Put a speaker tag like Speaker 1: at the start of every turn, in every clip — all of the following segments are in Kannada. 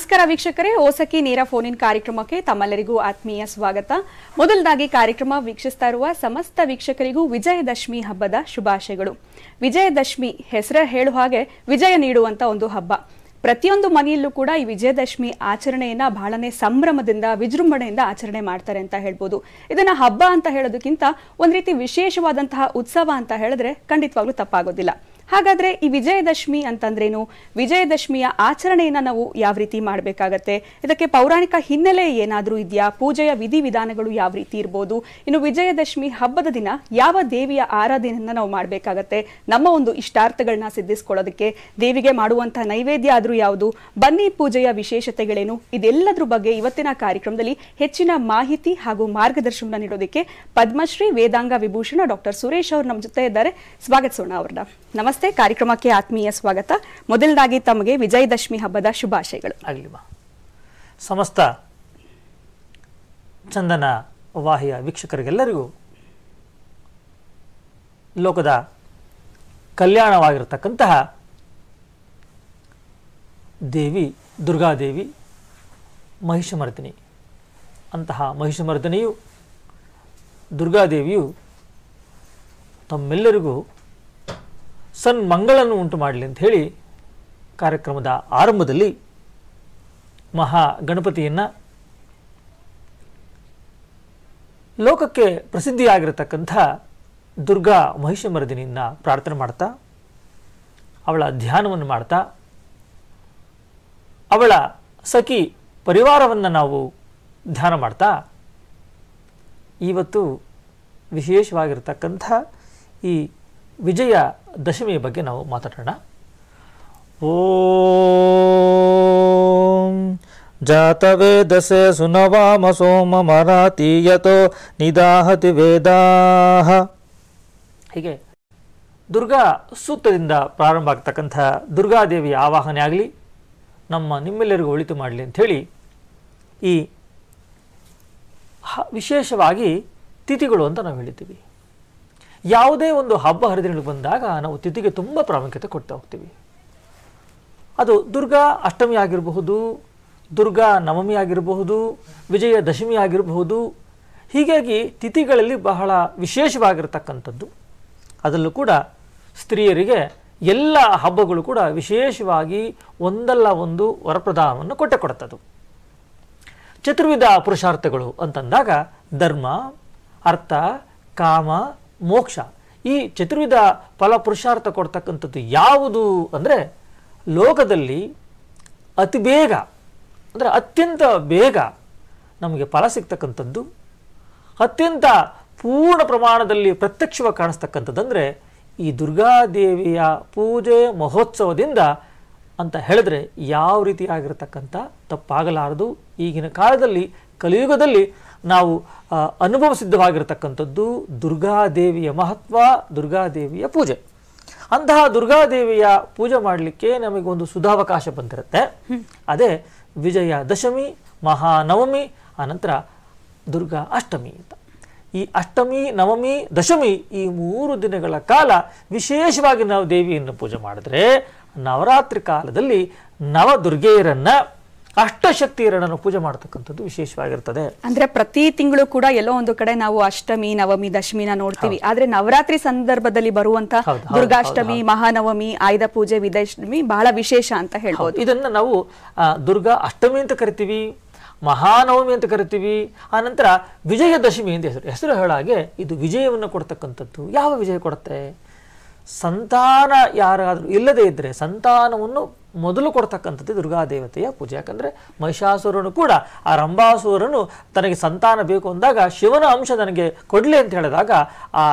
Speaker 1: ನಮಸ್ಕಾರ ವೀಕ್ಷಕರೇ ಓಸಕಿ ನೇರ ಫೋನ್ ಇನ್ ಕಾರ್ಯಕ್ರಮಕ್ಕೆ ತಮ್ಮೆಲ್ಲರಿಗೂ ಆತ್ಮೀಯ ಸ್ವಾಗತ ಮೊದಲದಾಗಿ ಕಾರ್ಯಕ್ರಮ ವೀಕ್ಷಿಸ್ತಾ ಇರುವ ಸಮಸ್ತ ವೀಕ್ಷಕರಿಗೂ ವಿಜಯದಶಮಿ ಹಬ್ಬದ ಶುಭಾಶಯಗಳು ವಿಜಯದಶಮಿ ಹೆಸರ ಹೇಳುವ ಹಾಗೆ ವಿಜಯ ನೀಡುವಂತ ಒಂದು ಹಬ್ಬ ಪ್ರತಿಯೊಂದು ಮನೆಯಲ್ಲೂ ಕೂಡ ಈ ವಿಜಯದಶಮಿ ಆಚರಣೆಯನ್ನ ಬಹಳನೇ ಸಂಭ್ರಮದಿಂದ ವಿಜೃಂಭಣೆಯಿಂದ ಆಚರಣೆ ಮಾಡ್ತಾರೆ ಅಂತ ಹೇಳ್ಬೋದು ಇದನ್ನ ಹಬ್ಬ ಅಂತ ಹೇಳೋದಕ್ಕಿಂತ ಒಂದ್ ರೀತಿ ವಿಶೇಷವಾದಂತಹ ಉತ್ಸವ ಅಂತ ಹೇಳಿದ್ರೆ ಖಂಡಿತವಾಗ್ಲೂ ತಪ್ಪಾಗೋದಿಲ್ಲ ಹಾಗಾದ್ರೆ ಈ ವಿಜಯದಶಮಿ ಅಂತಂದ್ರೇನು ವಿಜಯದಶಮಿಯ ಆಚರಣೆಯನ್ನ ನಾವು ಯಾವ ರೀತಿ ಮಾಡಬೇಕಾಗತ್ತೆ ಇದಕ್ಕೆ ಪೌರಾಣಿಕ ಹಿನ್ನೆಲೆ ಏನಾದರೂ ಇದೆಯಾ ಪೂಜೆಯ ವಿಧಿವಿಧಾನಗಳು ಯಾವ ರೀತಿ ಇರ್ಬೋದು ಇನ್ನು ವಿಜಯದಶಮಿ ಹಬ್ಬದ ದಿನ ಯಾವ ದೇವಿಯ ಆರಾಧನೆಯನ್ನ ನಾವು ಮಾಡಬೇಕಾಗತ್ತೆ ನಮ್ಮ ಒಂದು ಇಷ್ಟಾರ್ಥಗಳನ್ನ ಸಿದ್ಧಿಸ್ಕೊಳ್ಳೋದಕ್ಕೆ ದೇವಿಗೆ ಮಾಡುವಂತಹ ನೈವೇದ್ಯ ಆದರೂ ಯಾವುದು ಬನ್ನಿ ಪೂಜೆಯ ವಿಶೇಷತೆಗಳೇನು ಇದೆಲ್ಲದ್ರ ಬಗ್ಗೆ ಇವತ್ತಿನ ಕಾರ್ಯಕ್ರಮದಲ್ಲಿ ಹೆಚ್ಚಿನ ಮಾಹಿತಿ ಹಾಗೂ ಮಾರ್ಗದರ್ಶನ ನೀಡೋದಕ್ಕೆ ಪದ್ಮಶ್ರೀ ವೇದಾಂಗ ವಿಭೂಷಣ ಡಾಕ್ಟರ್ ಸುರೇಶ್ ಅವರು ನಮ್ಮ ಜೊತೆ ಇದ್ದಾರೆ ಸ್ವಾಗತಿಸೋಣ ಅವ್ರನ್ನ ನಮಸ್ತೆ ನಮಸ್ತೆ ಕಾರ್ಯಕ್ರಮಕ್ಕೆ ಆತ್ಮೀಯ ಸ್ವಾಗತ ಮೊದಲನೇದಾಗಿ ತಮಗೆ ವಿಜಯದಶಮಿ ಹಬ್ಬದ
Speaker 2: ಶುಭಾಶಯಗಳು ಸಮಸ್ತ ಚಂದನ ವಾಹಿಯ ವೀಕ್ಷಕರಿಗೆಲ್ಲರಿಗೂ ಲೋಕದ ಕಲ್ಯಾಣವಾಗಿರತಕ್ಕಂತಹ ದೇವಿ ದುರ್ಗಾದೇವಿ ಮಹಿಷಮರ್ದಿನಿ ಅಂತಹ ಮಹಿಷಮರ್ದಿನಿಯು ದುರ್ಗಾದೇವಿಯು ತಮ್ಮೆಲ್ಲರಿಗೂ ಸನ್ ಮಂಗಳನ್ನು ಉಂಟು ಮಾಡಲಿ ಅಂತ ಹೇಳಿ ಕಾರ್ಯಕ್ರಮದ ಆರಂಭದಲ್ಲಿ ಮಹಾ ಗಣಪತಿಯನ್ನು ಲೋಕಕ್ಕೆ ಪ್ರಸಿದ್ಧಿಯಾಗಿರತಕ್ಕಂಥ ದುರ್ಗಾ ಮಹಿಷಮರ್ದಿನಿಯನ್ನು ಪ್ರಾರ್ಥನೆ ಮಾಡ್ತಾ ಅವಳ ಧ್ಯಾನವನ್ನು ಮಾಡ್ತಾ ಅವಳ ಸಖಿ ಪರಿವಾರವನ್ನು ನಾವು ಧ್ಯಾನ ಮಾಡ್ತಾ ಇವತ್ತು ವಿಶೇಷವಾಗಿರ್ತಕ್ಕಂಥ ಈ ವಿಜಯ ದಶಮಿಯ ಬಗ್ಗೆ ನಾವು ಮಾತಾಡೋಣ ಓಂ ಜಾತವೇದಸೆ ಸುನವಾಮ ಸೋಮ ಮರಾತೀಯತೋ ನಿದಾಹತಿ ವೇದಾಹ ಹೀಗೆ ದುರ್ಗಾ ಸೂತ್ರದಿಂದ ಪ್ರಾರಂಭ ಆಗ್ತಕ್ಕಂಥ ದುರ್ಗಾದೇವಿಯ ಆವಾಹನೆ ಆಗಲಿ ನಮ್ಮ ನಿಮ್ಮೆಲ್ಲರಿಗೂ ಒಳಿತು ಮಾಡಲಿ ಅಂಥೇಳಿ ಈ ವಿಶೇಷವಾಗಿ ತಿಥಿಗಳು ಅಂತ ನಾವು ಹೇಳಿದ್ದೀವಿ ಯಾವುದೇ ಒಂದು ಹಬ್ಬ ಹರಿದಿನಗಳು ಬಂದಾಗ ನಾವು ತಿಥಿಗೆ ತುಂಬ ಪ್ರಾಮುಖ್ಯತೆ ಕೊಡ್ತಾ ಹೋಗ್ತೀವಿ ಅದು ದುರ್ಗಾ ಅಷ್ಟಮಿ ಆಗಿರಬಹುದು ದುರ್ಗಾ ನವಮಿ ಆಗಿರಬಹುದು ವಿಜಯದಶಮಿ ಆಗಿರಬಹುದು ಹೀಗಾಗಿ ತಿಥಿಗಳಲ್ಲಿ ಬಹಳ ವಿಶೇಷವಾಗಿರ್ತಕ್ಕಂಥದ್ದು ಅದರಲ್ಲೂ ಕೂಡ ಸ್ತ್ರೀಯರಿಗೆ ಎಲ್ಲ ಹಬ್ಬಗಳು ಕೂಡ ವಿಶೇಷವಾಗಿ ಒಂದಲ್ಲ ಒಂದು ವರಪ್ರದಾನವನ್ನು ಕೊಟ್ಟೆ ಕೊಡುತ್ತದ್ದು ಚತುರ್ವಿಧ ಪುರುಷಾರ್ಥಗಳು ಅಂತಂದಾಗ ಧರ್ಮ ಅರ್ಥ ಕಾಮ ಮೋಕ್ಷ ಈ ಚತುರ್ವಿಧ ಫಲ ಪುರುಷಾರ್ಥ ಕೊಡ್ತಕ್ಕಂಥದ್ದು ಯಾವುದು ಅಂದರೆ ಲೋಕದಲ್ಲಿ ಅತಿ ಬೇಗ ಅಂದರೆ ಅತ್ಯಂತ ಬೇಗ ನಮಗೆ ಫಲ ಸಿಗ್ತಕ್ಕಂಥದ್ದು ಅತ್ಯಂತ ಪೂರ್ಣ ಪ್ರಮಾಣದಲ್ಲಿ ಪ್ರತ್ಯಕ್ಷವಾಗಿ ಕಾಣಿಸ್ತಕ್ಕಂಥದ್ದು ಅಂದರೆ ಈ ದುರ್ಗಾದೇವಿಯ ಪೂಜೆ ಮಹೋತ್ಸವದಿಂದ ಅಂತ ಹೇಳಿದ್ರೆ ಯಾವ ರೀತಿಯಾಗಿರತಕ್ಕಂಥ ತಪ್ಪಾಗಲಾರದು ಈಗಿನ ಕಾಲದಲ್ಲಿ ಕಲಿಯುಗದಲ್ಲಿ ನಾವು ಅನುಭವ ಸಿದ್ಧವಾಗಿರತಕ್ಕಂಥದ್ದು ದುರ್ಗಾದೇವಿಯ ಮಹತ್ವ ದುರ್ಗಾದೇವಿಯ ಪೂಜೆ ಅಂತಹ ದುರ್ಗಾದೇವಿಯ ಪೂಜೆ ಮಾಡಲಿಕ್ಕೆ ನಮಗೊಂದು ಸುಧಾವಕಾಶ ಬಂದಿರುತ್ತೆ ಅದೇ ವಿಜಯ ದಶಮಿ ಮಹಾನವಮಿ ಆನಂತರ ದುರ್ಗಾ ಅಷ್ಟಮಿ ಅಂತ ಈ ಅಷ್ಟಮಿ ನವಮಿ ದಶಮಿ ಈ ಮೂರು ದಿನಗಳ ಕಾಲ ವಿಶೇಷವಾಗಿ ನಾವು ದೇವಿಯನ್ನು ಪೂಜೆ ಮಾಡಿದ್ರೆ ನವರಾತ್ರಿ ಕಾಲದಲ್ಲಿ ನವದುರ್ಗೆಯರನ್ನು ಅಷ್ಟಶಕ್ತಿ ಎರಡನ್ನು ಪೂಜೆ ಮಾಡ್ತಕ್ಕಂಥದ್ದು ವಿಶೇಷವಾಗಿರ್ತದೆ ಅಂದ್ರೆ ಪ್ರತಿ ತಿಂಗಳು
Speaker 1: ಕೂಡ ಎಲ್ಲೋ ಒಂದು ಕಡೆ ನಾವು ಅಷ್ಟಮಿ ನವಮಿ ದಶಮಿನ ನೋಡ್ತೀವಿ ಆದ್ರೆ ನವರಾತ್ರಿ ಸಂದರ್ಭದಲ್ಲಿ ಬರುವಂತ ದುರ್ಗಾಷ್ಟಮಿ ಮಹಾನವಮಿ ಆಯುಧ ಪೂಜೆ ವಿದಶಮಿ ಬಹಳ ವಿಶೇಷ ಅಂತ ಹೇಳ್ಬೋದು
Speaker 2: ಇದನ್ನ ನಾವು ದುರ್ಗಾ ಅಷ್ಟಮಿ ಅಂತ ಕರಿತೀವಿ ಮಹಾನವಮಿ ಅಂತ ಕರಿತೀವಿ ಆನಂತರ ವಿಜಯದಶಮಿ ಅಂತ ಹೆಸರು ಹೆಸರು ಹೇಳಾಗೆ ಇದು ವಿಜಯವನ್ನು ಕೊಡ್ತಕ್ಕಂಥದ್ದು ಯಾವ ವಿಜಯ ಕೊಡುತ್ತೆ ಸಂತಾನ ಯಾರಾದರೂ ಇಲ್ಲದೇ ಇದ್ದರೆ ಸಂತಾನವನ್ನು ಮೊದಲು ಕೊಡ್ತಕ್ಕಂಥದ್ದು ದುರ್ಗಾದೇವತೆಯ ಪೂಜೆ ಯಾಕಂದರೆ ಮಹಿಷಾಸುರನು ಕೂಡ ಆ ರಂಭಾಸುರನು ತನಗೆ ಸಂತಾನ ಬೇಕು ಅಂದಾಗ ಶಿವನ ಅಂಶ ನನಗೆ ಕೊಡಲಿ ಅಂತ ಹೇಳಿದಾಗ ಆ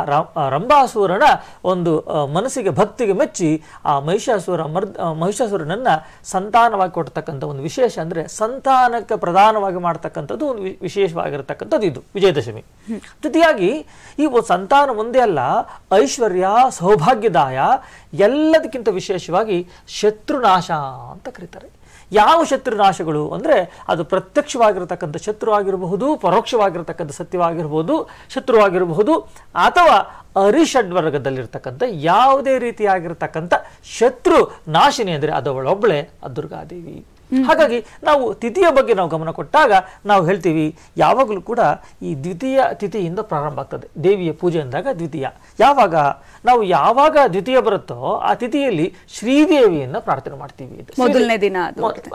Speaker 2: ರಂಭಾಸುರನ ಒಂದು ಮನಸ್ಸಿಗೆ ಭಕ್ತಿಗೆ ಮೆಚ್ಚಿ ಆ ಮಹಿಷಾಸುರ ಮರ್ದ ಮಹಿಷಾಸುರನನ್ನು ಸಂತಾನವಾಗಿ ಕೊಡ್ತಕ್ಕಂಥ ಒಂದು ವಿಶೇಷ ಅಂದರೆ ಸಂತಾನಕ್ಕೆ ಪ್ರಧಾನವಾಗಿ ಮಾಡ್ತಕ್ಕಂಥದ್ದು ಒಂದು ವಿಶೇಷವಾಗಿರತಕ್ಕಂಥದ್ದು ಇದು ವಿಜಯದಶಮಿ ಜೊತೆಯಾಗಿ ಈ ಸಂತಾನ ಒಂದೇ ಅಲ್ಲ ಐಶ್ವರ್ಯ ಸೌಭಾಗ್ಯದಾಯ ಎಲ್ಲದಕ್ಕಿಂತ ವಿಶೇಷವಾಗಿ ಶತ್ರುನಾಶ ಅಂತ ಕರೀತಾರೆ ಯಾವ ಶತ್ರುನಾಶಗಳು ಅಂದರೆ ಅದು ಪ್ರತ್ಯಕ್ಷವಾಗಿರತಕ್ಕಂಥ ಶತ್ರು ಆಗಿರಬಹುದು ಪರೋಕ್ಷವಾಗಿರತಕ್ಕಂಥ ಸತ್ಯವಾಗಿರ್ಬೋದು ಶತ್ರುವಾಗಿರಬಹುದು ಅಥವಾ ಅರಿಷಡ್ವರ್ಗದಲ್ಲಿರ್ತಕ್ಕಂಥ ಯಾವುದೇ ರೀತಿಯಾಗಿರ್ತಕ್ಕಂಥ ಶತ್ರು ನಾಶಿನಿ ಅಂದರೆ ಅದು ಆ ದುರ್ಗಾದೇವಿ ಹಾಗಾಗಿ ನಾವು ತಿಥಿಯ ಬಗ್ಗೆ ನಾವು ಗಮನ ಕೊಟ್ಟಾಗ ನಾವು ಹೇಳ್ತೀವಿ ಯಾವಾಗಲೂ ಕೂಡ ಈ ದ್ವಿತೀಯ ತಿಥಿಯಿಂದ ಪ್ರಾರಂಭ ಆಗ್ತದೆ ದೇವಿಯ ಪೂಜೆ ಅಂದಾಗ ದ್ವಿತೀಯ ಯಾವಾಗ ನಾವು ಯಾವಾಗ ದ್ವಿತೀಯ ಬರುತ್ತೋ ಆ ತಿಥಿಯಲ್ಲಿ ಶ್ರೀದೇವಿಯನ್ನು ಪ್ರಾರ್ಥನೆ ಮಾಡ್ತೀವಿ ಮೊದಲನೇ
Speaker 1: ದಿನ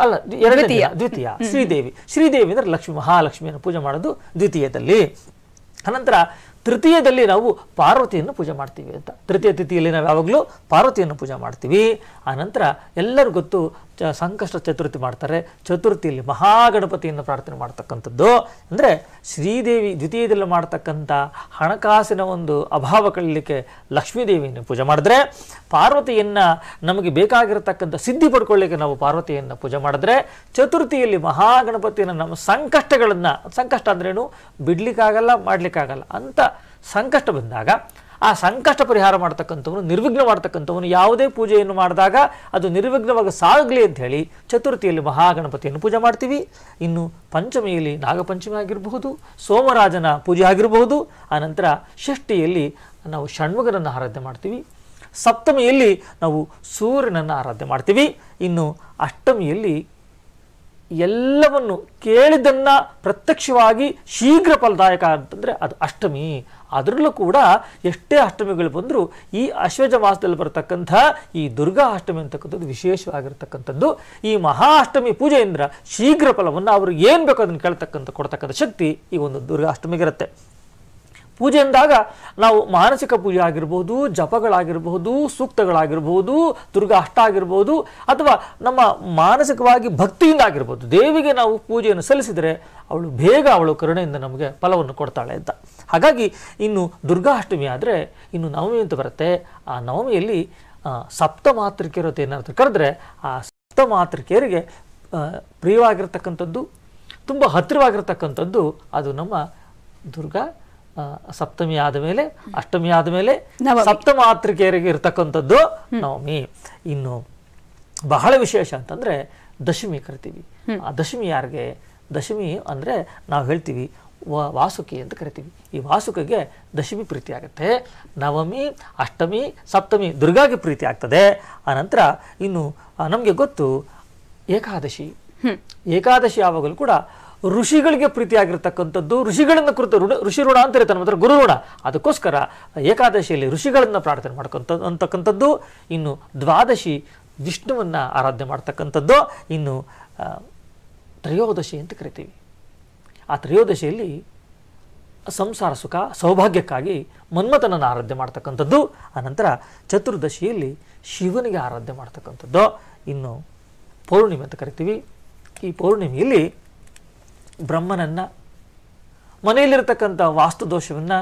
Speaker 1: ಅಲ್ಲ
Speaker 2: ಎರಡನೇ ದ್ವಿತೀಯ ಶ್ರೀದೇವಿ ಶ್ರೀದೇವಿ ಅಂದರೆ ಲಕ್ಷ್ಮಿ ಮಹಾಲಕ್ಷ್ಮಿಯನ್ನು ಪೂಜೆ ಮಾಡೋದು ದ್ವಿತೀಯದಲ್ಲಿ ಅನಂತರ ತೃತೀಯದಲ್ಲಿ ನಾವು ಪಾರ್ವತಿಯನ್ನು ಪೂಜೆ ಮಾಡ್ತೀವಿ ಅಂತ ತೃತೀಯ ತಿಥಿಯಲ್ಲಿ ನಾವು ಯಾವಾಗಲೂ ಪಾರ್ವತಿಯನ್ನು ಪೂಜೆ ಮಾಡ್ತೀವಿ ಆನಂತರ ಎಲ್ಲರೂ ಗೊತ್ತು ಸಂಕಷ್ಟ ಚತುರ್ಥಿ ಮಾಡ್ತಾರೆ ಚತುರ್ಥಿಯಲ್ಲಿ ಮಹಾಗಣಪತಿಯನ್ನು ಪ್ರಾರ್ಥನೆ ಮಾಡ್ತಕ್ಕಂಥದ್ದು ಅಂದರೆ ಶ್ರೀದೇವಿ ದ್ವಿತೀಯದಲ್ಲಿ ಮಾಡ್ತಕ್ಕಂಥ ಹಣಕಾಸಿನ ಒಂದು ಅಭಾವ ಕಳಲಿಕ್ಕೆ ಲಕ್ಷ್ಮೀದೇವಿಯನ್ನು ಪೂಜೆ ಮಾಡಿದ್ರೆ ಪಾರ್ವತಿಯನ್ನು ನಮಗೆ ಬೇಕಾಗಿರತಕ್ಕಂಥ ಸಿದ್ಧಿ ಪಡ್ಕೊಳ್ಳಿಕ್ಕೆ ನಾವು ಪಾರ್ವತಿಯನ್ನು ಪೂಜೆ ಮಾಡಿದ್ರೆ ಚತುರ್ಥಿಯಲ್ಲಿ ಮಹಾಗಣಪತಿಯನ್ನು ನಮ್ಮ ಸಂಕಷ್ಟಗಳನ್ನು ಸಂಕಷ್ಟ ಅಂದ್ರೇನು ಬಿಡ್ಲಿಕ್ಕಾಗಲ್ಲ ಮಾಡಲಿಕ್ಕಾಗಲ್ಲ ಅಂತ ಸಂಕಷ್ಟ ಬಂದಾಗ ಆ ಸಂಕಷ್ಟ ಪರಿಹಾರ ಮಾಡ್ತಕ್ಕಂಥವನು ನಿರ್ವಿಘ್ನ ಮಾಡ್ತಕ್ಕಂಥವನು ಯಾವುದೇ ಪೂಜೆಯನ್ನು ಮಾಡಿದಾಗ ಅದು ನಿರ್ವಿಘ್ನವಾಗಿ ಸಾಗಲಿ ಅಂತ ಹೇಳಿ ಚತುರ್ಥಿಯಲ್ಲಿ ಮಹಾಗಣಪತಿಯನ್ನು ಪೂಜೆ ಮಾಡ್ತೀವಿ ಇನ್ನು ಪಂಚಮಿಯಲ್ಲಿ ನಾಗಪಂಚಮಿ ಆಗಿರಬಹುದು ಸೋಮರಾಜನ ಪೂಜೆ ಆಗಿರಬಹುದು ಆನಂತರ ಷಷ್ಠಿಯಲ್ಲಿ ನಾವು ಷಣ್ಮುಗನನ್ನು ಆರಾಧನೆ ಮಾಡ್ತೀವಿ ಸಪ್ತಮಿಯಲ್ಲಿ ನಾವು ಸೂರ್ಯನನ್ನು ಆರಾಧನೆ ಮಾಡ್ತೀವಿ ಇನ್ನು ಅಷ್ಟಮಿಯಲ್ಲಿ ಎಲ್ಲವನ್ನು ಕೇಳಿದ್ದನ್ನು ಪ್ರತ್ಯಕ್ಷವಾಗಿ ಶೀಘ್ರ ಫಲದಾಯಕ ಅಂತಂದರೆ ಅದು ಅಷ್ಟಮಿ ಅದರಲ್ಲೂ ಕೂಡ ಎಷ್ಟೇ ಅಷ್ಟಮಿಗಳು ಬಂದರೂ ಈ ಅಶ್ವಜ ಮಾಸದಲ್ಲಿ ಬರತಕ್ಕಂಥ ಈ ದುರ್ಗಾ ಅಷ್ಟಮಿ ಅಂತಕ್ಕಂಥದ್ದು ವಿಶೇಷವಾಗಿರ್ತಕ್ಕಂಥದ್ದು ಈ ಮಹಾ ಅಷ್ಟಮಿ ಪೂಜೆಯಿಂದ ಶೀಘ್ರ ಫಲವನ್ನು ಅವರು ಏನು ಬೇಕೋ ಅದನ್ನು ಕೇಳ್ತಕ್ಕಂಥ ಕೊಡ್ತಕ್ಕಂಥ ಶಕ್ತಿ ಈ ಒಂದು ದುರ್ಗಾ ಅಷ್ಟಮಿಗಿರುತ್ತೆ ಪೂಜೆ ಅಂದಾಗ ನಾವು ಮಾನಸಿಕ ಪೂಜೆ ಆಗಿರ್ಬೋದು ಜಪಗಳಾಗಿರ್ಬೋದು ಸೂಕ್ತಗಳಾಗಿರ್ಬೋದು ದುರ್ಗಾ ಅಷ್ಟ ಆಗಿರ್ಬೋದು ಅಥವಾ ನಮ್ಮ ಮಾನಸಿಕವಾಗಿ ಭಕ್ತಿಯಿಂದ ಆಗಿರ್ಬೋದು ದೇವಿಗೆ ನಾವು ಪೂಜೆಯನ್ನು ಸಲ್ಲಿಸಿದರೆ ಅವಳು ಬೇಗ ಅವಳು ಕರುಣೆಯಿಂದ ನಮಗೆ ಫಲವನ್ನು ಕೊಡ್ತಾಳೆ ಅಂತ ಹಾಗಾಗಿ ಇನ್ನು ದುರ್ಗಾಷ್ಟಮಿ ಆದರೆ ಇನ್ನು ನವಮಿ ಅಂತ ಬರುತ್ತೆ ಆ ನವಮಿಯಲ್ಲಿ ಸಪ್ತಮಾತೃಕೆಯರು ಮಾತೃಕೆಯರು ಏನಾದ್ರು ಕರೆದ್ರೆ ಆ ಸಪ್ತಮಾತೃಕೆಯರಿಗೆ ಪ್ರಿಯವಾಗಿರ್ತಕ್ಕಂಥದ್ದು ತುಂಬ ಹತ್ತಿರವಾಗಿರ್ತಕ್ಕಂಥದ್ದು ಅದು ನಮ್ಮ ದುರ್ಗಾ ಸಪ್ತಮಿ ಆದ ಮೇಲೆ ಅಷ್ಟಮಿ ಆದ ಮೇಲೆ ಸಪ್ತಮಾತೃಕೆಯರಿಗೆ ಇರ್ತಕ್ಕಂಥದ್ದು ನವಮಿ ಇನ್ನು ಬಹಳ ವಿಶೇಷ ಅಂತಂದ್ರೆ ದಶಮಿ ಕರಿತೀವಿ ಆ ದಶಮಿ ಯಾರಿಗೆ ದಶಮಿ ಅಂದ್ರೆ ನಾವು ಹೇಳ್ತೀವಿ ವಾಸುಕಿ ಅಂತ ಕರಿತೀವಿ ಈ ವಾಸುಕಿಗೆ ದಶಮಿ ಪ್ರೀತಿ ಆಗುತ್ತೆ ನವಮಿ ಅಷ್ಟಮಿ ಸಪ್ತಮಿ ದುರ್ಗಾಗೆ ಪ್ರೀತಿ ಆಗ್ತದೆ ಆನಂತರ ಇನ್ನು ನಮಗೆ ಗೊತ್ತು ಏಕಾದಶಿ ಏಕಾದಶಿ ಆವಾಗಲೂ ಕೂಡ ಋಷಿಗಳಿಗೆ ಪ್ರೀತಿಯಾಗಿರ್ತಕ್ಕಂಥದ್ದು ಋಷಿಗಳನ್ನು ಕುರಿತು ಋಣ ಋಷಿ ಋಣ ಅಂತ ನಮ್ಮ ಹತ್ರ ಗುರು ಋಣ ಅದಕ್ಕೋಸ್ಕರ ಏಕಾದಶಿಯಲ್ಲಿ ಋಷಿಗಳನ್ನು ಪ್ರಾರ್ಥನೆ ಮಾಡ್ಕೊಂತ ಅಂತಕ್ಕಂಥದ್ದು ಇನ್ನು ದ್ವಾದಶಿ ವಿಷ್ಣುವನ್ನು ಆರಾಧನೆ ಮಾಡ್ತಕ್ಕಂಥದ್ದು ಇನ್ನು ತ್ರಯೋದಶಿ ಅಂತ ಕರಿತೀವಿ ಆ ತ್ರಯೋದಶಿಯಲ್ಲಿ ಸಂಸಾರ ಸುಖ ಸೌಭಾಗ್ಯಕ್ಕಾಗಿ ಮನ್ಮಥನನ್ನು ಆರಾಧ್ಯ ಮಾಡ್ತಕ್ಕಂಥದ್ದು ಆನಂತರ ಚತುರ್ದಶಿಯಲ್ಲಿ ಶಿವನಿಗೆ ಆರಾಧ್ಯ ಮಾಡ್ತಕ್ಕಂಥದ್ದು ಇನ್ನು ಪೌರ್ಣಿಮೆ ಅಂತ ಕರಿತೀವಿ ಈ ಪೌರ್ಣಿಮೆಯಲ್ಲಿ ಬ್ರಹ್ಮನನ್ನು ಮನೆಯಲ್ಲಿರತಕ್ಕಂಥ ವಾಸ್ತುದೋಷವನ್ನು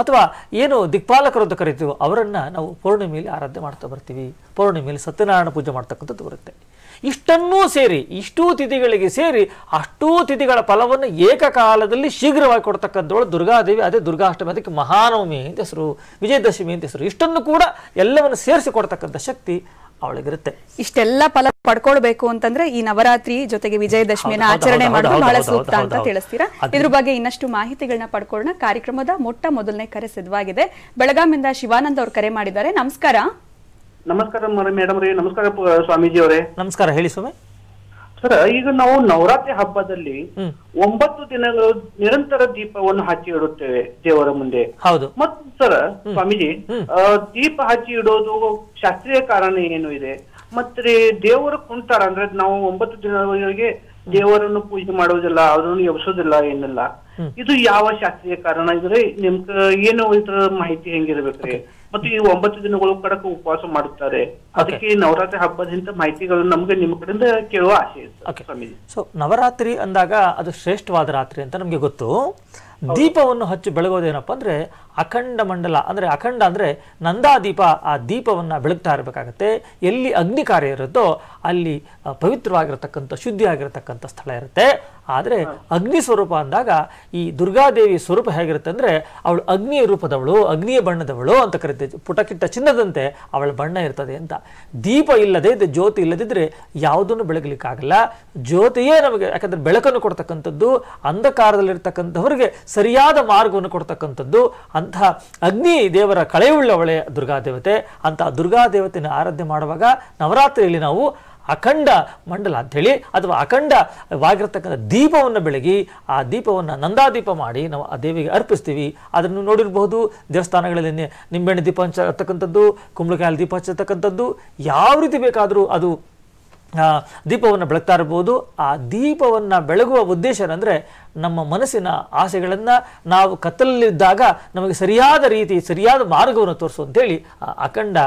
Speaker 2: ಅಥವಾ ಏನು ದಿಕ್ಪಾಲಕರು ಅಂತ ಕರಿತೀವೋ ಅವರನ್ನು ನಾವು ಪೌರ್ಣಿಮೆಯಲ್ಲಿ ಆರಾಧ್ಯ ಮಾಡ್ತಾ ಬರ್ತೀವಿ ಪೌರ್ಣಿಮೆಯಲ್ಲಿ ಸತ್ಯನಾರಾಯಣ ಪೂಜೆ ಮಾಡ್ತಕ್ಕಂಥದ್ದು ಬರುತ್ತೆ ಇಷ್ಟನ್ನೂ ಸೇರಿ ಇಷ್ಟೂ ತಿಥಿಗಳಿಗೆ ಸೇರಿ ಅಷ್ಟೂ ತಿಥಿಗಳ ಫಲವನ್ನು ಏಕಕಾಲದಲ್ಲಿ ಶೀಘ್ರವಾಗಿ ಕೊಡ್ತಕ್ಕಂಥವಳು ದುರ್ಗಾದೇವಿ ಅದೇ ದುರ್ಗಾಷ್ಟಮಿ ಅದಕ್ಕೆ ಮಹಾನವಮಿ ಅಂತ ಹೆಸರು ವಿಜಯದಶಮಿ ಅಂತ ಹೆಸರು ಇಷ್ಟನ್ನು ಕೂಡ ಎಲ್ಲವನ್ನು ಸೇರಿಸಿ ಕೊಡ್ತಕ್ಕಂಥ ಶಕ್ತಿ ಅವಳಿಗಿರುತ್ತೆ ಇಷ್ಟೆಲ್ಲ ಫಲ ಪಡ್ಕೊಳ್ಬೇಕು ಅಂತಂದ್ರೆ ಈ ನವರಾತ್ರಿ
Speaker 1: ಜೊತೆಗೆ ವಿಜಯದಶಮಿಯನ್ನ ಆಚರಣೆ ಮಾಡೋದು ಬಹಳ ಸೂಕ್ತ ಅಂತ ತಿಳಿಸ್ತೀರಾ ಇದ್ರ ಬಗ್ಗೆ ಇನ್ನಷ್ಟು ಮಾಹಿತಿಗಳನ್ನ ಪಡ್ಕೊಳ್ಳೋಣ ಕಾರ್ಯಕ್ರಮದ ಮೊಟ್ಟ ಮೊದಲನೇ ಕರೆ ಸಿದ್ಧವಾಗಿದೆ ಬೆಳಗಾವಿಯಿಂದ ಶಿವಾನಂದ್ ಅವರು ಕರೆ ಮಾಡಿದ್ದಾರೆ ನಮಸ್ಕಾರ
Speaker 2: ನಮಸ್ಕಾರ ಮೇಡಮ್ ರೀ ನಮಸ್ಕಾರ ಸ್ವಾಮೀಜಿ ಅವರೇ ನಮಸ್ಕಾರ ಹೇಳಿ ಸ್ವಾಮಿ ಸರ್ ಈಗ ನಾವು ನವರಾತ್ರಿ ಹಬ್ಬದಲ್ಲಿ ಒಂಬತ್ತು ದಿನಗಳು ನಿರಂತರ ದೀಪವನ್ನು ಹಚ್ಚಿ ಇಡುತ್ತೇವೆ ದೇವರ ಮುಂದೆ ಹೌದು ಮತ್ತು ಸರ್ ಸ್ವಾಮೀಜಿ ದೀಪ ಹಚ್ಚಿ ಇಡೋದು ಶಾಸ್ತ್ರೀಯ ಕಾರಣ ಏನು ಇದೆ ಮತ್ತೆ ದೇವರು ಕುಂತಾರ ಅಂದ್ರೆ ನಾವು ಒಂಬತ್ತು ದಿನಗಳಿಗೆ ದೇವರನ್ನು ಪೂಜೆ ಮಾಡೋದಿಲ್ಲ ಅವರನ್ನು ಎಬ್ಸೋದಿಲ್ಲ ಏನಿಲ್ಲ ಇದು ಯಾವ ಶಾಸ್ತ್ರೀಯ ಕಾರಣ ಇದ್ರೆ ನಿಮ್ಗ ಏನು ಇದ್ರ ಮಾಹಿತಿ ಹೆಂಗಿರ್ಬೇಕ್ರಿ ಮತ್ತೆ ಈ ಒಂಬತ್ತು ದಿನಗಳು ಕಡಕ ಉಪವಾಸ ಮಾಡುತ್ತಾರೆ ಅದಕ್ಕೆ ನವರಾತ್ರಿ ಹಬ್ಬದಿಂದ ಮಾಹಿತಿಗಳು ನಮ್ಗೆ ನಿಮ್ಮ ಕಡೆಯಿಂದ ಕೇಳುವ ಆಸೆ ಸ್ವಾಮೀಜಿ ಸೊ ನವರಾತ್ರಿ ಅಂದಾಗ ಅದು ಶ್ರೇಷ್ಠವಾದ ರಾತ್ರಿ ಅಂತ ನಮ್ಗೆ ಗೊತ್ತು ದೀಪವನ್ನು ಹಚ್ಚಿ ಬೆಳಗೋದೇನಪ್ಪ ಅಂದ್ರೆ ಅಖಂಡ ಮಂಡಲ ಅಂದರೆ ಅಖಂಡ ಅಂದರೆ ನಂದಾದೀಪ ಆ ದೀಪವನ್ನು ಬೆಳಗ್ತಾ ಇರಬೇಕಾಗತ್ತೆ ಎಲ್ಲಿ ಅಗ್ನಿ ಕಾರ್ಯ ಇರುತ್ತೋ ಅಲ್ಲಿ ಪವಿತ್ರವಾಗಿರತಕ್ಕಂಥ ಶುದ್ಧಿಯಾಗಿರತಕ್ಕಂಥ ಸ್ಥಳ ಇರುತ್ತೆ ಆದರೆ ಅಗ್ನಿ ಸ್ವರೂಪ ಅಂದಾಗ ಈ ದುರ್ಗಾದೇವಿ ಸ್ವರೂಪ ಹೇಗಿರುತ್ತೆ ಅಂದರೆ ಅವಳು ಅಗ್ನಿಯ ರೂಪದವಳು ಅಗ್ನಿಯ ಬಣ್ಣದವಳು ಅಂತ ಕರಿತೇವೆ ಪುಟಕಿಟ್ಟ ಚಿನ್ನದಂತೆ ಅವಳ ಬಣ್ಣ ಇರ್ತದೆ ಅಂತ ದೀಪ ಇಲ್ಲದೆ ಇದು ಜ್ಯೋತಿ ಇಲ್ಲದಿದ್ದರೆ ಯಾವುದನ್ನು ಬೆಳಗಲಿಕ್ಕಾಗಲ್ಲ ಜ್ಯೋತಿಯೇ ನಮಗೆ ಯಾಕಂದರೆ ಬೆಳಕನ್ನು ಕೊಡ್ತಕ್ಕಂಥದ್ದು ಅಂಧಕಾರದಲ್ಲಿರ್ತಕ್ಕಂಥವ್ರಿಗೆ ಸರಿಯಾದ ಮಾರ್ಗವನ್ನು ಕೊಡ್ತಕ್ಕಂಥದ್ದು ಅಂತಹ ಅಗ್ನಿ ದೇವರ ಕಳೆಯುಳ್ಳವಳೆ ದುರ್ಗಾದೇವತೆ ದುರ್ಗಾ ದುರ್ಗಾದೇವತೆಯನ್ನು ಆರಾಧನೆ ಮಾಡುವಾಗ ನವರಾತ್ರಿಯಲ್ಲಿ ನಾವು ಅಖಂಡ ಮಂಡಲ ಅಂಥೇಳಿ ಅಥವಾ ಅಖಂಡವಾಗಿರತಕ್ಕಂಥ ದೀಪವನ್ನು ಬೆಳಗಿ ಆ ದೀಪವನ್ನು ನಂದಾದೀಪ ಮಾಡಿ ನಾವು ಆ ದೇವಿಗೆ ಅರ್ಪಿಸ್ತೀವಿ ಅದನ್ನು ನೋಡಿರಬಹುದು ದೇವಸ್ಥಾನಗಳಲ್ಲಿ ನಿಂಬೆಣ್ಣೆ ದೀಪ ಹಚ್ಚತಕ್ಕಂಥದ್ದು ಕುಂಬಳಕಾಯಿ ದೀಪ ಹಚ್ಚತಕ್ಕಂಥದ್ದು ಯಾವ ರೀತಿ ಬೇಕಾದರೂ ಅದು ದೀಪವನ್ನು ಬೆಳಗ್ತಾ ಇರ್ಬೋದು ಆ ದೀಪವನ್ನು ಬೆಳಗುವ ಉದ್ದೇಶ ಏನಂದರೆ ನಮ್ಮ ಮನಸ್ಸಿನ ಆಸೆಗಳನ್ನು ನಾವು ಕತ್ತಲಲ್ಲಿದ್ದಾಗ ನಮಗೆ ಸರಿಯಾದ ರೀತಿ ಸರಿಯಾದ ಮಾರ್ಗವನ್ನು ತೋರಿಸು ಅಂತೇಳಿ ಅಖಂಡ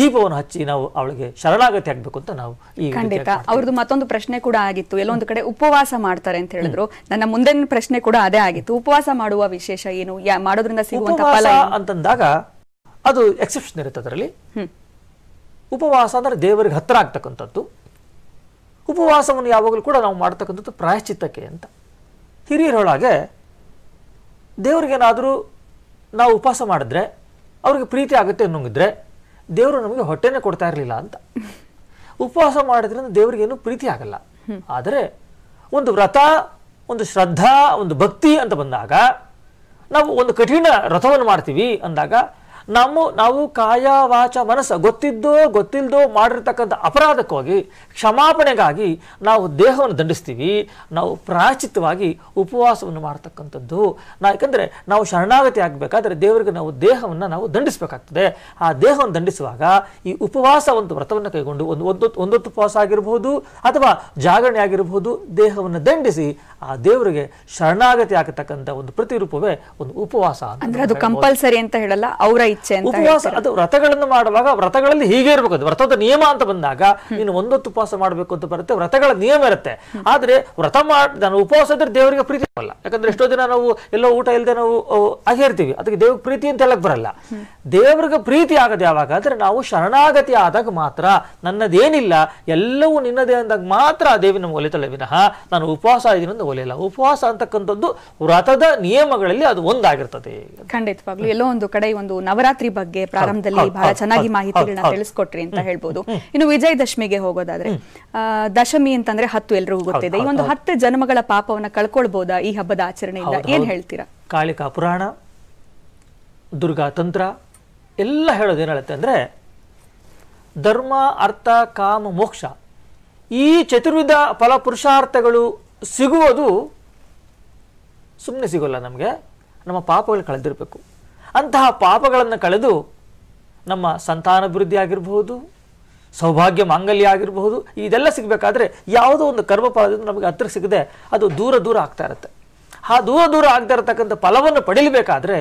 Speaker 2: ದೀಪವನ್ನು ಹಚ್ಚಿ ನಾವು ಅವಳಿಗೆ ಶರಣಾಗತಿ ಆಗಬೇಕು ಅಂತ ನಾವು ಈ ಖಂಡಿತ
Speaker 1: ಅವ್ರದ್ದು ಮತ್ತೊಂದು ಪ್ರಶ್ನೆ ಕೂಡ ಆಗಿತ್ತು ಎಲ್ಲೊಂದು ಕಡೆ ಉಪವಾಸ ಮಾಡ್ತಾರೆ ಅಂತ ಹೇಳಿದ್ರು ನನ್ನ ಮುಂದಿನ ಪ್ರಶ್ನೆ ಕೂಡ ಅದೇ ಆಗಿತ್ತು ಉಪವಾಸ ಮಾಡುವ ವಿಶೇಷ ಏನು ಮಾಡೋದ್ರಿಂದ ಸಿಗುವಂತ ಫಲ
Speaker 2: ಅಂತಂದಾಗ ಅದು ಎಕ್ಸೆಪ್ಷನ್ ಇರುತ್ತೆ ಅದರಲ್ಲಿ ಉಪವಾಸ ಅಂದರೆ ದೇವರಿಗೆ ಹತ್ತಿರ ಆಗ್ತಕ್ಕಂಥದ್ದು ಉಪವಾಸವನ್ನು ಯಾವಾಗಲೂ ಕೂಡ ನಾವು ಮಾಡ್ತಕ್ಕಂಥದ್ದು ಪ್ರಾಯಶ್ಚಿತ್ತಕ್ಕೆ ಅಂತ ಹಿರಿಯರೊಳಗೆ ದೇವ್ರಿಗೇನಾದರೂ ನಾವು ಉಪವಾಸ ಮಾಡಿದ್ರೆ ಅವ್ರಿಗೆ ಪ್ರೀತಿ ಆಗುತ್ತೆ ಅನ್ನೋಂಗಿದ್ರೆ ದೇವರು ನಮಗೆ ಹೊಟ್ಟೆನೇ ಕೊಡ್ತಾ ಇರಲಿಲ್ಲ ಅಂತ ಉಪವಾಸ ಮಾಡಿದ್ರಿಂದ ದೇವರಿಗೇನು ಪ್ರೀತಿ ಆಗಲ್ಲ ಆದರೆ ಒಂದು ವ್ರತ ಒಂದು ಶ್ರದ್ಧಾ ಒಂದು ಭಕ್ತಿ ಅಂತ ಬಂದಾಗ ನಾವು ಒಂದು ಕಠಿಣ ವ್ರತವನ್ನು ಮಾಡ್ತೀವಿ ಅಂದಾಗ ನಮ್ಮ ನಾವು ಕಾಯ ವಾಚ ಮನಸ್ಸು ಗೊತ್ತಿದ್ದೋ ಗೊತ್ತಿಲ್ಲದೋ ಮಾಡಿರ್ತಕ್ಕಂಥ ಅಪರಾಧಕ್ಕೋಗಿ ಕ್ಷಮಾಪಣೆಗಾಗಿ ನಾವು ದೇಹವನ್ನು ದಂಡಿಸ್ತೀವಿ ನಾವು ಪ್ರಾಚಿತವಾಗಿ ಉಪವಾಸವನ್ನು ಮಾಡ್ತಕ್ಕಂಥದ್ದು ನಾ ಯಾಕಂದರೆ ನಾವು ಶರಣಾಗತಿ ಆಗಬೇಕಾದ್ರೆ ದೇವರಿಗೆ ನಾವು ದೇಹವನ್ನು ನಾವು ದಂಡಿಸಬೇಕಾಗ್ತದೆ ಆ ದೇಹವನ್ನು ದಂಡಿಸುವಾಗ ಈ ಉಪವಾಸ ಒಂದು ವ್ರತವನ್ನು ಕೈಗೊಂಡು ಒಂದು ಒಂದೊತ್ತು ಒಂದೊತ್ತು ಉಪವಾಸ ಆಗಿರಬಹುದು ಅಥವಾ ಜಾಗರಣೆ ಆಗಿರಬಹುದು ದೇಹವನ್ನು ದಂಡಿಸಿ ಆ ದೇವರಿಗೆ ಶರಣಾಗತಿ ಆಗತಕ್ಕಂಥ ಒಂದು ಪ್ರತಿರೂಪವೇ ಒಂದು ಉಪವಾಸ ಅಂದರೆ ಅದು ಕಂಪಲ್ಸರಿ
Speaker 1: ಅಂತ ಹೇಳಲ್ಲ ಅವರ ಉಪವಾಸ ಅದು
Speaker 2: ವ್ರತಗಳನ್ನು ಮಾಡುವಾಗ ವ್ರತಗಳಲ್ಲಿ ಹೀಗೆ ಇರಬೇಕು ಅದು ವ್ರತದ ನಿಯಮ ಅಂತ ಬಂದಾಗ ನೀನು ಒಂದೊತ್ತು ಉಪವಾಸ ಮಾಡಬೇಕು ಅಂತ ಬರುತ್ತೆ ವ್ರತಗಳ ನಿಯಮ ಇರುತ್ತೆ ಆದ್ರೆ ವ್ರತ ಮಾಡಿ ನಾನು ಉಪವಾಸ ಇದ್ರೆ ದೇವರಿಗೆ ಪ್ರೀತಿ ಇರಲ್ಲ ಯಾಕಂದ್ರೆ ಎಷ್ಟೋ ದಿನ ನಾವು ಎಲ್ಲೋ ಊಟ ಇಲ್ಲದೆ ನಾವು ಹಾಗೆ ಅದಕ್ಕೆ ದೇವ್ರಿಗೆ ಪ್ರೀತಿ ಅಂತ ಹೇಳಕ್ ಬರಲ್ಲ ದೇವರಿಗೆ ಪ್ರೀತಿ ಆಗದೆ ಯಾವಾಗ ಆದ್ರೆ ನಾವು ಶರಣಾಗತಿ ಆದಾಗ ಮಾತ್ರ ನನ್ನದೇನಿಲ್ಲ ಎಲ್ಲವೂ ನಿನ್ನದೇ ಅಂದಾಗ ಮಾತ್ರ ಆ ದೇವಿ ನಮ್ಗೆ ಒಲಿತಲ್ಲ ವಿನಃ ನಾನು ಉಪವಾಸ ಇದೀನಿ ಅಂತ ಒಲಿಯಲ್ಲ ಉಪವಾಸ ಅಂತಕ್ಕಂಥದ್ದು ವ್ರತದ ನಿಯಮಗಳಲ್ಲಿ ಅದು ಒಂದಾಗಿರ್ತದೆ
Speaker 1: ಖಂಡಿತವಾಗ್ಲು ಎಲ್ಲೋ ಒಂದು ಕಡೆ ಒಂದು ನವರ ನವರಾತ್ರಿ ಬಗ್ಗೆ ಪ್ರಾರಂಭದಲ್ಲಿ ಬಹಳ ಚೆನ್ನಾಗಿ ಮಾಹಿತಿಗಳನ್ನ ತಿಳಿಸ್ಕೊಟ್ರಿ ಅಂತ ಹೇಳ್ಬೋದು ಇನ್ನು ವಿಜಯದಶಮಿಗೆ ಹೋಗೋದಾದ್ರೆ ದಶಮಿ ಅಂತಂದ್ರೆ ಹತ್ತು ಎಲ್ರಿಗೂ ಗೊತ್ತಿದೆ ಈ ಒಂದು ಹತ್ತು ಜನ್ಮಗಳ ಪಾಪವನ್ನ ಕಳ್ಕೊಳ್ಬಹುದಾ ಈ ಹಬ್ಬದ ಆಚರಣೆಯಿಂದ ಏನ್ ಹೇಳ್ತೀರಾ
Speaker 2: ಕಾಳಿಕಾ ಪುರಾಣ ದುರ್ಗಾ ತಂತ್ರ ಎಲ್ಲ ಹೇಳೋದು ಏನ್ ಅಂದ್ರೆ ಧರ್ಮ ಅರ್ಥ ಕಾಮ ಮೋಕ್ಷ ಈ ಚತುರ್ವಿಧ ಫಲ ಪುರುಷಾರ್ಥಗಳು ಸಿಗುವುದು ಸುಮ್ಮನೆ ಸಿಗೋಲ್ಲ ನಮಗೆ ನಮ್ಮ ಪಾಪಗಳು ಕಳೆದಿರಬೇಕು ಅಂತಹ ಪಾಪಗಳನ್ನು ಕಳೆದು ನಮ್ಮ ಸಂತಾನಭಿವೃದ್ಧಿ ಆಗಿರಬಹುದು ಸೌಭಾಗ್ಯ ಮಾಂಗಲ್ಯ ಆಗಿರಬಹುದು ಇದೆಲ್ಲ ಸಿಗಬೇಕಾದ್ರೆ ಯಾವುದೋ ಒಂದು ಕರ್ಮಫಲದಿಂದ ನಮಗೆ ಹತ್ರ ಸಿಗದೆ ಅದು ದೂರ ದೂರ ಆಗ್ತಾ ಇರುತ್ತೆ ಆ ದೂರ ದೂರ ಆಗ್ತಾ ಇರತಕ್ಕಂಥ ಫಲವನ್ನು ಪಡೀಲಿಬೇಕಾದ್ರೆ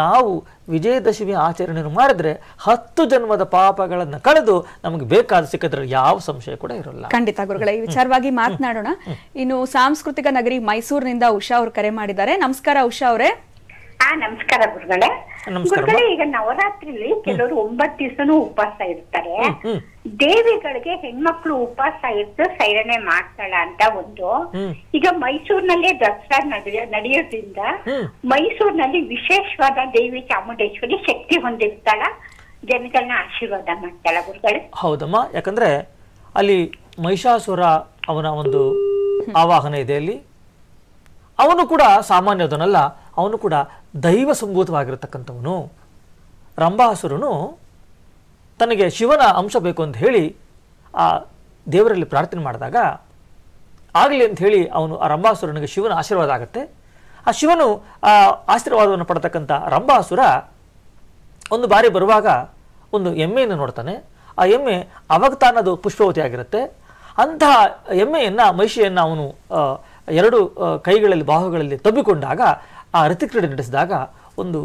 Speaker 2: ನಾವು ವಿಜಯದಶಮಿ ಆಚರಣೆಯನ್ನು ಮಾಡಿದ್ರೆ ಹತ್ತು ಜನ್ಮದ ಪಾಪಗಳನ್ನು ಕಳೆದು ನಮಗೆ ಬೇಕಾದ ಸಿಕ್ಕದ್ರ ಯಾವ ಸಂಶಯ ಕೂಡ ಇರಲ್ಲ
Speaker 1: ಖಂಡಿತ ಗುರುಗಳ ಈ ವಿಚಾರವಾಗಿ ಮಾತನಾಡೋಣ ಇನ್ನು ಸಾಂಸ್ಕೃತಿಕ ನಗರಿ ಮೈಸೂರಿನಿಂದ ಉಷಾ ಅವರು ಕರೆ ಮಾಡಿದ್ದಾರೆ ನಮಸ್ಕಾರ ಉಷಾ ಅವರೇ ಹಾ ನಮಸ್ಕಾರ ಗುರುಗಳೇ ಗುರುಗಳೇ ಈಗ ನವರಾತ್ರಿಲಿ ಕೆಲವರು ಒಂಬತ್ತು ದಿವಸನು ಉಪವಾಸ ಇರ್ತಾರೆ ದೇವಿಗಳಿಗೆ ಹೆಣ್ಮಕ್ಳು ಉಪವಾಸ ಇದ್ದು ಸೈರಣೆ ಮಾಡ್ತಾಳ ಅಂತ ಒಂದು ಈಗ ಮೈಸೂರಿನಲ್ಲಿ ದಸರಾ ನಡೆಯ ನಡೆಯೋದ್ರಿಂದ ಮೈಸೂರಿನಲ್ಲಿ ವಿಶೇಷವಾದ ದೇವಿ ಚಾಮುಂಡೇಶ್ವರಿ ಶಕ್ತಿ ಹೊಂದಿರ್ತಾಳ ಜನಗಳನ್ನ ಆಶೀರ್ವಾದ
Speaker 2: ಮಾಡ್ತಾಳ ಗುರುಗಳೇ ಹೌದಮ್ಮ ಯಾಕಂದ್ರೆ ಅಲ್ಲಿ ಮಹಿಷಾಸುರ ಅವನ ಒಂದು ಆವಾಹನ ಇದೆ ಅಲ್ಲಿ ಅವನು ಕೂಡ ಸಾಮಾನ್ಯದನಲ್ಲ ಅವನು ಕೂಡ ದೈವ ಸಂಭೂತವಾಗಿರತಕ್ಕಂಥವನು ರಂಭಾಸುರನು ತನಗೆ ಶಿವನ ಅಂಶ ಬೇಕು ಅಂತ ಹೇಳಿ ಆ ದೇವರಲ್ಲಿ ಪ್ರಾರ್ಥನೆ ಮಾಡಿದಾಗ ಆಗಲಿ ಅಂತ ಹೇಳಿ ಅವನು ಆ ರಂಭಾಸುರನಿಗೆ ಶಿವನ ಆಶೀರ್ವಾದ ಆಗುತ್ತೆ ಆ ಶಿವನು ಆ ಆಶೀರ್ವಾದವನ್ನು ಪಡತಕ್ಕಂಥ ರಂಭಾಸುರ ಒಂದು ಬಾರಿ ಬರುವಾಗ ಒಂದು ಎಮ್ಮೆಯನ್ನು ನೋಡ್ತಾನೆ ಆ ಎಮ್ಮೆ ಅವಾಗ ತಾನದು ಪುಷ್ಪವತಿ ಆಗಿರುತ್ತೆ ಅಂತಹ ಎಮ್ಮೆಯನ್ನು ಮಹಿಷಿಯನ್ನು ಅವನು ಎರಡು ಕೈಗಳಲ್ಲಿ ಬಾಹುಗಳಲ್ಲಿ ತಬ್ಬಿಕೊಂಡಾಗ ಆ ರತಿಕ್ರೀಡೆ ನಡೆಸಿದಾಗ ಒಂದು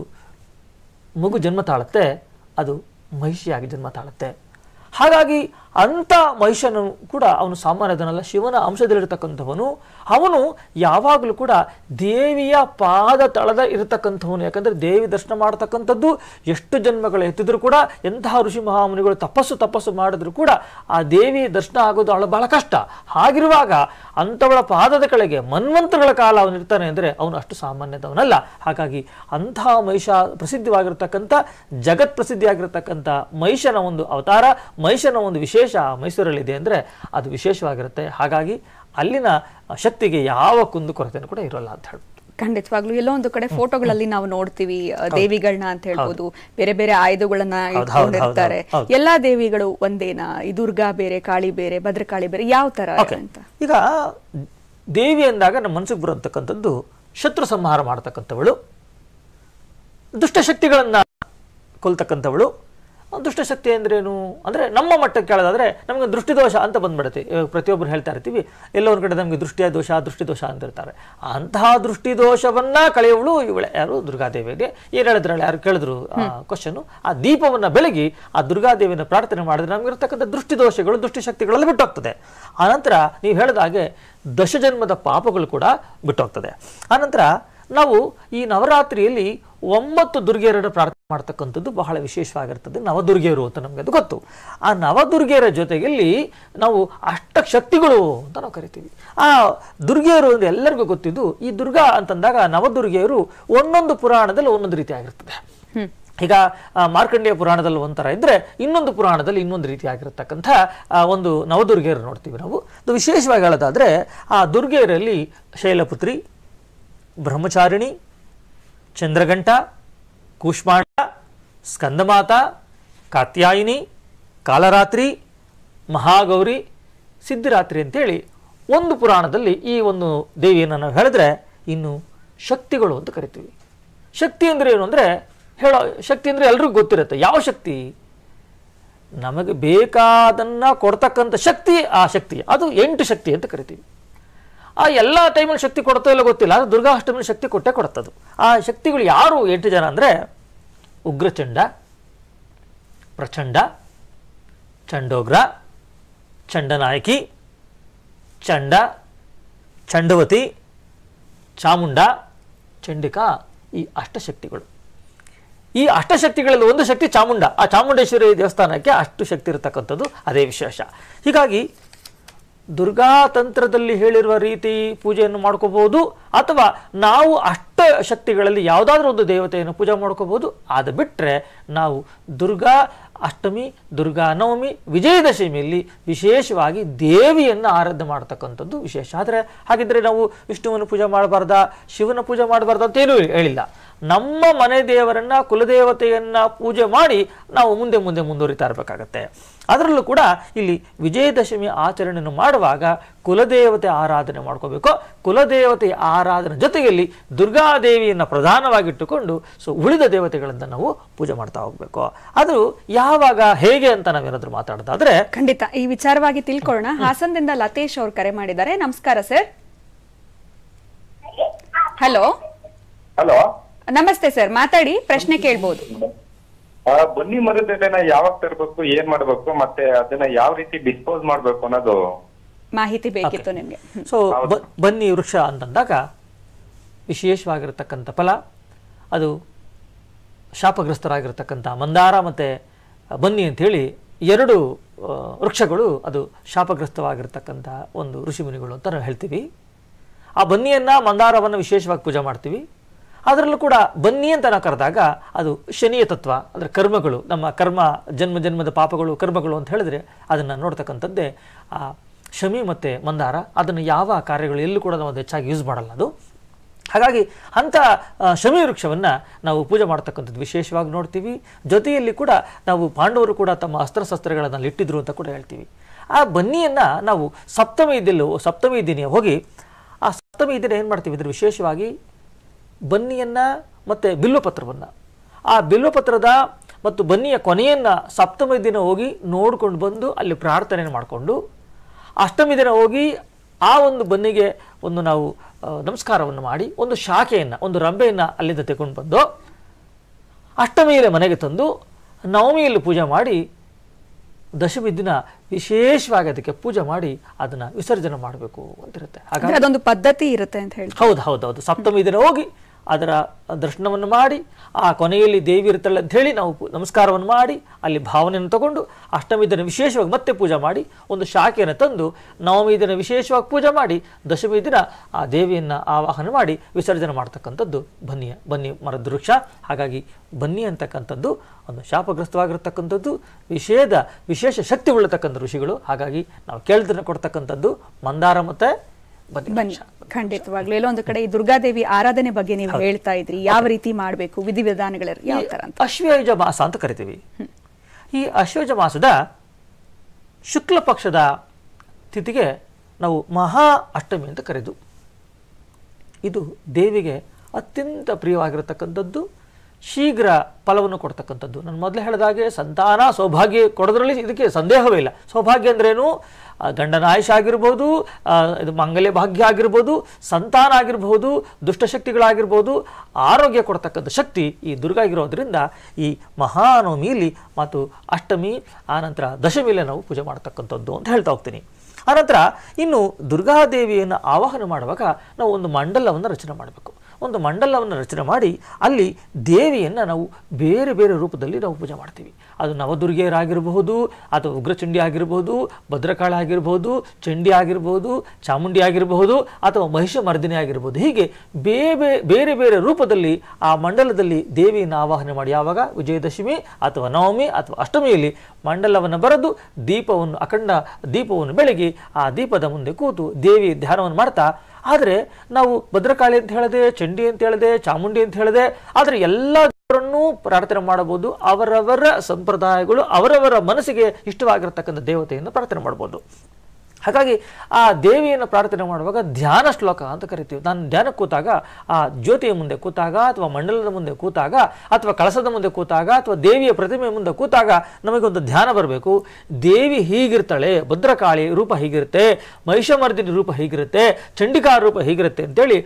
Speaker 2: ಮಗು ಜನ್ಮ ತಾಳುತ್ತೆ ಅದು ಮಹಿಷಿಯಾಗಿ ಜನ್ಮ ತಾಳುತ್ತೆ ಹಾಗಾಗಿ ಅಂಥ ಮಹಿಷನು ಕೂಡ ಅವನು ಸಾಮಾನ್ಯದನಲ್ಲ ಶಿವನ ಅಂಶದಲ್ಲಿರತಕ್ಕಂಥವನು ಅವನು ಯಾವಾಗಲೂ ಕೂಡ ದೇವಿಯ ಪಾದ ತಳದ ಇರತಕ್ಕಂಥವನು ಯಾಕಂದರೆ ದೇವಿ ದರ್ಶನ ಮಾಡತಕ್ಕಂಥದ್ದು ಎಷ್ಟು ಜನ್ಮಗಳು ಎತ್ತಿದ್ರು ಕೂಡ ಎಂತಹ ಋಷಿ ಮಹಾಮುನಿಗಳು ತಪಸ್ಸು ತಪಸ್ಸು ಮಾಡಿದ್ರು ಕೂಡ ಆ ದೇವಿ ದರ್ಶನ ಆಗೋದು ಅವಳು ಬಹಳ ಕಷ್ಟ ಹಾಗಿರುವಾಗ ಅಂಥವಳ ಪಾದದ ಕೆಳಗೆ ಮನ್ವಂತರಗಳ ಕಾಲ ಅವನಿರ್ತಾನೆ ಅಂದರೆ ಅವನು ಅಷ್ಟು ಸಾಮಾನ್ಯದವನಲ್ಲ ಹಾಗಾಗಿ ಅಂತಹ ಮಹಿಷ ಪ್ರಸಿದ್ಧವಾಗಿರತಕ್ಕಂಥ ಜಗತ್ ಪ್ರಸಿದ್ಧಿಯಾಗಿರತಕ್ಕಂಥ ಮಹಿಷನ ಒಂದು ಅವತಾರ ಮಹಿಷನ ಒಂದು ವಿಷಯ ವಿಶೇಷ ಇದೆ ಅಂದರೆ ಅದು ವಿಶೇಷವಾಗಿರುತ್ತೆ ಹಾಗಾಗಿ ಅಲ್ಲಿನ ಶಕ್ತಿಗೆ ಯಾವ ಕುಂದು ಕೊರತೆನೂ ಕೂಡ ಇರೋಲ್ಲ ಅಂತ ಹೇಳ್ಬೋದು
Speaker 1: ಖಂಡಿತವಾಗ್ಲೂ ಎಲ್ಲೋ ಒಂದು ಕಡೆ ಫೋಟೋಗಳಲ್ಲಿ ನಾವು ನೋಡ್ತೀವಿ ದೇವಿಗಳನ್ನ ಅಂತ ಹೇಳ್ಬೋದು ಬೇರೆ ಬೇರೆ ಆಯುಧಗಳನ್ನ ಇಟ್ಕೊಂಡಿರ್ತಾರೆ ಎಲ್ಲಾ ದೇವಿಗಳು ಒಂದೇನಾ ಈ ದುರ್ಗಾ ಬೇರೆ ಕಾಳಿ ಬೇರೆ ಭದ್ರಕಾಳಿ ಬೇರೆ ಯಾವ ತರ ಅಂತ
Speaker 2: ಈಗ ದೇವಿ ಅಂದಾಗ ನಮ್ಮ ಮನಸ್ಸಿಗೆ ಬರತಕ್ಕಂಥದ್ದು ಶತ್ರು ಸಂಹಾರ ಮಾಡತಕ್ಕಂಥವಳು ದುಷ್ಟಶಕ್ತಿಗಳನ್ನ ಕೊಲ್ತಕ್ಕಂಥವಳು ದುಷ್ಟಶಕ್ತಿ ಅಂದ್ರೇನು ಅಂದರೆ ನಮ್ಮ ಮಟ್ಟಕ್ಕೆ ಕೇಳೋದಾದರೆ ನಮಗೆ ದೃಷ್ಟಿದೋಷ ಅಂತ ಬಂದ್ಬಿಡುತ್ತೆ ಪ್ರತಿಯೊಬ್ಬರು ಹೇಳ್ತಾ ಇರ್ತೀವಿ ಎಲ್ಲೋ ಒಂದು ಕಡೆ ನಮಗೆ ದೃಷ್ಟಿಯ ದೋಷ ದೃಷ್ಟಿದೋಷ ಇರ್ತಾರೆ ಅಂತಹ ದೃಷ್ಟಿದೋಷವನ್ನು ಕಳೆಯವಳು ಇವಳೆ ಯಾರು ದುರ್ಗಾದೇವಿಗೆ ಏನು ಹೇಳಿದ್ರಲ್ಲ ಯಾರು ಕೇಳಿದ್ರು ಆ ಆ ದೀಪವನ್ನು ಬೆಳಗಿ ಆ ದುರ್ಗಾದೇವಿಯನ್ನು ಪ್ರಾರ್ಥನೆ ಮಾಡಿದ್ರೆ ನಮಗಿರ್ತಕ್ಕಂಥ ದೃಷ್ಟಿದೋಷಗಳು ದೃಷ್ಟಿಶಕ್ತಿಗಳೆಲ್ಲ ಬಿಟ್ಟೋಗ್ತದೆ ಆನಂತರ ನೀವು ಹೇಳಿದ ಹಾಗೆ ದಶಜನ್ಮದ ಪಾಪಗಳು ಕೂಡ ಬಿಟ್ಟೋಗ್ತದೆ ಆನಂತರ ನಾವು ಈ ನವರಾತ್ರಿಯಲ್ಲಿ ಒಂಬತ್ತು ದುರ್ಗೆಯರನ್ನು ಪ್ರಾರ್ಥನೆ ಮಾಡ್ತಕ್ಕಂಥದ್ದು ಬಹಳ ವಿಶೇಷವಾಗಿರ್ತದೆ ನವದುರ್ಗೆಯರು ಅಂತ ನಮಗೆ ಅದು ಗೊತ್ತು ಆ ನವದುರ್ಗೆಯರ ಜೊತೆಯಲ್ಲಿ ನಾವು ಅಷ್ಟ ಶಕ್ತಿಗಳು ಅಂತ ನಾವು ಕರಿತೀವಿ ಆ ದುರ್ಗೆಯರು ಅಂದರೆ ಎಲ್ಲರಿಗೂ ಗೊತ್ತಿದ್ದು ಈ ದುರ್ಗಾ ಅಂತಂದಾಗ ನವದುರ್ಗೆಯರು ಒಂದೊಂದು ಪುರಾಣದಲ್ಲಿ ಒಂದೊಂದು ರೀತಿ ಆಗಿರ್ತದೆ ಈಗ ಮಾರ್ಕಂಡೇಯ ಪುರಾಣದಲ್ಲಿ ಒಂಥರ ಇದ್ದರೆ ಇನ್ನೊಂದು ಪುರಾಣದಲ್ಲಿ ಇನ್ನೊಂದು ರೀತಿಯಾಗಿರತಕ್ಕಂಥ ಒಂದು ನವದುರ್ಗೆಯರು ನೋಡ್ತೀವಿ ನಾವು ಅದು ವಿಶೇಷವಾಗಿ ಹೇಳೋದಾದರೆ ಆ ದುರ್ಗೆಯರಲ್ಲಿ ಶೈಲಪುತ್ರಿ ಬ್ರಹ್ಮಚಾರಿಣಿ ಚಂದ್ರಘಂಟ ಕೂಷ್ಮಾಂಡ ಸ್ಕಂದಮಾತ ಕಾತ್ಯಾಯಿನಿ ಕಾಲರಾತ್ರಿ ಮಹಾಗೌರಿ ಸಿದ್ಧರಾತ್ರಿ ಅಂತೇಳಿ ಒಂದು ಪುರಾಣದಲ್ಲಿ ಈ ಒಂದು ದೇವಿಯನ್ನು ನಾವು ಹೇಳಿದ್ರೆ ಇನ್ನು ಶಕ್ತಿಗಳು ಅಂತ ಕರಿತೀವಿ ಶಕ್ತಿ ಅಂದರೆ ಏನು ಅಂದರೆ ಹೇಳೋ ಶಕ್ತಿ ಅಂದರೆ ಎಲ್ರಿಗೂ ಗೊತ್ತಿರುತ್ತೆ ಯಾವ ಶಕ್ತಿ ನಮಗೆ ಬೇಕಾದನ್ನು ಕೊಡ್ತಕ್ಕಂಥ ಶಕ್ತಿ ಆ ಶಕ್ತಿ ಅದು ಎಂಟು ಶಕ್ತಿ ಅಂತ ಕರಿತೀವಿ ಆ ಎಲ್ಲ ಟೈಮಲ್ಲಿ ಶಕ್ತಿ ಕೊಡ್ತೋ ಇಲ್ಲ ಗೊತ್ತಿಲ್ಲ ಆದರೆ ದುರ್ಗಾಷ್ಟಮಿ ಶಕ್ತಿ ಕೊಟ್ಟೇ ಕೊಡ್ತದ್ದು ಆ ಶಕ್ತಿಗಳು ಯಾರು ಎಂಟು ಜನ ಅಂದರೆ ಉಗ್ರಚಂಡ ಪ್ರಚಂಡ ಚಂಡೋಗ್ರ ಚಂಡನಾಯಕಿ ಚಂಡ ಚಂಡವತಿ ಚಾಮುಂಡ ಚಂಡಿಕಾ ಈ ಅಷ್ಟಶಕ್ತಿಗಳು ಈ ಅಷ್ಟಶಕ್ತಿಗಳಲ್ಲಿ ಒಂದು ಶಕ್ತಿ ಚಾಮುಂಡ ಆ ಚಾಮುಂಡೇಶ್ವರಿ ದೇವಸ್ಥಾನಕ್ಕೆ ಅಷ್ಟು ಶಕ್ತಿ ಇರತಕ್ಕಂಥದ್ದು ಅದೇ ವಿಶೇಷ ಹೀಗಾಗಿ ದುರ್ಗಾ ತಂತ್ರದಲ್ಲಿ ಹೇಳಿರುವ ರೀತಿ ಪೂಜೆಯನ್ನು ಮಾಡ್ಕೋಬಹುದು ಅಥವಾ ನಾವು ಅಷ್ಟ ಶಕ್ತಿಗಳಲ್ಲಿ ಯಾವುದಾದ್ರೂ ಒಂದು ದೇವತೆಯನ್ನು ಪೂಜೆ ಮಾಡ್ಕೋಬಹುದು ಆದ ಬಿಟ್ಟರೆ ನಾವು ದುರ್ಗಾ ಅಷ್ಟಮಿ ದುರ್ಗಾ ನವಮಿ ವಿಜಯದಶಮಿಯಲ್ಲಿ ವಿಶೇಷವಾಗಿ ದೇವಿಯನ್ನು ಆರಾಧನೆ ಮಾಡ್ತಕ್ಕಂಥದ್ದು ವಿಶೇಷ ಆದರೆ ಹಾಗಿದ್ದರೆ ನಾವು ವಿಷ್ಣುವನ್ನು ಪೂಜೆ ಮಾಡಬಾರ್ದ ಶಿವನ ಪೂಜೆ ಮಾಡಬಾರ್ದು ಅಂತೇನೂ ಹೇಳಿಲ್ಲ ನಮ್ಮ ಮನೆ ದೇವರನ್ನ ಕುಲದೇವತೆಯನ್ನ ಪೂಜೆ ಮಾಡಿ ನಾವು ಮುಂದೆ ಮುಂದೆ ಮುಂದುವರಿತಾ ಇರಬೇಕಾಗತ್ತೆ ಅದರಲ್ಲೂ ಕೂಡ ಇಲ್ಲಿ ವಿಜಯದಶಮಿ ಆಚರಣೆಯನ್ನು ಮಾಡುವಾಗ ಕುಲದೇವತೆ ಆರಾಧನೆ ಮಾಡ್ಕೋಬೇಕು ಕುಲದೇವತೆ ಆರಾಧನೆ ಜೊತೆಯಲ್ಲಿ ದುರ್ಗಾದೇವಿಯನ್ನು ಪ್ರಧಾನವಾಗಿಟ್ಟುಕೊಂಡು ಸೊ ಉಳಿದ ದೇವತೆಗಳನ್ನು ನಾವು ಪೂಜೆ ಮಾಡ್ತಾ ಹೋಗಬೇಕು ಆದರೂ ಯಾವಾಗ ಹೇಗೆ ಅಂತ ನಾವೇನಾದರೂ ಮಾತಾಡೋದಾದ್ರೆ
Speaker 1: ಖಂಡಿತ ಈ ವಿಚಾರವಾಗಿ ತಿಳ್ಕೊಳ್ಳೋಣ ಹಾಸನದಿಂದ ಲತೇಶ್ ಅವರು ಕರೆ ಮಾಡಿದ್ದಾರೆ ನಮಸ್ಕಾರ ಸರ್ ಹಲೋ ಹಲೋ ನಮಸ್ತೆ ಸರ್ ಮಾತಾಡಿ ಪ್ರಶ್ನೆ ಕೇಳ್ಬೋದು
Speaker 2: ಬನ್ನಿ ಮರದ ಯಾವಾಗ ತರಬೇಕು ಏನ್ ಮಾಡ್ಬೇಕು ಮತ್ತೆ ಅದನ್ನ ಯಾವ ರೀತಿ ಡಿಸ್ಪೋಸ್ ಮಾಡ್ಬೇಕು ಅನ್ನೋದು
Speaker 1: ಮಾಹಿತಿ ಬೇಕಿತ್ತು
Speaker 2: ನಿಮಗೆ ಸೊ ಬನ್ನಿ ವೃಕ್ಷ ಅಂತಂದಾಗ ವಿಶೇಷವಾಗಿರತಕ್ಕಂಥ ಫಲ ಅದು ಶಾಪಗ್ರಸ್ತರಾಗಿರ್ತಕ್ಕಂಥ ಮಂದಾರ ಮತ್ತೆ ಬನ್ನಿ ಅಂತ ಹೇಳಿ ಎರಡು ವೃಕ್ಷಗಳು ಅದು ಶಾಪಗ್ರಸ್ತವಾಗಿರ್ತಕ್ಕಂಥ ಒಂದು ಋಷಿಮುನಿಗಳು ಅಂತ ನಾವು ಹೇಳ್ತೀವಿ ಆ ಬನ್ನಿಯನ್ನ ಮಂದಾರವನ್ನು ವಿಶೇಷವಾಗಿ ಪೂಜೆ ಮಾಡ್ತೀವಿ ಅದರಲ್ಲೂ ಕೂಡ ಬನ್ನಿ ಅಂತ ನಾವು ಕರೆದಾಗ ಅದು ಶನಿಯ ತತ್ವ ಅಂದರೆ ಕರ್ಮಗಳು ನಮ್ಮ ಕರ್ಮ ಜನ್ಮ ಜನ್ಮದ ಪಾಪಗಳು ಕರ್ಮಗಳು ಅಂತ ಹೇಳಿದ್ರೆ ಅದನ್ನು ನೋಡ್ತಕ್ಕಂಥದ್ದೇ ಆ ಶಮಿ ಮತ್ತು ಮಂದಾರ ಅದನ್ನು ಯಾವ ಕಾರ್ಯಗಳು ಎಲ್ಲೂ ಕೂಡ ನಾವು ಹೆಚ್ಚಾಗಿ ಯೂಸ್ ಮಾಡಲ್ಲ ಅದು ಹಾಗಾಗಿ ಅಂಥ ಶಮಿ ವೃಕ್ಷವನ್ನು ನಾವು ಪೂಜೆ ಮಾಡ್ತಕ್ಕಂಥದ್ದು ವಿಶೇಷವಾಗಿ ನೋಡ್ತೀವಿ ಜೊತೆಯಲ್ಲಿ ಕೂಡ ನಾವು ಪಾಂಡವರು ಕೂಡ ತಮ್ಮ ಅಸ್ತ್ರಶಸ್ತ್ರಗಳನ್ನು ಇಟ್ಟಿದ್ರು ಅಂತ ಕೂಡ ಹೇಳ್ತೀವಿ ಆ ಬನ್ನಿಯನ್ನು ನಾವು ಸಪ್ತಮಿ ಇದೆಲ್ಲೋ ಸಪ್ತಮಿ ದಿನ ಹೋಗಿ ಆ ಸಪ್ತಮಿ ದಿನ ಏನು ಮಾಡ್ತೀವಿ ಇದ್ರ ವಿಶೇಷವಾಗಿ ಬನ್ನಿಯನ್ನು ಮತ್ತು ಬಿಲ್ವಪತ್ರವನ್ನು ಆ ಬಿಲ್ವಪತ್ರದ ಮತ್ತು ಬನ್ನಿಯ ಕೊನೆಯನ್ನು ಸಪ್ತಮಿ ದಿನ ಹೋಗಿ ನೋಡಿಕೊಂಡು ಬಂದು ಅಲ್ಲಿ ಪ್ರಾರ್ಥನೆಯನ್ನು ಮಾಡಿಕೊಂಡು ಅಷ್ಟಮಿ ದಿನ ಹೋಗಿ ಆ ಒಂದು ಬನ್ನಿಗೆ ಒಂದು ನಾವು ನಮಸ್ಕಾರವನ್ನು ಮಾಡಿ ಒಂದು ಶಾಖೆಯನ್ನು ಒಂದು ರಂಬೆಯನ್ನು ಅಲ್ಲಿಂದ ತೆಗೊಂಡು ಬಂದು ಅಷ್ಟಮಿಯಲ್ಲಿ ಮನೆಗೆ ತಂದು ನವಮಿಯಲ್ಲಿ ಪೂಜೆ ಮಾಡಿ ದಶಮಿ ದಿನ ವಿಶೇಷವಾಗಿ ಅದಕ್ಕೆ ಪೂಜೆ ಮಾಡಿ ಅದನ್ನು ವಿಸರ್ಜನೆ ಮಾಡಬೇಕು ಅಂತಿರುತ್ತೆ ಹಾಗಾಗಿ ಅದೊಂದು ಪದ್ಧತಿ ಇರುತ್ತೆ ಅಂತ ಹೇಳಿ ಹೌದು ಹೌದು ಹೌದು ಸಪ್ತಮಿ ದಿನ ಹೋಗಿ ಅದರ ದರ್ಶನವನ್ನು ಮಾಡಿ ಆ ಕೊನೆಯಲ್ಲಿ ದೇವಿ ಇರ್ತಾಳೆ ಅಂತ ಹೇಳಿ ನಾವು ನಮಸ್ಕಾರವನ್ನು ಮಾಡಿ ಅಲ್ಲಿ ಭಾವನೆಯನ್ನು ತಗೊಂಡು ಅಷ್ಟಮಿ ದಿನ ವಿಶೇಷವಾಗಿ ಮತ್ತೆ ಪೂಜೆ ಮಾಡಿ ಒಂದು ಶಾಖೆಯನ್ನು ತಂದು ನವಮಿ ದಿನ ವಿಶೇಷವಾಗಿ ಪೂಜೆ ಮಾಡಿ ದಶಮಿ ದಿನ ಆ ದೇವಿಯನ್ನು ಆವಾಹನ ಮಾಡಿ ವಿಸರ್ಜನೆ ಮಾಡ್ತಕ್ಕಂಥದ್ದು ಬನ್ನಿಯ ಬನ್ನಿ ಮರದ ವೃಕ್ಷ ಹಾಗಾಗಿ ಬನ್ನಿ ಅಂತಕ್ಕಂಥದ್ದು ಒಂದು ಶಾಪಗ್ರಸ್ತವಾಗಿರ್ತಕ್ಕಂಥದ್ದು ವಿಷಯದ ವಿಶೇಷ ಶಕ್ತಿ ಉಳ್ಳತಕ್ಕಂಥ ಋಷಿಗಳು ಹಾಗಾಗಿ ನಾವು ಕೇಳಿದ್ರೆ ಕೊಡ್ತಕ್ಕಂಥದ್ದು ಮಂದಾರ ಮತ್ತು
Speaker 1: ಖಂಡಿತವಾಗ್ಲೂ ಎಲ್ಲೋ ಒಂದು ಕಡೆ ಈ ದುರ್ಗಾದೇವಿ ಆರಾಧನೆ ಬಗ್ಗೆ ನೀವು ಹೇಳ್ತಾ ಇದ್ರಿ ಯಾವ ರೀತಿ ಮಾಡಬೇಕು ವಿಧಿವಿಧಾನಗಳ ಯಾವ ತರ
Speaker 2: ಅಂತ ಅಶ್ವಯುಜ ಮಾಸ ಅಂತ ಕರಿತೀವಿ ಈ ಅಶ್ವಯುಜ ಮಾಸದ ಶುಕ್ಲ ಪಕ್ಷದ ತಿಥಿಗೆ ನಾವು ಮಹಾ ಅಷ್ಟಮಿ ಅಂತ ಕರೆದು ಇದು ದೇವಿಗೆ ಅತ್ಯಂತ ಪ್ರಿಯವಾಗಿರತಕ್ಕಂಥದ್ದು ಶೀಘ್ರ ಫಲವನ್ನು ಕೊಡ್ತಕ್ಕಂಥದ್ದು ನಾನು ಮೊದಲು ಹೇಳಿದಾಗೆ ಸಂತಾನ ಸೌಭಾಗ್ಯ ಕೊಡೋದ್ರಲ್ಲಿ ಇದಕ್ಕೆ ಸಂದೇಹವೇ ಇಲ್ಲ ಸೌಭಾಗ್ಯ ಅಂದ್ರೇನು ಗಂಡನ ಆಯುಷ ಆಗಿರ್ಬೋದು ಇದು ಮಂಗಲ್ಯ ಭಾಗ್ಯ ಆಗಿರ್ಬೋದು ಸಂತಾನ ಆಗಿರ್ಬೋದು ದುಷ್ಟಶಕ್ತಿಗಳಾಗಿರ್ಬೋದು ಆರೋಗ್ಯ ಕೊಡ್ತಕ್ಕಂಥ ಶಕ್ತಿ ಈ ದುರ್ಗ ಈ ಮಹಾನವಮಿಯಲ್ಲಿ ಮತ್ತು ಅಷ್ಟಮಿ ಆನಂತರ ದಶಮಿಯಲ್ಲಿ ನಾವು ಪೂಜೆ ಮಾಡ್ತಕ್ಕಂಥದ್ದು ಅಂತ ಹೇಳ್ತಾ ಹೋಗ್ತೀನಿ ಆನಂತರ ಇನ್ನು ದುರ್ಗಾದೇವಿಯನ್ನು ಆವಾಹನ ಮಾಡುವಾಗ ನಾವು ಒಂದು ಮಂಡಲವನ್ನು ರಚನೆ ಮಾಡಬೇಕು ಒಂದು ಮಂಡಲವನ್ನು ರಚನೆ ಮಾಡಿ ಅಲ್ಲಿ ದೇವಿಯನ್ನು ನಾವು ಬೇರೆ ಬೇರೆ ರೂಪದಲ್ಲಿ ನಾವು ಪೂಜೆ ಮಾಡ್ತೀವಿ ಅದು ನವದುರ್ಗೆಯರಾಗಿರಬಹುದು ಅಥವಾ ಉಗ್ರಚಂಡಿ ಆಗಿರಬಹುದು ಭದ್ರಕಾಳ ಆಗಿರಬಹುದು ಚಂಡಿ ಆಗಿರಬಹುದು ಚಾಮುಂಡಿ ಆಗಿರಬಹುದು ಅಥವಾ ಮಹಿಷ ಮರ್ದಿನಿ ಆಗಿರಬಹುದು ಹೀಗೆ ಬೇರೆ ಬೇರೆ ಬೇರೆ ರೂಪದಲ್ಲಿ ಆ ಮಂಡಲದಲ್ಲಿ ದೇವಿಯನ್ನು ಆವಾಹನೆ ಮಾಡಿ ಯಾವಾಗ ವಿಜಯದಶಮಿ ಅಥವಾ ನವಮಿ ಅಥವಾ ಅಷ್ಟಮಿಯಲ್ಲಿ ಮಂಡಲವನ್ನು ಬರೆದು ದೀಪವನ್ನು ಅಖಂಡ ದೀಪವನ್ನು ಬೆಳಗಿ ಆ ದೀಪದ ಮುಂದೆ ಕೂತು ದೇವಿ ಧ್ಯಾನವನ್ನು ಮಾಡ್ತಾ ಆದರೆ ನಾವು ಭದ್ರಕಾಳಿ ಅಂತ ಹೇಳಿದೆ ಚಂಡಿ ಅಂತ ಹೇಳಿದೆ ಚಾಮುಂಡಿ ಅಂತ ಹೇಳಿದೆ ಆದರೆ ಎಲ್ಲ ಅವರನ್ನೂ ಪ್ರಾರ್ಥನೆ ಮಾಡಬಹುದು ಅವರವರ ಸಂಪ್ರದಾಯಗಳು ಅವರವರ ಮನಸ್ಸಿಗೆ ಇಷ್ಟವಾಗಿರತಕ್ಕಂಥ ದೇವತೆಯನ್ನು ಪ್ರಾರ್ಥನೆ ಮಾಡಬಹುದು ಹಾಗಾಗಿ ಆ ದೇವಿಯನ್ನು ಪ್ರಾರ್ಥನೆ ಮಾಡುವಾಗ ಧ್ಯಾನ ಶ್ಲೋಕ ಅಂತ ಕರಿತೀವಿ ನಾನು ಧ್ಯಾನ ಕೂತಾಗ ಆ ಜ್ಯೋತಿಯ ಮುಂದೆ ಕೂತಾಗ ಅಥವಾ ಮಂಡಲದ ಮುಂದೆ ಕೂತಾಗ ಅಥವಾ ಕಳಸದ ಮುಂದೆ ಕೂತಾಗ ಅಥವಾ ದೇವಿಯ ಪ್ರತಿಮೆ ಮುಂದೆ ಕೂತಾಗ ನಮಗೊಂದು ಧ್ಯಾನ ಬರಬೇಕು ದೇವಿ ಹೀಗಿರ್ತಾಳೆ ಭದ್ರಕಾಳಿ ರೂಪ ಹೀಗಿರುತ್ತೆ ಮಹಿಷಮರ್ದಿನಿ ರೂಪ ಹೀಗಿರುತ್ತೆ ಚಂಡಿಕಾ ರೂಪ ಹೀಗಿರುತ್ತೆ ಅಂತೇಳಿ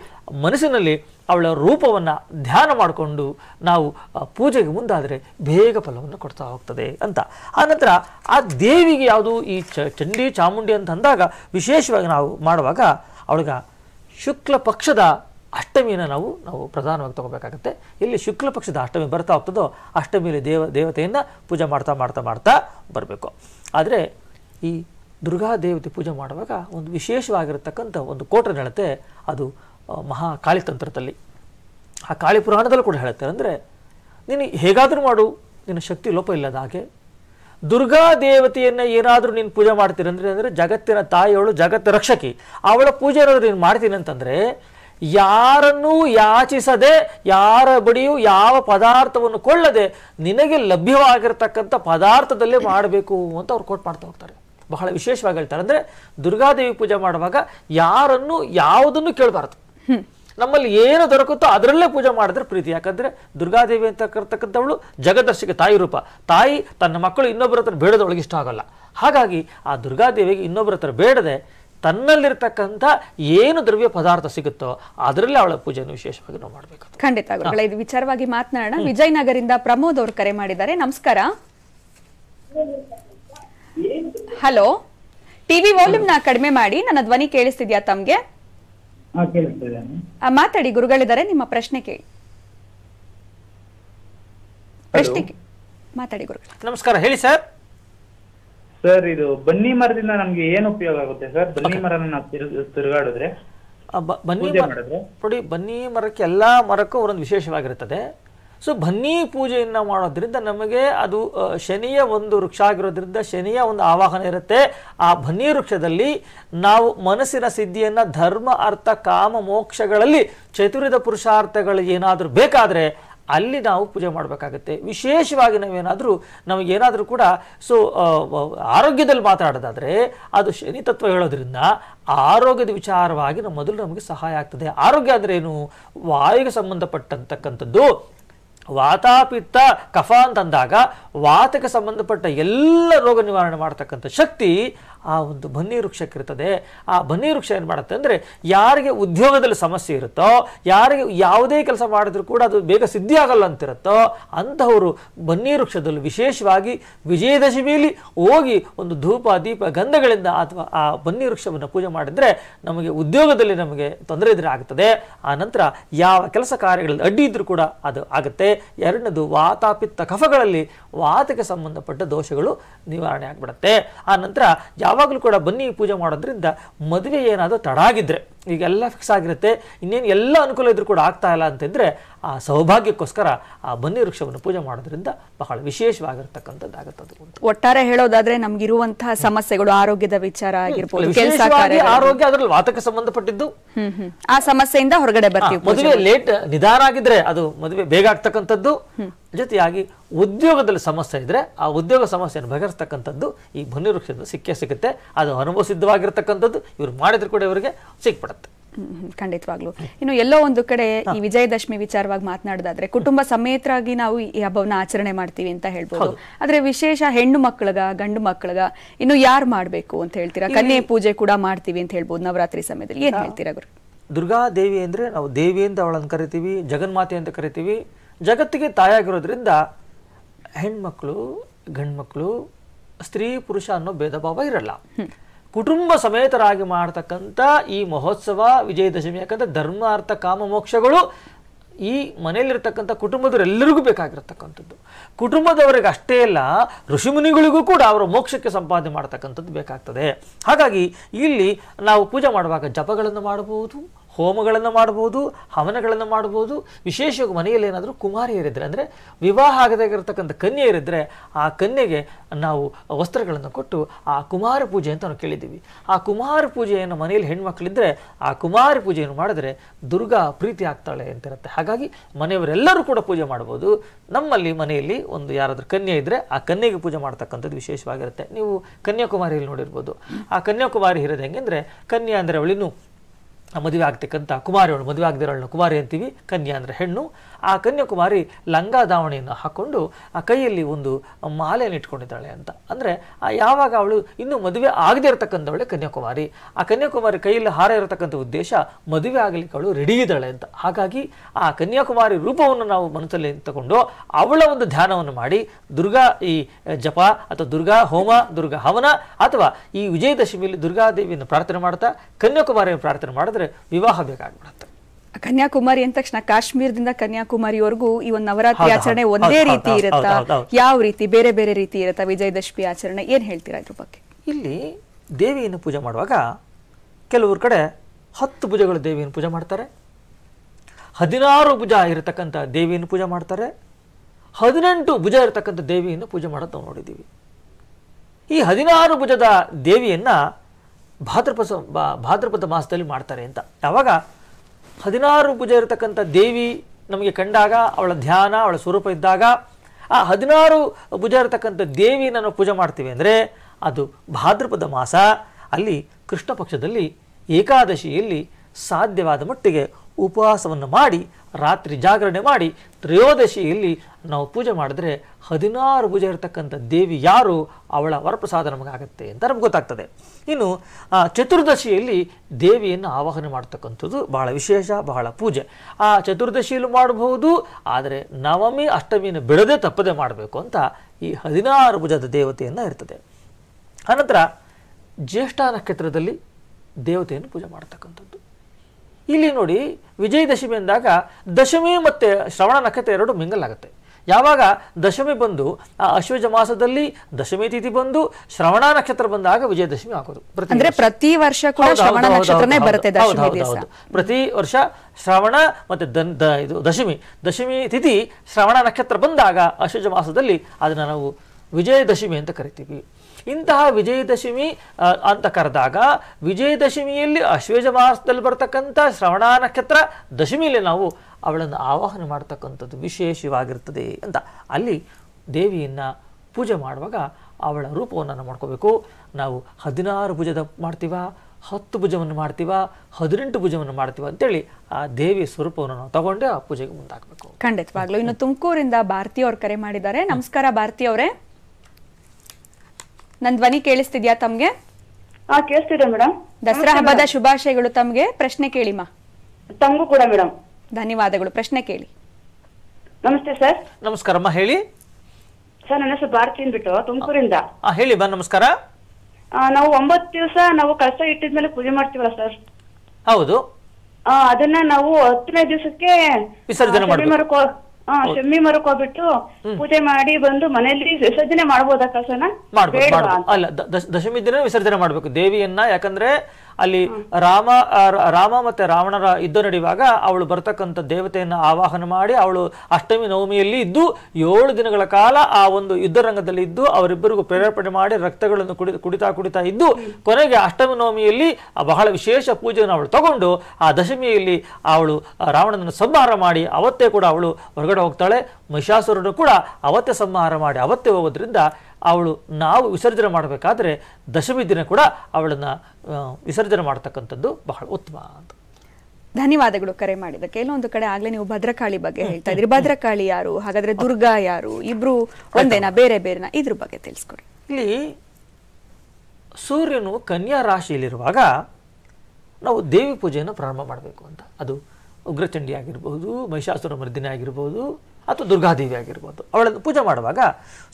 Speaker 2: ಮನಸ್ಸಿನಲ್ಲಿ ಅವಳ ರೂಪವನ್ನು ಧ್ಯಾನ ಮಾಡಿಕೊಂಡು ನಾವು ಪೂಜೆಗೆ ಮುಂದಾದರೆ ಬೇಗ ಫಲವನ್ನು ಕೊಡ್ತಾ ಹೋಗ್ತದೆ ಅಂತ ಆನಂತರ ಆ ದೇವಿಗೆ ಯಾವುದು ಈ ಚಂಡಿ ಚಾಮುಂಡಿ ಅಂತ ಅಂದಾಗ ವಿಶೇಷವಾಗಿ ನಾವು ಮಾಡುವಾಗ ಅವಳಿಗೆ ಶುಕ್ಲ ಪಕ್ಷದ ಅಷ್ಟಮಿಯನ್ನು ನಾವು ನಾವು ಪ್ರಧಾನವಾಗಿ ತಗೋಬೇಕಾಗತ್ತೆ ಇಲ್ಲಿ ಶುಕ್ಲ ಪಕ್ಷದ ಅಷ್ಟಮಿ ಬರ್ತಾ ಹೋಗ್ತದೋ ಅಷ್ಟಮಿಯಲ್ಲಿ ದೇವ ದೇವತೆಯನ್ನು ಪೂಜೆ ಮಾಡ್ತಾ ಮಾಡ್ತಾ ಮಾಡ್ತಾ ಬರಬೇಕು ಆದರೆ ಈ ದುರ್ಗಾ ದೇವತೆ ಪೂಜೆ ಮಾಡುವಾಗ ಒಂದು ವಿಶೇಷವಾಗಿರತಕ್ಕಂಥ ಒಂದು ಕೋಟೆ ನಡತೆ ಅದು ಮಹಾ ಕಾಳಿತಂತ್ರದಲ್ಲಿ ಆ ಕಾಳಿ ಪುರಾಣದಲ್ಲೂ ಕೂಡ ಹೇಳುತ್ತಾರೆ ಅಂದರೆ ನೀನು ಹೇಗಾದರೂ ಮಾಡು ನಿನ್ನ ಶಕ್ತಿ ಲೋಪ ಇಲ್ಲದ ಹಾಗೆ ದುರ್ಗಾ ದೇವತೆಯನ್ನು ಏನಾದರೂ ನೀನು ಪೂಜೆ ಮಾಡ್ತೀರ ಅಂದರೆ ಅಂದರೆ ಜಗತ್ತಿನ ತಾಯಿಯವಳು ಜಗತ್ತು ರಕ್ಷಕಿ ಅವಳ ಪೂಜೆ ಅನ್ನೋದು ನೀನು ಮಾಡ್ತೀನಿ ಅಂತಂದರೆ ಯಾರನ್ನೂ ಯಾಚಿಸದೆ ಯಾರ ಬಳಿಯೂ ಯಾವ ಪದಾರ್ಥವನ್ನು ಕೊಳ್ಳದೆ ನಿನಗೆ ಲಭ್ಯವಾಗಿರ್ತಕ್ಕಂಥ ಪದಾರ್ಥದಲ್ಲೇ ಮಾಡಬೇಕು ಅಂತ ಅವ್ರು ಕೋಟ್ ಮಾಡ್ತಾ ಹೋಗ್ತಾರೆ ಬಹಳ ವಿಶೇಷವಾಗಿ ಹೇಳ್ತಾರೆ ಅಂದರೆ ದುರ್ಗಾದೇವಿ ಪೂಜೆ ಮಾಡುವಾಗ ಯಾರನ್ನು ಯಾವುದನ್ನು ಕೇಳಬಾರ್ದು ನಮ್ಮಲ್ಲಿ ಏನು ದೊರಕುತ್ತೋ ಅದರಲ್ಲೇ ಪೂಜೆ ಮಾಡಿದ್ರೆ ಪ್ರೀತಿ ಯಾಕಂದರೆ ದುರ್ಗಾದೇವಿ ಅಂತ ಕರ್ತಕ್ಕಂಥವಳು ಜಗದರ್ಶಿಗೆ ತಾಯಿ ರೂಪ ತಾಯಿ ತನ್ನ ಮಕ್ಕಳು ಇನ್ನೊಬ್ಬರ ಹತ್ರ ಬೇಡದೊಳಗೆ ಇಷ್ಟ ಆಗೋಲ್ಲ ಹಾಗಾಗಿ ಆ ದುರ್ಗಾದೇವಿಗೆ ಇನ್ನೊಬ್ಬರ ಹತ್ರ ಬೇಡದೆ ತನ್ನಲ್ಲಿರ್ತಕ್ಕಂಥ ಏನು ದ್ರವ್ಯ ಪದಾರ್ಥ ಸಿಗುತ್ತೋ ಅದರಲ್ಲೇ ಅವಳ ಪೂಜೆಯನ್ನು ವಿಶೇಷವಾಗಿ ನಾವು ಮಾಡಬೇಕು
Speaker 1: ಖಂಡಿತ ಇದು ವಿಚಾರವಾಗಿ ಮಾತನಾಡೋಣ ವಿಜಯನಗರಿಂದ ಪ್ರಮೋದ್ ಅವರು ಕರೆ ಮಾಡಿದ್ದಾರೆ ನಮಸ್ಕಾರ ಹಲೋ ಟಿವಿ ವಾಲ್ಯೂಮ್ ವಾಲ್ಯೂಮ್ನ ಕಡಿಮೆ ಮಾಡಿ ನನ್ನ ಧ್ವನಿ ಕೇಳಿಸ್ತಿದ್ಯಾ ತಮ್ಗೆ ಮಾತಾಡಿ ಗುರುಗಳಿದ್ದಾರೆ ನಿಮ್ಮ ಪ್ರಶ್ನೆ ಕೇಳಿ ಪ್ರಶ್ನೆ ಮಾತಾಡಿ ಗುರುಗಳು
Speaker 2: ನಮಸ್ಕಾರ ಹೇಳಿ ಸರ್ ಸರ್ ಇದು ಬನ್ನಿ ಮರದಿಂದ ನಮ್ಗೆ ಏನು ಉಪಯೋಗ ಆಗುತ್ತೆ ಸರ್ ಬನ್ನಿ ಮರನ ತಿರುಗಾಡಿದ್ರೆ ಬನ್ನಿ ಮರ ನೋಡಿ ಬನ್ನಿ ಮರಕ್ಕೆ ಎಲ್ಲಾ ಮರಕ್ಕೂ ಒಂದೊಂದು ವಿಶೇಷವಾಗಿರುತ್ತದೆ ಸೊ ಬನ್ನಿ ಪೂಜೆಯನ್ನು ಮಾಡೋದ್ರಿಂದ ನಮಗೆ ಅದು ಶನಿಯ ಒಂದು ವೃಕ್ಷ ಆಗಿರೋದ್ರಿಂದ ಶನಿಯ ಒಂದು ಆವಾಹನ ಇರುತ್ತೆ ಆ ಬನ್ನಿ ವೃಕ್ಷದಲ್ಲಿ ನಾವು ಮನಸ್ಸಿನ ಸಿದ್ಧಿಯನ್ನು ಧರ್ಮ ಅರ್ಥ ಕಾಮ ಮೋಕ್ಷಗಳಲ್ಲಿ ಚತುರಿದ ಪುರುಷಾರ್ಥಗಳು ಏನಾದರೂ ಬೇಕಾದರೆ ಅಲ್ಲಿ ನಾವು ಪೂಜೆ ಮಾಡಬೇಕಾಗುತ್ತೆ ವಿಶೇಷವಾಗಿ ನಾವೇನಾದರೂ ನಮಗೇನಾದರೂ ಕೂಡ ಸೊ ಆರೋಗ್ಯದಲ್ಲಿ ಮಾತಾಡೋದಾದರೆ ಅದು ಶನಿ ತತ್ವ ಹೇಳೋದ್ರಿಂದ ಆರೋಗ್ಯದ ವಿಚಾರವಾಗಿ ನಮ್ಮ ಮೊದಲು ನಮಗೆ ಸಹಾಯ ಆಗ್ತದೆ ಆರೋಗ್ಯ ಅಂದರೆ ಏನು ವಾಯುಗೆ ಸಂಬಂಧಪಟ್ಟಂತಕ್ಕಂಥದ್ದು ವಾತಾಪಿತ್ತ ಕಫ ಅಂತಂದಾಗ ವಾತಕ್ಕೆ ಸಂಬಂಧಪಟ್ಟ ಎಲ್ಲ ರೋಗ ನಿವಾರಣೆ ಮಾಡತಕ್ಕಂಥ ಶಕ್ತಿ ಆ ಒಂದು ಬನ್ನಿ ವೃಕ್ಷಕ್ಕಿರ್ತದೆ ಆ ಬನ್ನಿ ವೃಕ್ಷ ಏನು ಮಾಡುತ್ತೆ ಅಂದರೆ ಯಾರಿಗೆ ಉದ್ಯೋಗದಲ್ಲಿ ಸಮಸ್ಯೆ ಇರುತ್ತೋ ಯಾರಿಗೆ ಯಾವುದೇ ಕೆಲಸ ಮಾಡಿದ್ರು ಕೂಡ ಅದು ಬೇಗ ಸಿದ್ಧಿ ಆಗಲ್ಲ ಅಂತಿರುತ್ತೋ ಅಂಥವರು ಬನ್ನಿ ವೃಕ್ಷದಲ್ಲಿ ವಿಶೇಷವಾಗಿ ವಿಜಯದಶಮಿಯಲ್ಲಿ ಹೋಗಿ ಒಂದು ಧೂಪ ದೀಪ ಗಂಧಗಳಿಂದ ಅಥವಾ ಆ ಬನ್ನಿ ವೃಕ್ಷವನ್ನು ಪೂಜೆ ಮಾಡಿದರೆ ನಮಗೆ ಉದ್ಯೋಗದಲ್ಲಿ ನಮಗೆ ತೊಂದರೆ ಇದ್ರೆ ಆಗ್ತದೆ ಆ ನಂತರ ಯಾವ ಕೆಲಸ ಕಾರ್ಯಗಳಲ್ಲಿ ಅಡ್ಡಿ ಇದ್ದರೂ ಕೂಡ ಅದು ಆಗುತ್ತೆ ಎರಡನೇದು ವಾತಾಪಿತ್ತ ಕಫಗಳಲ್ಲಿ ವಾತಕ್ಕೆ ಸಂಬಂಧಪಟ್ಟ ದೋಷಗಳು ನಿವಾರಣೆ ಆಗಿಬಿಡುತ್ತೆ ಆ ನಂತರ ಯಾವ ಯಾವಾಗಲೂ ಕೂಡ ಬನ್ನಿ ಪೂಜೆ ಮಾಡೋದ್ರಿಂದ ಮದುವೆ ಏನಾದರೂ ಆಗಿದ್ರೆ ಈಗೆಲ್ಲ ಫಿಕ್ಸ್ ಆಗಿರುತ್ತೆ ಇನ್ನೇನು ಎಲ್ಲ ಅನುಕೂಲ ಇದ್ರೂ ಕೂಡ ಆಗ್ತಾ ಇಲ್ಲ ಅಂತಂದರೆ ಆ ಸೌಭಾಗ್ಯಕ್ಕೋಸ್ಕರ ಆ ಬನ್ನಿ ವೃಕ್ಷವನ್ನು ಪೂಜೆ ಮಾಡೋದ್ರಿಂದ ಬಹಳ ಅದು
Speaker 1: ಒಟ್ಟಾರೆ ಹೇಳೋದಾದ್ರೆ ನಮ್ಗಿರುವಂತಹ ಸಮಸ್ಯೆಗಳು ಆರೋಗ್ಯದ ವಿಚಾರ ಆಗಿರ್ಬೋದು ಆರೋಗ್ಯ
Speaker 2: ಅದರಲ್ಲಿ ವಾತಕ್ಕೆ ಸಂಬಂಧಪಟ್ಟಿದ್ದು
Speaker 1: ಆ ಸಮಸ್ಯೆಯಿಂದ ಹೊರಗಡೆ ಬರ್ತೀವಿ ಮದುವೆ ಲೇಟ್
Speaker 2: ನಿಧಾನ ಆಗಿದ್ರೆ ಅದು ಮದುವೆ ಬೇಗ ಆಗ್ತಕ್ಕಂಥದ್ದು ಜೊತೆಯಾಗಿ ಉದ್ಯೋಗದಲ್ಲಿ ಸಮಸ್ಯೆ ಇದ್ರೆ ಆ ಉದ್ಯೋಗ ಸಮಸ್ಯೆಯನ್ನು ಬಗೆಹರಿಸ್ತಕ್ಕಂಥದ್ದು ಈ ಬನ್ನಿ ವೃಕ್ಷದ ಸಿಕ್ಕೇ ಸಿಗುತ್ತೆ ಅದು ಅನುಭವ ಸಿದ್ಧವಾಗಿರ್ತಕ್ಕಂಥದ್ದು ಇವರು ಮಾಡಿದ್ರು ಕೂಡ ಇವರಿಗೆ ಸಿಕ್ಬಿಡುತ್ತೆ
Speaker 1: ಖಂಡಿತವಾಗ್ಲು ಇನ್ನು ಎಲ್ಲೋ ಒಂದು ಕಡೆ ಈ ವಿಜಯದಶಮಿ ವಿಚಾರವಾಗಿ ಮಾತನಾಡೋದಾದ್ರೆ ಕುಟುಂಬ ಸಮೇತರಾಗಿ ನಾವು ಈ ಹಬ್ಬವನ್ನ ಆಚರಣೆ ಮಾಡ್ತೀವಿ ಅಂತ ಹೇಳ್ಬೋದು ಆದ್ರೆ ವಿಶೇಷ ಹೆಣ್ಣು ಮಕ್ಕಳಗ ಗಂಡು ಮಕ್ಕಳಗ ಇನ್ನು ಯಾರು ಮಾಡ್ಬೇಕು ಅಂತ ಹೇಳ್ತೀರಾ ಕನ್ಯೆ ಪೂಜೆ ಕೂಡ ಮಾಡ್ತೀವಿ ಅಂತ ಹೇಳ್ಬೋದು ನವರಾತ್ರಿ ಸಮಯದಲ್ಲಿ ಏನ್
Speaker 2: ಹೇಳ್ತೀರಾ ಗುರು ದುರ್ಗಾ ದೇವಿ ಅಂದ್ರೆ ನಾವು ದೇವಿ ಅಂತ ಅವಳನ್ನು ಕರಿತೀವಿ ಜಗನ್ಮಾತೆ ಅಂತ ಕರಿತೀವಿ ಜಗತ್ತಿಗೆ ತಾಯಾಗಿರೋದ್ರಿಂದ ಹೆಣ್ಮಕ್ಳು ಗಂಡ್ಮಕ್ಳು ಸ್ತ್ರೀ ಪುರುಷ ಅನ್ನೋ ಭೇದ ಭಾವ ಇರಲ್ಲ ಕುಟುಂಬ ಸಮೇತರಾಗಿ ಮಾಡ್ತಕ್ಕಂಥ ಈ ಮಹೋತ್ಸವ ವಿಜಯದಶಮಿ ಯಾಕಂದರೆ ಧರ್ಮಾರ್ಥ ಕಾಮ ಮೋಕ್ಷಗಳು ಈ ಮನೆಯಲ್ಲಿರ್ತಕ್ಕಂಥ ಕುಟುಂಬದವರೆಲ್ಲರಿಗೂ ಬೇಕಾಗಿರ್ತಕ್ಕಂಥದ್ದು ಕುಟುಂಬದವರಿಗೆ ಅಷ್ಟೇ ಅಲ್ಲ ಋಷಿಮುನಿಗಳಿಗೂ ಕೂಡ ಅವರ ಮೋಕ್ಷಕ್ಕೆ ಸಂಪಾದನೆ ಮಾಡ್ತಕ್ಕಂಥದ್ದು ಬೇಕಾಗ್ತದೆ ಹಾಗಾಗಿ ಇಲ್ಲಿ ನಾವು ಪೂಜೆ ಮಾಡುವಾಗ ಜಪಗಳನ್ನು ಮಾಡಬಹುದು ಹೋಮಗಳನ್ನು ಮಾಡ್ಬೋದು ಹವನಗಳನ್ನು ಮಾಡ್ಬೋದು ವಿಶೇಷವಾಗಿ ಮನೆಯಲ್ಲಿ ಏನಾದರೂ ಕುಮಾರಿಯರಿದ್ದರೆ ಅಂದರೆ ವಿವಾಹ ಆಗದಾಗಿರ್ತಕ್ಕಂಥ ಕನ್ಯೆಯರಿದ್ದರೆ ಆ ಕನ್ಯೆಗೆ ನಾವು ವಸ್ತ್ರಗಳನ್ನು ಕೊಟ್ಟು ಆ ಕುಮಾರ ಪೂಜೆ ಅಂತ ನಾವು ಕೇಳಿದ್ದೀವಿ ಆ ಕುಮಾರ ಪೂಜೆಯನ್ನು ಮನೆಯಲ್ಲಿ ಹೆಣ್ಮಕ್ಳಿದ್ದರೆ ಆ ಕುಮಾರ ಪೂಜೆಯನ್ನು ಮಾಡಿದ್ರೆ ದುರ್ಗಾ ಪ್ರೀತಿ ಆಗ್ತಾಳೆ ಅಂತಿರುತ್ತೆ ಹಾಗಾಗಿ ಮನೆಯವರೆಲ್ಲರೂ ಕೂಡ ಪೂಜೆ ಮಾಡ್ಬೋದು ನಮ್ಮಲ್ಲಿ ಮನೆಯಲ್ಲಿ ಒಂದು ಯಾರಾದರೂ ಕನ್ಯೆ ಇದ್ದರೆ ಆ ಕನ್ಯೆಗೆ ಪೂಜೆ ಮಾಡ್ತಕ್ಕಂಥದ್ದು ವಿಶೇಷವಾಗಿರುತ್ತೆ ನೀವು ಕನ್ಯಾಕುಮಾರಿಯಲ್ಲಿ ನೋಡಿರ್ಬೋದು ಆ ಕನ್ಯಾಕುಮಾರಿ ಇರೋದು ಹೆಂಗೆಂದರೆ ಕನ್ಯಾ ಅಂದರೆ ಅವಳಿನೂ ಮದುವೆ ಆಗ್ತಕ್ಕಂಥ ಅವಳು ಮದುವೆ ಆಗದಿರೋಳನ್ನ ಕುಮಾರಿ ಅಂತೀವಿ ಕನ್ಯಾ ಅಂದರೆ ಹೆಣ್ಣು ಆ ಕನ್ಯಾಕುಮಾರಿ ಲಂಗ ದಾವಣಿಯನ್ನು ಹಾಕೊಂಡು ಆ ಕೈಯಲ್ಲಿ ಒಂದು ಮಾಲೆಯನ್ನು ಇಟ್ಕೊಂಡಿದ್ದಾಳೆ ಅಂತ ಅಂದರೆ ಯಾವಾಗ ಅವಳು ಇನ್ನೂ ಮದುವೆ ಆಗದೇ ಇರತಕ್ಕಂಥವಳೆ ಕನ್ಯಾಕುಮಾರಿ ಆ ಕನ್ಯಾಕುಮಾರಿ ಕೈಯಲ್ಲಿ ಹಾರ ಇರತಕ್ಕಂಥ ಉದ್ದೇಶ ಮದುವೆ ಆಗಲಿಕ್ಕೆ ಅವಳು ರೆಡಿ ಇದ್ದಾಳೆ ಅಂತ ಹಾಗಾಗಿ ಆ ಕನ್ಯಾಕುಮಾರಿ ರೂಪವನ್ನು ನಾವು ಮನಸ್ಸಲ್ಲಿ ತಗೊಂಡು ಅವಳ ಒಂದು ಧ್ಯಾನವನ್ನು ಮಾಡಿ ದುರ್ಗಾ ಈ ಜಪ ಅಥವಾ ದುರ್ಗಾ ಹೋಮ ದುರ್ಗಾ ಹವನ ಅಥವಾ ಈ ವಿಜಯದಶಮಿಯಲ್ಲಿ ದುರ್ಗಾದೇವಿಯನ್ನು ಪ್ರಾರ್ಥನೆ ಮಾಡ್ತಾ ಕನ್ಯಾಕುಮಾರಿಯನ್ನು ಪ್ರಾರ್ಥನೆ ಮಾಡಿದ್ರೆ ವಿವಾಹ ಬೇಕಾಗ್ಬಿಡುತ್ತೆ
Speaker 1: ಕನ್ಯಾಕುಮಾರಿ ಅಂದ ತಕ್ಷಣ ಕಾಶ್ಮೀರದಿಂದ ಕನ್ಯಾಕುಮಾರಿವರೆಗೂ ಈ ಒಂದು ನವರಾತ್ರಿ ಆಚರಣೆ ಒಂದೇ ರೀತಿ ಇರುತ್ತಾ ಯಾವ ರೀತಿ ಬೇರೆ ಬೇರೆ ರೀತಿ ಇರುತ್ತಾ ವಿಜಯದಶಮಿ ಆಚರಣೆ ಏನ್
Speaker 2: ಹೇಳ್ತೀರಾ ಇದ್ರ ಬಗ್ಗೆ ಇಲ್ಲಿ ದೇವಿಯನ್ನು ಪೂಜೆ ಮಾಡುವಾಗ ಕೆಲವ್ರ ಕಡೆ ಹತ್ತು ಭುಜಗಳು ದೇವಿಯನ್ನು ಪೂಜೆ ಮಾಡ್ತಾರೆ ಹದಿನಾರು ಭುಜ ಇರತಕ್ಕಂಥ ದೇವಿಯನ್ನು ಪೂಜೆ ಮಾಡ್ತಾರೆ ಹದಿನೆಂಟು ಭುಜ ಇರತಕ್ಕಂಥ ದೇವಿಯನ್ನು ಪೂಜೆ ಮಾಡೋದು ನಾವು ನೋಡಿದ್ದೀವಿ ಈ ಹದಿನಾರು ಭುಜದ ದೇವಿಯನ್ನು ಭಾದ್ರಪದ ಭಾದ್ರಪದ ಮಾಸದಲ್ಲಿ ಮಾಡ್ತಾರೆ ಅಂತ ಯಾವಾಗ ಹದಿನಾರು ಭುಜ ಇರತಕ್ಕಂಥ ದೇವಿ ನಮಗೆ ಕಂಡಾಗ ಅವಳ ಧ್ಯಾನ ಅವಳ ಸ್ವರೂಪ ಇದ್ದಾಗ ಆ ಹದಿನಾರು ಭುಜ ಇರತಕ್ಕಂಥ ದೇವಿ ನಾವು ಪೂಜೆ ಮಾಡ್ತೀವಿ ಅಂದರೆ ಅದು ಭಾದ್ರಪದ ಮಾಸ ಅಲ್ಲಿ ಕೃಷ್ಣ ಪಕ್ಷದಲ್ಲಿ ಏಕಾದಶಿಯಲ್ಲಿ ಸಾಧ್ಯವಾದ ಮಟ್ಟಿಗೆ ಉಪವಾಸವನ್ನು ಮಾಡಿ ರಾತ್ರಿ ಜಾಗರಣೆ ಮಾಡಿ ತ್ರಯೋದಶಿಯಲ್ಲಿ ನಾವು ಪೂಜೆ ಮಾಡಿದ್ರೆ ಹದಿನಾರು ಭುಜ ಇರತಕ್ಕಂಥ ದೇವಿ ಯಾರು ಅವಳ ವರಪ್ರಸಾದ ನಮಗಾಗತ್ತೆ ಅಂತ ನಮ್ಗೆ ಗೊತ್ತಾಗ್ತದೆ ಇನ್ನು ಚತುರ್ದಶಿಯಲ್ಲಿ ದೇವಿಯನ್ನು ಆವಾಹನೆ ಮಾಡ್ತಕ್ಕಂಥದ್ದು ಬಹಳ ವಿಶೇಷ ಬಹಳ ಪೂಜೆ ಆ ಚತುರ್ದಶಿಯಲ್ಲೂ ಮಾಡಬಹುದು ಆದರೆ ನವಮಿ ಅಷ್ಟಮಿಯನ್ನು ಬಿಡದೆ ತಪ್ಪದೆ ಮಾಡಬೇಕು ಅಂತ ಈ ಹದಿನಾರು ಭುಜದ ದೇವತೆಯನ್ನು ಇರ್ತದೆ ಅನಂತರ ಜ್ಯೇಷ್ಠ ನಕ್ಷತ್ರದಲ್ಲಿ ದೇವತೆಯನ್ನು ಪೂಜೆ ಮಾಡ್ತಕ್ಕಂಥದ್ದು ಇಲ್ಲಿ ನೋಡಿ ವಿಜಯದಶಮಿ ಅಂದಾಗ ದಶಮಿ ಮತ್ತು ಶ್ರವಣ ನಕ್ಷತ್ರ ಎರಡು ಮಿಂಗಲ್ ಆಗುತ್ತೆ ಯಾವಾಗ ದಶಮಿ ಬಂದು ಆ ಅಶ್ವಜ ಮಾಸದಲ್ಲಿ ದಶಮಿ ತಿಥಿ ಬಂದು ಶ್ರವಣ ನಕ್ಷತ್ರ ಬಂದಾಗ ವಿಜಯದಶಮಿ ಆಗೋದು ಪ್ರತಿ ವರ್ಷ ಪ್ರತಿ ವರ್ಷ ಶ್ರವಣ ಮತ್ತೆ ಇದು ದಶಮಿ ದಶಮಿ ತಿಥಿ ಶ್ರವಣ ನಕ್ಷತ್ರ ಬಂದಾಗ ಅಶ್ವಜ ಮಾಸದಲ್ಲಿ ಅದನ್ನ ನಾವು ವಿಜಯದಶಮಿ ಅಂತ ಕರಿತೀವಿ ಇಂತಹ ವಿಜಯದಶಮಿ ಅಂತ ಕರೆದಾಗ ವಿಜಯದಶಮಿಯಲ್ಲಿ ಅಶ್ವೇಜ ಮಾಸದಲ್ಲಿ ಬರ್ತಕ್ಕಂಥ ಶ್ರವಣ ನಕ್ಷತ್ರ ದಶಮಿಯಲ್ಲಿ ನಾವು ಅವಳನ್ನು ಆವಾಹನ ಮಾಡ್ತಕ್ಕಂಥದ್ದು ವಿಶೇಷವಾಗಿರ್ತದೆ ಅಂತ ಅಲ್ಲಿ ದೇವಿಯನ್ನು ಪೂಜೆ ಮಾಡುವಾಗ ಅವಳ ರೂಪವನ್ನು ಮಾಡ್ಕೋಬೇಕು ನಾವು ಹದಿನಾರು ಭುಜದ ಮಾಡ್ತೀವ ಹತ್ತು ಭುಜವನ್ನು ಮಾಡ್ತೀವ ಹದಿನೆಂಟು ಭುಜವನ್ನು ಮಾಡ್ತೀವ ಅಂತೇಳಿ ಆ ದೇವಿ ಸ್ವರೂಪವನ್ನು ನಾವು ತಗೊಂಡು ಆ ಪೂಜೆಗೆ ಮುಂದಾಗಬೇಕು
Speaker 1: ಖಂಡಿತವಾಗ್ಲೂ ಇನ್ನು ತುಮಕೂರಿಂದ ಭಾರತಿ ಅವ್ರು ಕರೆ ಮಾಡಿದ್ದಾರೆ ನಮಸ್ಕಾರ ಭಾರತಿ ಅವರೇ ನನ್ ಧ್ವನಿ ಕೇಳಿಸ್ತಿದ್ಯಾ ತಮ್ಗೆ ಹಾ ಕೇಳಿಸ್ತಿದೆ ಮೇಡಮ್ ದಸರಾ ಹಬ್ಬದ ಶುಭಾಶಯಗಳು ತಮ್ಗೆ ಪ್ರಶ್ನೆ ಕೇಳಿಮಾ ತಮಗೂ ಕೂಡ ಮೇಡಮ್ ಧನ್ಯವಾದಗಳು ಪ್ರಶ್ನೆ ಕೇಳಿ
Speaker 2: ನಮಸ್ತೆ ಸರ್ ನಮಸ್ಕಾರಮ್ಮ ಹೇಳಿ ಸರ್ ನನ್ನ ಹೆಸರು ಭಾರತಿ ಅಂದ್ಬಿಟ್ಟು ತುಮಕೂರಿಂದ ಹೇಳಿ ಬಾ ನಮಸ್ಕಾರ
Speaker 1: ನಾವು ಒಂಬತ್ತು ದಿವಸ ನಾವು ಕಳಸ ಇಟ್ಟಿದ್ಮೇಲೆ ಪೂಜೆ ಮಾಡ್ತೀವಲ್ಲ ಸರ್ ಹೌದು ಅದನ್ನ ನಾವು ಹತ್ತನೇ ದಿವಸಕ್ಕೆ ವಿಸರ್ಜನೆ ಹಾ ಶಮ್ಮಿ ಮರಕೋಬಿಟ್ಟು ಪೂಜೆ ಮಾಡಿ ಬಂದು ಮನೆಯಲ್ಲಿ ವಿಸರ್ಜನೆ ಮಾಡ್ಬೋದ ಕಸನ
Speaker 2: ಅಲ್ಲ ದಶಮಿ ದಿನ ವಿಸರ್ಜನೆ ಮಾಡ್ಬೇಕು ದೇವಿಯನ್ನ ಯಾಕಂದ್ರೆ ಅಲ್ಲಿ ರಾಮ ರಾಮ ಮತ್ತೆ ರಾವಣರ ಯುದ್ಧ ನಡೆಯುವಾಗ ಅವಳು ಬರ್ತಕ್ಕಂಥ ದೇವತೆಯನ್ನು ಆವಾಹನ ಮಾಡಿ ಅವಳು ಅಷ್ಟಮಿ ನವಮಿಯಲ್ಲಿ ಇದ್ದು ಏಳು ದಿನಗಳ ಕಾಲ ಆ ಒಂದು ಯುದ್ಧ ರಂಗದಲ್ಲಿ ಇದ್ದು ಅವರಿಬ್ಬರಿಗೂ ಪ್ರೇರೇಪಣೆ ಮಾಡಿ ರಕ್ತಗಳನ್ನು ಕುಡಿ ಕುಡಿತಾ ಕುಡಿತಾ ಇದ್ದು ಕೊನೆಗೆ ಅಷ್ಟಮಿ ನವಮಿಯಲ್ಲಿ ಬಹಳ ವಿಶೇಷ ಪೂಜೆಯನ್ನು ಅವಳು ತಗೊಂಡು ಆ ದಶಮಿಯಲ್ಲಿ ಅವಳು ರಾವಣನನ್ನು ಸಂಹಾರ ಮಾಡಿ ಅವತ್ತೇ ಕೂಡ ಅವಳು ಹೊರಗಡೆ ಹೋಗ್ತಾಳೆ ಮಹಿಷಾಸುರನು ಕೂಡ ಅವತ್ತೇ ಸಂಹಾರ ಮಾಡಿ ಅವತ್ತೇ ಹೋಗೋದ್ರಿಂದ ಅವಳು ನಾವು ವಿಸರ್ಜನೆ ಮಾಡಬೇಕಾದ್ರೆ ದಶಮಿ ದಿನ ಕೂಡ ಅವಳನ್ನು ವಿಸರ್ಜನೆ ಮಾಡ್ತಕ್ಕಂಥದ್ದು ಬಹಳ ಉತ್ತಮ ಅಂತ
Speaker 1: ಧನ್ಯವಾದಗಳು ಕರೆ ಮಾಡಿದ ಕೆಲವೊಂದು ಕಡೆ ಆಗ್ಲೇ ನೀವು ಭದ್ರಕಾಳಿ ಬಗ್ಗೆ ಹೇಳ್ತಾ ಇದ್ರಿ ಭದ್ರಕಾಳಿ ಯಾರು ಹಾಗಾದ್ರೆ ದುರ್ಗಾ ಯಾರು ಇಬ್ರು ಒಂದೇನಾ ಬೇರೆ ಬೇರೆನಾ ಇದ್ರ ಬಗ್ಗೆ ತಿಳಿಸ್ಕೊಡಿ
Speaker 2: ಇಲ್ಲಿ ಸೂರ್ಯನು ಕನ್ಯಾ ರಾಶಿಯಲ್ಲಿರುವಾಗ ನಾವು ದೇವಿ ಪೂಜೆಯನ್ನು ಪ್ರಾರಂಭ ಮಾಡಬೇಕು ಅಂತ ಅದು ಉಗ್ರಚಂಡಿ ಆಗಿರ್ಬೋದು ಮಹಿಷಾಸುರ ಮರ್ದಿನಿ ಆಗಿರ್ಬೋದು ಅಥವಾ ದುರ್ಗಾದೇವಿ ಆಗಿರ್ಬೋದು ಅವಳನ್ನು ಪೂಜೆ ಮಾಡುವಾಗ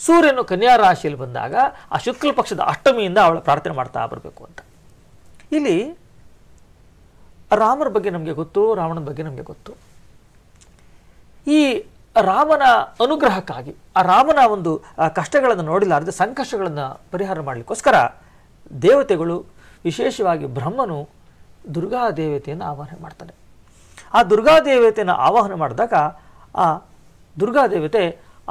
Speaker 2: ಸೂರ್ಯನು ಕನ್ಯಾ ರಾಶಿಯಲ್ಲಿ ಬಂದಾಗ ಆ ಶುಕ್ಲ ಪಕ್ಷದ ಅಷ್ಟಮಿಯಿಂದ ಅವಳ ಪ್ರಾರ್ಥನೆ ಮಾಡ್ತಾ ಬರಬೇಕು ಅಂತ ಇಲ್ಲಿ ರಾಮರ ಬಗ್ಗೆ ನಮಗೆ ಗೊತ್ತು ರಾವಣನ ಬಗ್ಗೆ ನಮಗೆ ಗೊತ್ತು ಈ ರಾಮನ ಅನುಗ್ರಹಕ್ಕಾಗಿ ಆ ರಾಮನ ಒಂದು ಕಷ್ಟಗಳನ್ನು ನೋಡಿಲಾರದೆ ಸಂಕಷ್ಟಗಳನ್ನು ಪರಿಹಾರ ಮಾಡಲಿಕ್ಕೋಸ್ಕರ ದೇವತೆಗಳು ವಿಶೇಷವಾಗಿ ಬ್ರಹ್ಮನು ದುರ್ಗಾ ದೇವತೆಯನ್ನು ಆವಾಹನೆ ಮಾಡ್ತಾನೆ ಆ ದುರ್ಗಾ ದೇವತೆಯನ್ನು ಆವಾಹನೆ ಮಾಡಿದಾಗ ಆ ದುರ್ಗಾದೇವತೆ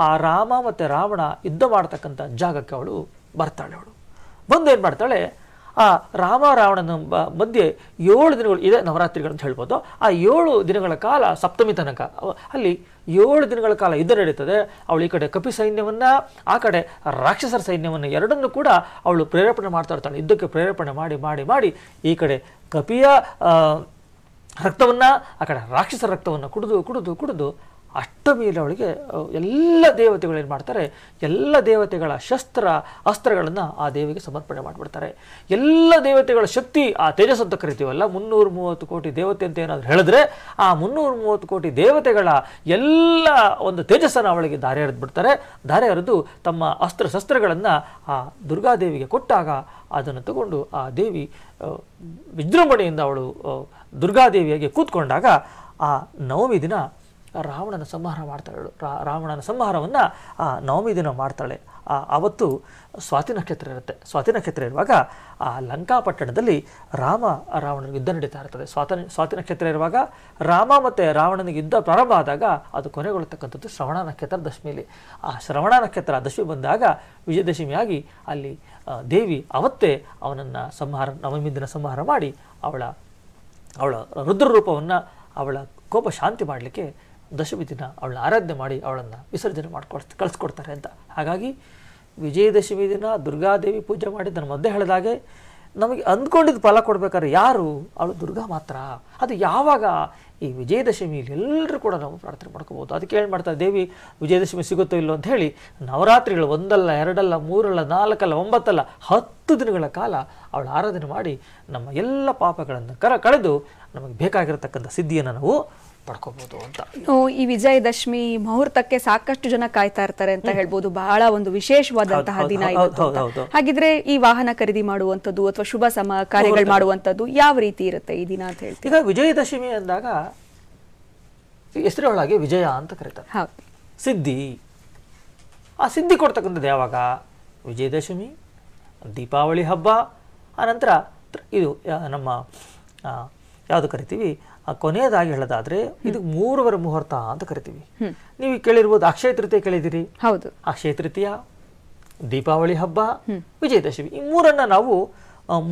Speaker 2: ಆ ರಾಮ ಮತ್ತು ರಾವಣ ಯುದ್ಧ ಮಾಡ್ತಕ್ಕಂಥ ಜಾಗಕ್ಕೆ ಅವಳು ಬರ್ತಾಳೆ ಅವಳು ಬಂದು ಏನು ಮಾಡ್ತಾಳೆ ಆ ರಾಮ ರಾವಣನ ಮಧ್ಯೆ ಏಳು ದಿನಗಳು ಇದೆ ನವರಾತ್ರಿಗಳು ಅಂತ ಹೇಳ್ಬೋದು ಆ ಏಳು ದಿನಗಳ ಕಾಲ ಸಪ್ತಮಿ ತನಕ ಅಲ್ಲಿ ಏಳು ದಿನಗಳ ಕಾಲ ಯುದ್ಧ ನಡೀತದೆ ಅವಳು ಈ ಕಡೆ ಕಪಿ ಸೈನ್ಯವನ್ನು ಆ ಕಡೆ ರಾಕ್ಷಸರ ಸೈನ್ಯವನ್ನು ಎರಡನ್ನೂ ಕೂಡ ಅವಳು ಪ್ರೇರೇಪಣೆ ಮಾಡ್ತಾ ಇರ್ತಾಳೆ ಯುದ್ಧಕ್ಕೆ ಪ್ರೇರೇಪಣೆ ಮಾಡಿ ಮಾಡಿ ಮಾಡಿ ಈ ಕಡೆ ಕಪಿಯ ರಕ್ತವನ್ನು ಆ ಕಡೆ ರಾಕ್ಷಸರ ರಕ್ತವನ್ನು ಕುಡಿದು ಕುಡಿದು ಕುಡಿದು ಅವಳಿಗೆ ಎಲ್ಲ ದೇವತೆಗಳು ಮಾಡ್ತಾರೆ ಎಲ್ಲ ದೇವತೆಗಳ ಶಸ್ತ್ರ ಅಸ್ತ್ರಗಳನ್ನು ಆ ದೇವಿಗೆ ಸಮರ್ಪಣೆ ಮಾಡಿಬಿಡ್ತಾರೆ ಎಲ್ಲ ದೇವತೆಗಳ ಶಕ್ತಿ ಆ ತೇಜಸ್ ಅಂತ ಕರಿತೀವಲ್ಲ ಮುನ್ನೂರು ಮೂವತ್ತು ಕೋಟಿ ದೇವತೆ ಅಂತ ಏನಾದರೂ ಹೇಳಿದ್ರೆ ಆ ಮುನ್ನೂರು ಮೂವತ್ತು ಕೋಟಿ ದೇವತೆಗಳ ಎಲ್ಲ ಒಂದು ತೇಜಸ್ಸನ್ನು ಅವಳಿಗೆ ದಾರೆ ಬಿಡ್ತಾರೆ ದಾರೆ ಹರಿದು ತಮ್ಮ ಅಸ್ತ್ರ ಶಸ್ತ್ರಗಳನ್ನು ಆ ದುರ್ಗಾದೇವಿಗೆ ಕೊಟ್ಟಾಗ ಅದನ್ನು ತಗೊಂಡು ಆ ದೇವಿ ವಿಜೃಂಭಣೆಯಿಂದ ಅವಳು ದುರ್ಗಾದೇವಿಯಾಗಿ ಕೂತ್ಕೊಂಡಾಗ ಆ ನವಮಿ ದಿನ ರಾವಣನ ಸಂಹಾರ ಮಾಡ್ತಾಳು ರಾವಣನ ಸಂಹಾರವನ್ನು ಆ ನವಮಿ ದಿನ ಮಾಡ್ತಾಳೆ ಆವತ್ತು ಸ್ವಾತಿ ನಕ್ಷತ್ರ ಇರುತ್ತೆ ಸ್ವಾತಿ ನಕ್ಷತ್ರ ಇರುವಾಗ ಆ ಲಂಕಾಪಟ್ಟಣದಲ್ಲಿ ರಾಮ ರಾವಣನ ಯುದ್ಧ ನಡೀತಾ ಇರ್ತದೆ ಸ್ವಾತ ಸ್ವಾತಿ ನಕ್ಷತ್ರ ಇರುವಾಗ ರಾಮ ಮತ್ತು ರಾವಣನಿಗೆ ಯುದ್ಧ ಪ್ರಾರಂಭ ಆದಾಗ ಅದು ಕೊನೆಗೊಳ್ಳತಕ್ಕಂಥದ್ದು ಶ್ರವಣ ನಕ್ಷತ್ರ ದಶಮಿಲಿ ಆ ಶ್ರವಣ ನಕ್ಷತ್ರ ದಶಮಿ ಬಂದಾಗ ವಿಜಯದಶಮಿಯಾಗಿ ಅಲ್ಲಿ ದೇವಿ ಅವತ್ತೇ ಅವನನ್ನು ಸಂಹಾರ ನವಮಿ ದಿನ ಸಂಹಾರ ಮಾಡಿ ಅವಳ ಅವಳ ರುದ್ರರೂಪವನ್ನು ಅವಳ ಕೋಪ ಶಾಂತಿ ಮಾಡಲಿಕ್ಕೆ ದಶಮಿ ದಿನ ಅವಳನ್ನ ಆರಾಧನೆ ಮಾಡಿ ಅವಳನ್ನು ವಿಸರ್ಜನೆ ಮಾಡಿಕೊಡ್ ಕಳಿಸ್ಕೊಡ್ತಾರೆ ಅಂತ ಹಾಗಾಗಿ ವಿಜಯದಶಮಿ ದಿನ ದುರ್ಗಾದೇವಿ ಪೂಜೆ ಮಾಡಿ ನನ್ನ ಮೊದಲೇ ಹೇಳಿದಾಗೆ ನಮಗೆ ಅಂದ್ಕೊಂಡಿದ್ದು ಫಲ ಕೊಡಬೇಕಾದ್ರೆ ಯಾರು ಅವಳು ದುರ್ಗಾ ಮಾತ್ರ ಅದು ಯಾವಾಗ ಈ ವಿಜಯದಶಮಿಯಲ್ಲಿ ಎಲ್ಲರೂ ಕೂಡ ನಾವು ಪ್ರಾರ್ಥನೆ ಮಾಡ್ಕೋಬೋದು ಅದಕ್ಕೆ ಏನು ಮಾಡ್ತಾರೆ ದೇವಿ ವಿಜಯದಶಮಿ ಸಿಗುತ್ತೋ ಇಲ್ಲೋ ಅಂತ ಹೇಳಿ ನವರಾತ್ರಿಗಳು ಒಂದಲ್ಲ ಎರಡಲ್ಲ ಮೂರಲ್ಲ ನಾಲ್ಕಲ್ಲ ಒಂಬತ್ತಲ್ಲ ಹತ್ತು ದಿನಗಳ ಕಾಲ ಅವಳ ಆರಾಧನೆ ಮಾಡಿ ನಮ್ಮ ಎಲ್ಲ ಪಾಪಗಳನ್ನು ಕರ ಕಳೆದು ನಮಗೆ ಬೇಕಾಗಿರತಕ್ಕಂಥ ಸಿದ್ಧಿಯನ್ನು ನಾವು ಪಡ್ಕೋಬಹುದು ಅಂತ
Speaker 1: ಇನ್ನು ಈ ವಿಜಯದಶಮಿ ಮುಹೂರ್ತಕ್ಕೆ ಸಾಕಷ್ಟು ಜನ ಕಾಯ್ತಾ ಇರ್ತಾರೆ ಅಂತ ಹೇಳ್ಬಹುದು ಬಹಳ ಒಂದು ವಿಶೇಷವಾದಂತಹ ದಿನ ಹಾಗಿದ್ರೆ ಈ ವಾಹನ ಖರೀದಿ ಮಾಡುವಂತದ್ದು ಅಥವಾ ಶುಭ ಸಮ ಕಾರ್ಯಗಳು ಮಾಡುವಂತದ್ದು ಯಾವ ರೀತಿ ಇರುತ್ತೆ ಈ ದಿನ ಅಂತ
Speaker 2: ಹೇಳ್ತೀವಿ ಈಗ ವಿಜಯದಶಮಿ ಅಂದಾಗ ಹೆಸರೊಳಗೆ ವಿಜಯ ಅಂತ ಕರೀತಾರೆ ಸಿದ್ಧಿ ಆ ಸಿದ್ಧಿ ಕೊಡ್ತಕ್ಕಂಥದ್ದು ಯಾವಾಗ ವಿಜಯದಶಮಿ ದೀಪಾವಳಿ ಹಬ್ಬ ಆನಂತರ ಇದು ನಮ್ಮ ಯಾವುದು ಕರಿತೀವಿ ಕೊನೆಯದಾಗಿ ಹೇಳೋದಾದ್ರೆ ಇದು ಮೂರುವರೆ ಮುಹೂರ್ತ ಅಂತ ಕರಿತೀವಿ ನೀವು ಕೇಳಿರ್ಬೋದು ಅಕ್ಷಯ ತೃತೀಯ ಕೇಳಿದಿರಿ ಹೌದು ಅಕ್ಷಯ ತೃತೀಯ ದೀಪಾವಳಿ ಹಬ್ಬ ವಿಜಯದಶಮಿ ಈ ಮೂರನ್ನ ನಾವು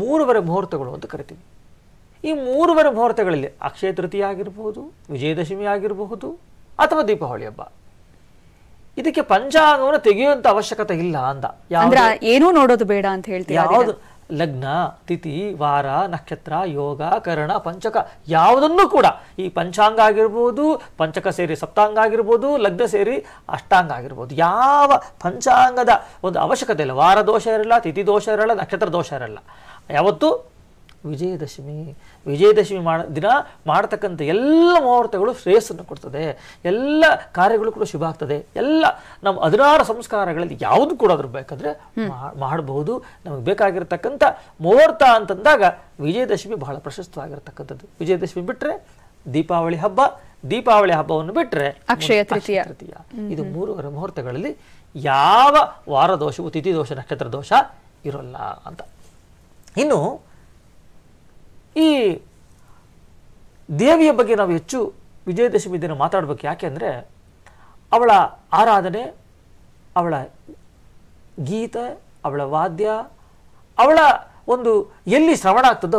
Speaker 2: ಮೂರುವರೆ ಮುಹೂರ್ತಗಳು ಅಂತ ಕರಿತೀವಿ ಈ ಮೂರುವರೆ ಮುಹೂರ್ತಗಳಲ್ಲಿ ಅಕ್ಷಯ ತೃತೀಯ ಆಗಿರಬಹುದು ವಿಜಯದಶಮಿ ಆಗಿರಬಹುದು ಅಥವಾ ದೀಪಾವಳಿ ಹಬ್ಬ ಇದಕ್ಕೆ ಪಂಚಾಂಗವನ್ನು ತೆಗೆಯುವಂತ ಅವಶ್ಯಕತೆ ಇಲ್ಲ ಅಂದ
Speaker 1: ಏನೂ ನೋಡೋದು ಬೇಡ ಅಂತ
Speaker 2: ಹೇಳ್ತೀವಿ ಲಗ್ನ ತಿಥಿ ವಾರ ನಕ್ಷತ್ರ ಯೋಗ ಕರಣ ಪಂಚಕ ಯಾವುದನ್ನು ಕೂಡ ಈ ಪಂಚಾಂಗ ಆಗಿರ್ಬೋದು ಪಂಚಕ ಸೇರಿ ಸಪ್ತಾಂಗ ಆಗಿರ್ಬೋದು ಲಗ್ನ ಸೇರಿ ಅಷ್ಟಾಂಗ ಆಗಿರ್ಬೋದು ಯಾವ ಪಂಚಾಂಗದ ಒಂದು ಅವಶ್ಯಕತೆ ಇಲ್ಲ ವಾರ ದೋಷ ಇರಲ್ಲ ತಿಥಿ ದೋಷ ಇರಲ್ಲ ನಕ್ಷತ್ರ ದೋಷ ಇರಲ್ಲ ಯಾವತ್ತೂ ವಿಜಯದಶಮಿ ವಿಜಯದಶಮಿ ಮಾಡ ದಿನ ಮಾಡತಕ್ಕಂಥ ಎಲ್ಲ ಮುಹೂರ್ತಗಳು ಶ್ರೇಯಸ್ಸನ್ನು ಕೊಡ್ತದೆ ಎಲ್ಲ ಕಾರ್ಯಗಳು ಕೂಡ ಶುಭ ಆಗ್ತದೆ ಎಲ್ಲ ನಮ್ಮ ಹದಿನಾರು ಸಂಸ್ಕಾರಗಳಲ್ಲಿ ಯಾವುದು ಕೂಡ ಅದ್ರ ಬೇಕಂದರೆ ಮಾಡಬಹುದು ನಮಗೆ ಬೇಕಾಗಿರ್ತಕ್ಕಂಥ ಮುಹೂರ್ತ ಅಂತಂದಾಗ ವಿಜಯದಶಮಿ ಬಹಳ ಪ್ರಶಸ್ತವಾಗಿರ್ತಕ್ಕಂಥದ್ದು ವಿಜಯದಶಮಿ ಬಿಟ್ಟರೆ ದೀಪಾವಳಿ ಹಬ್ಬ ದೀಪಾವಳಿ ಹಬ್ಬವನ್ನು ಬಿಟ್ಟರೆ ಅಕ್ಷಯ
Speaker 1: ತೃತೀಯ ತೃತೀಯ ಇದು ಮೂರು
Speaker 2: ಮುಹೂರ್ತಗಳಲ್ಲಿ ಯಾವ ವಾರ ದೋಷವು ತಿಥಿ ದೋಷ ನಕ್ಷತ್ರ ದೋಷ ಇರೋಲ್ಲ ಅಂತ ಇನ್ನು ಈ ದೇವಿಯ ಬಗ್ಗೆ ನಾವು ಹೆಚ್ಚು ವಿಜಯದಶಮಿ ದಿನ ಮಾತಾಡಬೇಕು ಯಾಕೆಂದರೆ ಅವಳ ಆರಾಧನೆ ಅವಳ ಗೀತೆ ಅವಳ ವಾದ್ಯ ಅವಳ ಒಂದು ಎಲ್ಲಿ ಶ್ರವಣ ಆಗ್ತದೋ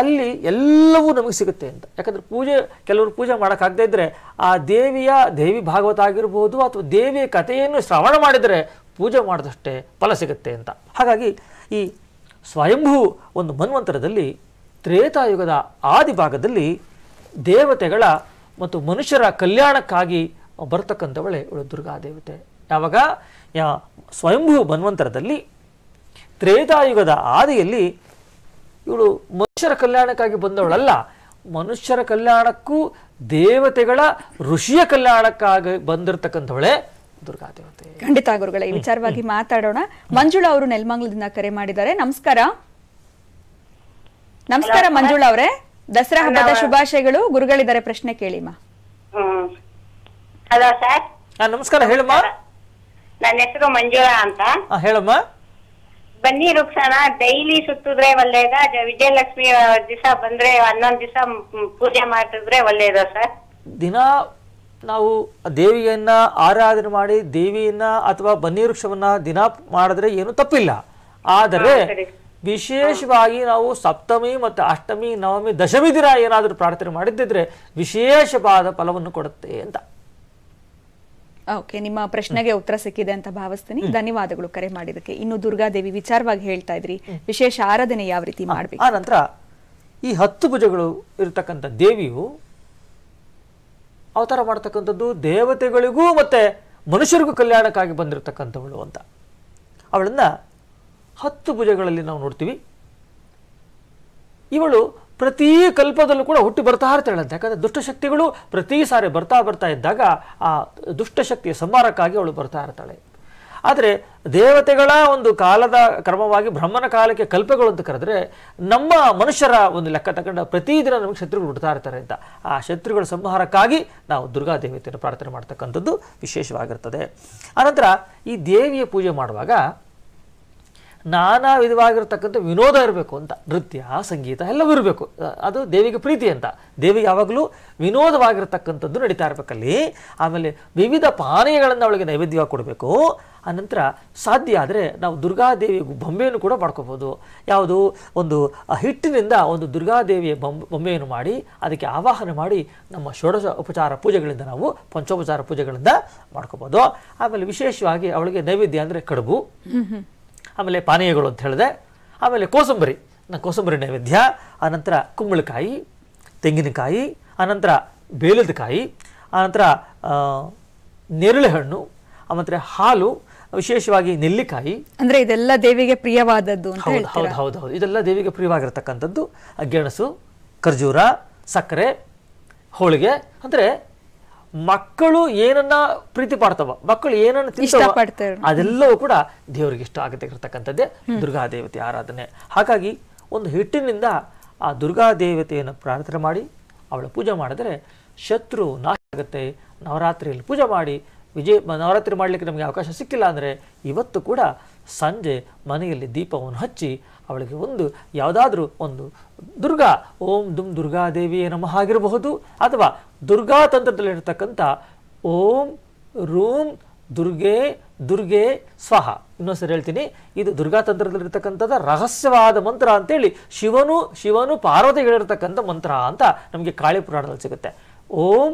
Speaker 2: ಅಲ್ಲಿ ಎಲ್ಲವೂ ನಮಗೆ ಸಿಗುತ್ತೆ ಅಂತ ಯಾಕಂದರೆ ಪೂಜೆ ಕೆಲವರು ಪೂಜೆ ಮಾಡೋಕ್ಕಾಗದೇ ಇದ್ದರೆ ಆ ದೇವಿಯ ದೇವಿ ಭಾಗವತ ಆಗಿರ್ಬೋದು ಅಥವಾ ದೇವಿಯ ಕಥೆಯನ್ನು ಶ್ರವಣ ಮಾಡಿದರೆ ಪೂಜೆ ಮಾಡಿದಷ್ಟೇ ಫಲ ಸಿಗುತ್ತೆ ಅಂತ ಹಾಗಾಗಿ ಈ ಸ್ವಯಂಭೂ ಒಂದು ಮನ್ವಂತರದಲ್ಲಿ ತ್ರೇತಾಯುಗದ ಆದಿ ಭಾಗದಲ್ಲಿ ದೇವತೆಗಳ ಮತ್ತು ಮನುಷ್ಯರ ಕಲ್ಯಾಣಕ್ಕಾಗಿ ಬರ್ತಕ್ಕಂಥವಳೆ ಇವಳು ದುರ್ಗಾ ದೇವತೆ ಯಾವಾಗ ಯ ಸ್ವಯಂಭೂ ಬನ್ವಂತರದಲ್ಲಿ ತ್ರೇತಾಯುಗದ ಆದಿಯಲ್ಲಿ ಇವಳು ಮನುಷ್ಯರ ಕಲ್ಯಾಣಕ್ಕಾಗಿ ಬಂದವಳಲ್ಲ ಮನುಷ್ಯರ ಕಲ್ಯಾಣಕ್ಕೂ ದೇವತೆಗಳ ಋಷಿಯ ಕಲ್ಯಾಣಕ್ಕಾಗಿ ಬಂದಿರತಕ್ಕಂಥವಳೆ ದುರ್ಗಾ ದೇವತೆ
Speaker 1: ಖಂಡಿತ ಗುರುಗಳೇ ವಿಚಾರವಾಗಿ ಮಾತಾಡೋಣ ಮಂಜುಳಾ ಅವರು ನೆಲ್ಮಂಗ್ಲದಿಂದ ಕರೆ ಮಾಡಿದ್ದಾರೆ ನಮಸ್ಕಾರ
Speaker 2: ನಮಸ್ಕಾರ ಮಂಜುಳ ಅವರೇ ದಸರಾ ಹಬ್ಬದ
Speaker 1: ಶುಭಾಶಯಗಳು ಗುರುಗಳಿದ್ದಾರೆ ಪ್ರಶ್ನೆ ಕೇಳಿಮ್ಮ
Speaker 2: ಹಲೋ ಸರ್ ನಮಸ್ಕಾರ ಹೇಳಮ್ಮ ನನ್ನ ಹೆಸರು ಮಂಜುಳಾ ಅಂತ ಹೇಳಮ್ಮ ಬನ್ನಿ ರುಕ್ಸಣ ಡೈಲಿ ಸುತ್ತಿದ್ರೆ ಒಳ್ಳೇದ ವಿಜಯಲಕ್ಷ್ಮಿ ದಿವಸ ಬಂದ್ರೆ ಹನ್ನೊಂದ್ ದಿವಸ ಪೂಜೆ ಮಾಡಿದ್ರೆ ಒಳ್ಳೇದ ಸರ್ ದಿನ ನಾವು ದೇವಿಯನ್ನ ಆರಾಧನೆ ಮಾಡಿ ದೇವಿಯನ್ನ ಅಥವಾ ಬನ್ನಿ ವೃಕ್ಷವನ್ನ ದಿನ ಮಾಡಿದ್ರೆ ಏನು ತಪ್ಪಿಲ್ಲ ಆದರೆ ವಿಶೇಷವಾಗಿ ನಾವು ಸಪ್ತಮಿ ಮತ್ತು ಅಷ್ಟಮಿ ನವಮಿ ದಶಮಿ ದಿನ ಏನಾದರೂ ಪ್ರಾರ್ಥನೆ ಮಾಡಿದ್ದಿದ್ರೆ ವಿಶೇಷವಾದ ಫಲವನ್ನು ಕೊಡುತ್ತೆ ಅಂತ
Speaker 1: ಓಕೆ ನಿಮ್ಮ ಪ್ರಶ್ನೆಗೆ ಉತ್ತರ ಸಿಕ್ಕಿದೆ ಅಂತ ಭಾವಿಸ್ತೀನಿ ಧನ್ಯವಾದಗಳು ಕರೆ ಮಾಡಿದಕ್ಕೆ ಇನ್ನು ದುರ್ಗಾದೇವಿ ವಿಚಾರವಾಗಿ ಹೇಳ್ತಾ ಇದ್ರಿ ವಿಶೇಷ ಆರಾಧನೆ ಯಾವ ರೀತಿ ಮಾಡಬೇಕು ಆ
Speaker 2: ನಂತರ ಈ ಹತ್ತು ಭುಜಗಳು ಇರತಕ್ಕಂಥ ದೇವಿಯು ಅವತಾರ ಮಾಡತಕ್ಕಂಥದ್ದು ದೇವತೆಗಳಿಗೂ ಮತ್ತೆ ಮನುಷ್ಯರಿಗೂ ಕಲ್ಯಾಣಕ್ಕಾಗಿ ಬಂದಿರತಕ್ಕಂಥವಳು ಅಂತ ಅವಳನ್ನ ಹತ್ತು ಭುಜಗಳಲ್ಲಿ ನಾವು ನೋಡ್ತೀವಿ ಇವಳು ಪ್ರತಿ ಕಲ್ಪದಲ್ಲೂ ಕೂಡ ಹುಟ್ಟಿ ಬರ್ತಾ ಇರ್ತಾಳೆ ಅಂತ ಯಾಕಂದರೆ ದುಷ್ಟಶಕ್ತಿಗಳು ಪ್ರತಿ ಸಾರಿ ಬರ್ತಾ ಬರ್ತಾ ಇದ್ದಾಗ ಆ ದುಷ್ಟಶಕ್ತಿಯ ಸಂಹಾರಕ್ಕಾಗಿ ಅವಳು ಬರ್ತಾ ಇರ್ತಾಳೆ ಆದರೆ ದೇವತೆಗಳ ಒಂದು ಕಾಲದ ಕ್ರಮವಾಗಿ ಬ್ರಹ್ಮನ ಕಾಲಕ್ಕೆ ಕಲ್ಪಗಳು ಅಂತ ಕರೆದ್ರೆ ನಮ್ಮ ಮನುಷ್ಯರ ಒಂದು ಲೆಕ್ಕ ತಗೊಂಡ ಪ್ರತಿದಿನ ನಮಗೆ ಶತ್ರುಗಳು ಹುಡ್ತಾ ಇರ್ತಾರೆ ಅಂತ ಆ ಶತ್ರುಗಳ ಸಂಹಾರಕ್ಕಾಗಿ ನಾವು ದುರ್ಗಾ ದೇವತೆಯನ್ನು ಪ್ರಾರ್ಥನೆ ಮಾಡ್ತಕ್ಕಂಥದ್ದು ವಿಶೇಷವಾಗಿರ್ತದೆ ಆನಂತರ ಈ ದೇವಿಯ ಪೂಜೆ ಮಾಡುವಾಗ ನಾನಾ ವಿಧವಾಗಿರ್ತಕ್ಕಂಥ ವಿನೋದ ಇರಬೇಕು ಅಂತ ನೃತ್ಯ ಸಂಗೀತ ಎಲ್ಲವೂ ಇರಬೇಕು ಅದು ದೇವಿಗೆ ಪ್ರೀತಿ ಅಂತ ದೇವಿಗೆ ಯಾವಾಗಲೂ ವಿನೋದವಾಗಿರ್ತಕ್ಕಂಥದ್ದು ನಡೀತಾ ಇರಬೇಕಲ್ಲಿ ಆಮೇಲೆ ವಿವಿಧ ಪಾನೀಯಗಳನ್ನು ಅವಳಿಗೆ ನೈವೇದ್ಯವಾಗಿ ಕೊಡಬೇಕು ಆನಂತರ ಸಾಧ್ಯ ಆದರೆ ನಾವು ದುರ್ಗಾದೇವಿ ಬೊಂಬೆಯನ್ನು ಕೂಡ ಮಾಡ್ಕೋಬೋದು ಯಾವುದು ಒಂದು ಹಿಟ್ಟಿನಿಂದ ಒಂದು ದುರ್ಗಾದೇವಿಯ ಬೊಂಬೆ ಬೊಂಬೆಯನ್ನು ಮಾಡಿ ಅದಕ್ಕೆ ಆವಾಹನೆ ಮಾಡಿ ನಮ್ಮ ಷೋಡಶ ಉಪಚಾರ ಪೂಜೆಗಳಿಂದ ನಾವು ಪಂಚೋಪಚಾರ ಪೂಜೆಗಳಿಂದ ಮಾಡ್ಕೋಬೋದು ಆಮೇಲೆ ವಿಶೇಷವಾಗಿ ಅವಳಿಗೆ ನೈವೇದ್ಯ ಅಂದರೆ ಕಡುಬು ಆಮೇಲೆ ಪಾನೀಯಗಳು ಅಂತ ಹೇಳಿದೆ ಆಮೇಲೆ ಕೋಸಂಬರಿ ಕೋಸಂಬರಿ ನೈವೇದ್ಯ ಆನಂತರ ಕುಂಬಳಕಾಯಿ ತೆಂಗಿನಕಾಯಿ ಆನಂತರ ಬೇಲದ ಕಾಯಿ ಆನಂತರ ನೇರಳೆ ಹಣ್ಣು ಆಮಂತರ ಹಾಲು ವಿಶೇಷವಾಗಿ ನೆಲ್ಲಿಕಾಯಿ
Speaker 1: ಅಂದರೆ ಇದೆಲ್ಲ ದೇವಿಗೆ ಪ್ರಿಯವಾದದ್ದು ಹೌದು ಹೌದು
Speaker 2: ಹೌದು ಹೌದು ಇದೆಲ್ಲ ದೇವಿಗೆ ಪ್ರಿಯವಾಗಿರ್ತಕ್ಕಂಥದ್ದು ಗೆಣಸು ಖರ್ಜೂರ ಸಕ್ಕರೆ ಹೋಳಿಗೆ ಅಂದರೆ ಮಕ್ಕಳು ಏನನ್ನ ಪ್ರೀತಿ ಪಾಡ್ತವ ಮಕ್ಕಳು ಏನನ್ನ ಅದೆಲ್ಲವೂ ಕೂಡ ದೇವರಿಗೆ ಇಷ್ಟ ಆಗುತ್ತೆ ಇರತಕ್ಕಂಥದ್ದೇ ದುರ್ಗಾ ದೇವತೆ ಆರಾಧನೆ ಹಾಗಾಗಿ ಒಂದು ಹಿಟ್ಟಿನಿಂದ ಆ ದುರ್ಗಾ ದೇವತೆಯನ್ನು ಪ್ರಾರ್ಥನೆ ಮಾಡಿ ಅವಳ ಪೂಜೆ ಮಾಡಿದ್ರೆ ಶತ್ರು ನಾಶ ಆಗುತ್ತೆ ನವರಾತ್ರಿಯಲ್ಲಿ ಪೂಜೆ ಮಾಡಿ ವಿಜಯ ನವರಾತ್ರಿ ಮಾಡಲಿಕ್ಕೆ ನಮಗೆ ಅವಕಾಶ ಸಿಕ್ಕಿಲ್ಲ ಅಂದರೆ ಇವತ್ತು ಕೂಡ ಸಂಜೆ ಮನೆಯಲ್ಲಿ ದೀಪವನ್ನು ಹಚ್ಚಿ ಅವಳಿಗೆ ಒಂದು ಯಾವುದಾದ್ರೂ ಒಂದು ದುರ್ಗಾ ಓಂ ದುಂ ದುರ್ಗಾದೇವಿಯೇ ನಮಃ ಆಗಿರಬಹುದು ಅಥವಾ ದುರ್ಗಾ ತಂತ್ರದಲ್ಲಿರ್ತಕ್ಕಂಥ ಓಂ ರೂಂ ದುರ್ಗೆ ದುರ್ಗೆ ಸ್ವಹ ಇನ್ನೊಂದು ಸರಿ ಹೇಳ್ತೀನಿ ಇದು ದುರ್ಗಾತಂತ್ರದಲ್ಲಿರ್ತಕ್ಕಂಥದ್ದು ರಹಸ್ಯವಾದ ಮಂತ್ರ ಅಂತೇಳಿ ಶಿವನು ಶಿವನು ಪಾರ್ವತಿಗಳಿರ್ತಕ್ಕಂಥ ಮಂತ್ರ ಅಂತ ನಮಗೆ ಕಾಳಿ ಪುರಾಣದಲ್ಲಿ ಸಿಗುತ್ತೆ ಓಂ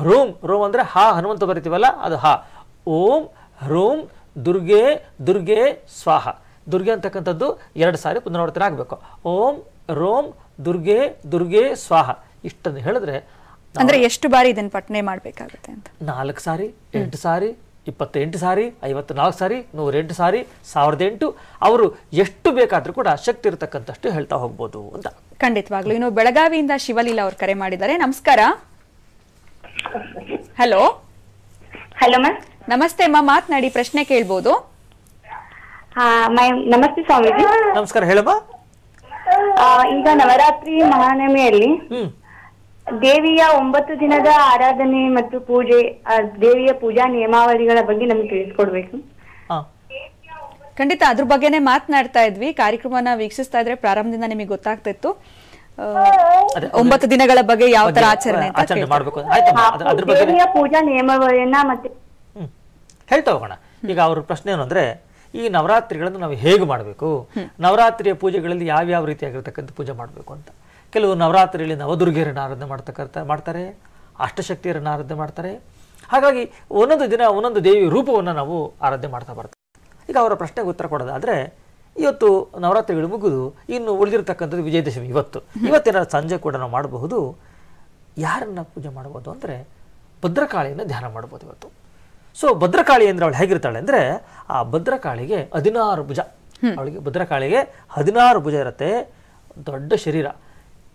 Speaker 2: ಹ್ರೂಂ ರೋಮ್ ಅಂದರೆ ಹಾ ಹನುಮಂತ ಬರಿತೀವಲ್ಲ ಅದು ಹಾ ಓಂ ಹ್ರೂಂ ದುರ್ಗೆ ದುರ್ಗೆ ಸ್ವಾಹ ದುರ್ಗೆ ಅಂತಕ್ಕಂಥದ್ದು ಎರಡು ಸಾರಿ ಪುನರಾವರ್ತನೆ ಆಗಬೇಕು ಓಂ ರೋಮ್ ದುರ್ಗೆ ದುರ್ಗೆ ಸ್ವಾಹ ಇಷ್ಟನ್ನು ಹೇಳಿದ್ರೆ ಅಂದ್ರೆ
Speaker 1: ಎಷ್ಟು ಬಾರಿ ಇದನ್ನು ಪಠನೆ ಮಾಡಬೇಕಾಗುತ್ತೆ ಅಂತ
Speaker 2: ನಾಲ್ಕು ಸಾರಿ ಎಂಟು ಸಾರಿ ಇಪ್ಪತ್ತೆಂಟು ಸಾರಿ ನಾಲ್ಕು ಸಾರಿ ನೂರೆಂಟು ಸಾರಿ ಸಾವಿರದ ಎಂಟು ಅವರು ಎಷ್ಟು ಬೇಕಾದರೂ ಕೂಡ ಶಕ್ತಿ ಇರತಕ್ಕಂಥಷ್ಟು ಹೇಳ್ತಾ ಹೋಗ್ಬೋದು ಅಂತ
Speaker 1: ಖಂಡಿತವಾಗ್ಲು ಇನ್ನು ಬೆಳಗಾವಿಯಿಂದ ಶಿವಲೀಲಾ ಅವರು ಕರೆ ಮಾಡಿದ್ದಾರೆ ನಮಸ್ಕಾರ ಹಲೋ ಹಲೋ ಮ್ಯಾಮ್ ನಮಸ್ತೆ ಅಮ್ಮ ಮಾತನಾಡಿ ಪ್ರಶ್ನೆ ಕೇಳ್ಬೋದು ನಮಸ್ತೆ ಸ್ವಾಮೀಜಿ ನಮಸ್ಕಾರ ಹೇಳಮ್ಮ ಈಗ ನವರಾತ್ರಿ ಮಹಾನವಮಿಯಲ್ಲಿ ದೇವಿಯ ಒಂಬತ್ತು ದಿನದ ಆರಾಧನೆ ಮತ್ತು ಪೂಜೆ ದೇವಿಯ ಪೂಜಾ ನಿಯಮಾವಳಿಗಳ ಬಗ್ಗೆ ನಮ್ಗೆ ತಿಳಿಸ್ಕೊಡ್ಬೇಕು ಖಂಡಿತ ಅದ್ರ ಬಗ್ಗೆನೇ ಮಾತನಾಡ್ತಾ ಇದ್ವಿ ಕಾರ್ಯಕ್ರಮನ ವೀಕ್ಷಿಸ್ತಾ ಇದ್ರೆ ಪ್ರಾರಂಭದಿಂದ ನಿಮಗೆ ಗೊತ್ತಾಗ್ತಿತ್ತು
Speaker 2: ಒಂಬತ್ತು ದಿನಗಳ ಬಗ್ಗೆ ಯಾವ ತರ ಆಚರಣೆ
Speaker 1: ಪೂಜಾ ನಿಯಮಾವಳಿಯನ್ನ ಮತ್ತೆ
Speaker 2: ಹೇಳ್ತಾ ಹೋಗೋಣ ಈಗ ಅವ್ರ ಪ್ರಶ್ನೆ ಏನು ಅಂದ್ರೆ ಈ ನವರಾತ್ರಿಗಳನ್ನು ನಾವು ಹೇಗೆ ಮಾಡಬೇಕು ನವರಾತ್ರಿಯ ಪೂಜೆಗಳಲ್ಲಿ ಯಾವ್ಯಾವ ರೀತಿಯಾಗಿರ್ತಕ್ಕಂಥ ಪೂಜೆ ಮಾಡಬೇಕು ಅಂತ ಕೆಲವು ನವರಾತ್ರಿಯಲ್ಲಿ ನವದುರ್ಗಿಯರನ್ನು ಆರಾಧನೆ ಮಾಡ್ತಕ್ಕಂಥ ಮಾಡ್ತಾರೆ ಅಷ್ಟಶಕ್ತಿಯರನ್ನು ಆರಾಧನೆ ಮಾಡ್ತಾರೆ ಹಾಗಾಗಿ ಒಂದೊಂದು ದಿನ ಒಂದೊಂದು ದೇವಿ ರೂಪವನ್ನು ನಾವು ಆರಾಧನೆ ಮಾಡ್ತಾ ಬರ್ತಾರೆ ಈಗ ಅವರ ಪ್ರಶ್ನೆಗೆ ಉತ್ತರ ಕೊಡೋದಾದರೆ ಇವತ್ತು ನವರಾತ್ರಿಗಳು ಮುಗಿದು ಇನ್ನು ಉಳಿದಿರತಕ್ಕಂಥದ್ದು ವಿಜಯದಶಮಿ ಇವತ್ತು ಇವತ್ತಿನ ಸಂಜೆ ಕೂಡ ನಾವು ಮಾಡಬಹುದು ಯಾರನ್ನು ಪೂಜೆ ಮಾಡಬಹುದು ಅಂದರೆ ಭದ್ರಕಾಳಿಯನ್ನು ಧ್ಯಾನ ಮಾಡ್ಬೋದು ಇವತ್ತು ಸೊ ಭದ್ರಕಾಳಿ ಅಂದ್ರೆ ಅವಳು ಹೇಗಿರ್ತಾಳೆ ಅಂದ್ರೆ ಆ ಭದ್ರಕಾಳಿಗೆ ಹದಿನಾರು ಭುಜ ಅವಳಿಗೆ ಭದ್ರಕಾಳಿಗೆ ಹದಿನಾರು ಭುಜ ಇರುತ್ತೆ ದೊಡ್ಡ ಶರೀರ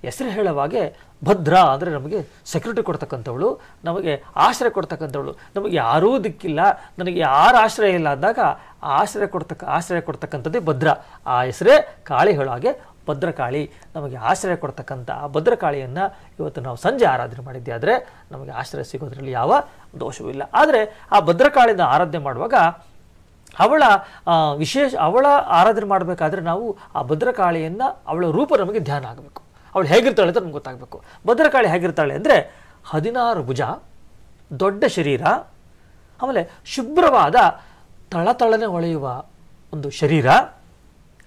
Speaker 2: ಹೆಸರು ಹೇಳುವಾಗೆ ಭದ್ರ ಅಂದರೆ ನಮಗೆ ಸೆಕ್ಯೂರಿಟಿ ಕೊಡ್ತಕ್ಕಂಥವಳು ನಮಗೆ ಆಶ್ರಯ ಕೊಡ್ತಕ್ಕಂಥವಳು ನಮಗೆ ಯಾರೂ ದಿಕ್ಕಿಲ್ಲ ನನಗೆ ಯಾರು ಆಶ್ರಯ ಇಲ್ಲ ಅಂದಾಗ ಆಶ್ರಯ ಕೊಡ್ತಕ್ಕ ಆಶ್ರಯ ಕೊಡ್ತಕ್ಕಂಥದ್ದೇ ಭದ್ರ ಆ ಹೆಸರೇ ಕಾಳಿ ಹೇಳೋ ಹಾಗೆ ಭದ್ರಕಾಳಿ ನಮಗೆ ಆಶ್ರಯ ಕೊಡ್ತಕ್ಕಂಥ ಆ ಭದ್ರಕಾಳಿಯನ್ನು ಇವತ್ತು ನಾವು ಸಂಜೆ ಆರಾಧನೆ ಮಾಡಿದ್ದೆ ಆದರೆ ನಮಗೆ ಆಶ್ರಯ ಸಿಗೋದ್ರಲ್ಲಿ ಯಾವ ದೋಷವೂ ಇಲ್ಲ ಆದರೆ ಆ ಭದ್ರಕಾಳಿನ ಆರಾಧನೆ ಮಾಡುವಾಗ ಅವಳ ವಿಶೇಷ ಅವಳ ಆರಾಧನೆ ಮಾಡಬೇಕಾದ್ರೆ ನಾವು ಆ ಭದ್ರಕಾಳಿಯನ್ನು ಅವಳ ರೂಪ ನಮಗೆ ಧ್ಯಾನ ಆಗಬೇಕು ಅವಳು ಹೇಗಿರ್ತಾಳೆ ಅಂತ ನಮ್ಗೆ ಗೊತ್ತಾಗಬೇಕು ಭದ್ರಕಾಳಿ ಹೇಗಿರ್ತಾಳೆ ಅಂದರೆ ಹದಿನಾರು ಭುಜ ದೊಡ್ಡ ಶರೀರ ಆಮೇಲೆ ಶುಭ್ರವಾದ ತಳತಳನೆ ಹೊಳೆಯುವ ಒಂದು ಶರೀರ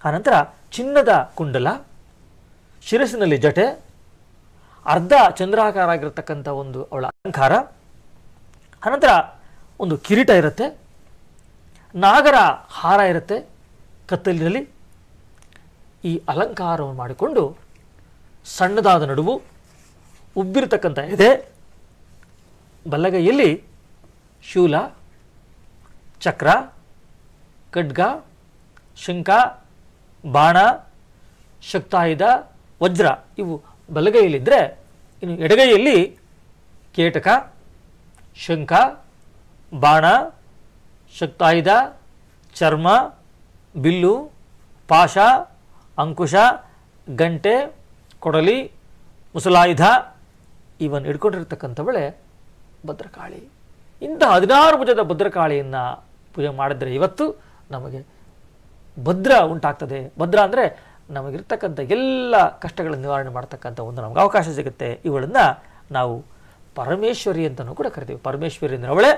Speaker 2: ಆನಂತರ ಚಿನ್ನದ ಕುಂಡಲ ಶಿರಸ್ಸಿನಲ್ಲಿ ಜಟೆ ಅರ್ಧ ಚಂದ್ರಾಕಾರ ಆಗಿರತಕ್ಕಂಥ ಒಂದು ಅವಳ ಅಲಂಕಾರ ಆನಂತರ ಒಂದು ಕಿರೀಟ ಇರುತ್ತೆ ನಾಗರ ಹಾರ ಇರುತ್ತೆ ಕತ್ತಲಿನಲ್ಲಿ ಈ ಅಲಂಕಾರವನ್ನು ಮಾಡಿಕೊಂಡು ಸಣ್ಣದಾದ ನಡುವು ಉಬ್ಬಿರತಕ್ಕಂಥ ಎದೆ ಬಲ್ಲಗೈಯಲ್ಲಿ ಶೂಲ ಚಕ್ರ ಖಡ್ಗ ಶಂಕ ಬಾಣ ಶಕ್ತಾಯುಧ ವಜ್ರ ಇವು ಬಲಗೈಯಲ್ಲಿದ್ದರೆ ಇನ್ನು ಎಡಗೈಯಲ್ಲಿ ಕೇಟಕ ಶಂಖ ಬಾಣ ಶಕ್ತಾಯುಧ ಚರ್ಮ ಬಿಲ್ಲು ಪಾಶ ಅಂಕುಶ ಗಂಟೆ ಕೊಡಲಿ ಮುಸಲಾಯುಧ ಇವನ್ನು ಹಿಡ್ಕೊಂಡಿರ್ತಕ್ಕಂಥವಳೆ ಭದ್ರಕಾಳಿ ಇಂಥ ಹದಿನಾರು ಭುಜದ ಭದ್ರಕಾಳಿಯನ್ನು ಪೂಜೆ ಮಾಡಿದ್ರೆ ಇವತ್ತು ನಮಗೆ ಭದ್ರ ಉಂಟಾಗ್ತದೆ ಭದ್ರ ಅಂದರೆ ನಮಗಿರ್ತಕ್ಕಂಥ ಎಲ್ಲ ಕಷ್ಟಗಳ ನಿವಾರಣೆ ಮಾಡ್ತಕ್ಕಂಥ ಒಂದು ನಮಗೆ ಅವಕಾಶ ಸಿಗುತ್ತೆ ಇವುಗಳನ್ನು ನಾವು ಪರಮೇಶ್ವರಿ ಅಂತಲೂ ಕೂಡ ಕರಿತೀವಿ ಪರಮೇಶ್ವರಿ ಅಂದರೆ ಅವಳೇ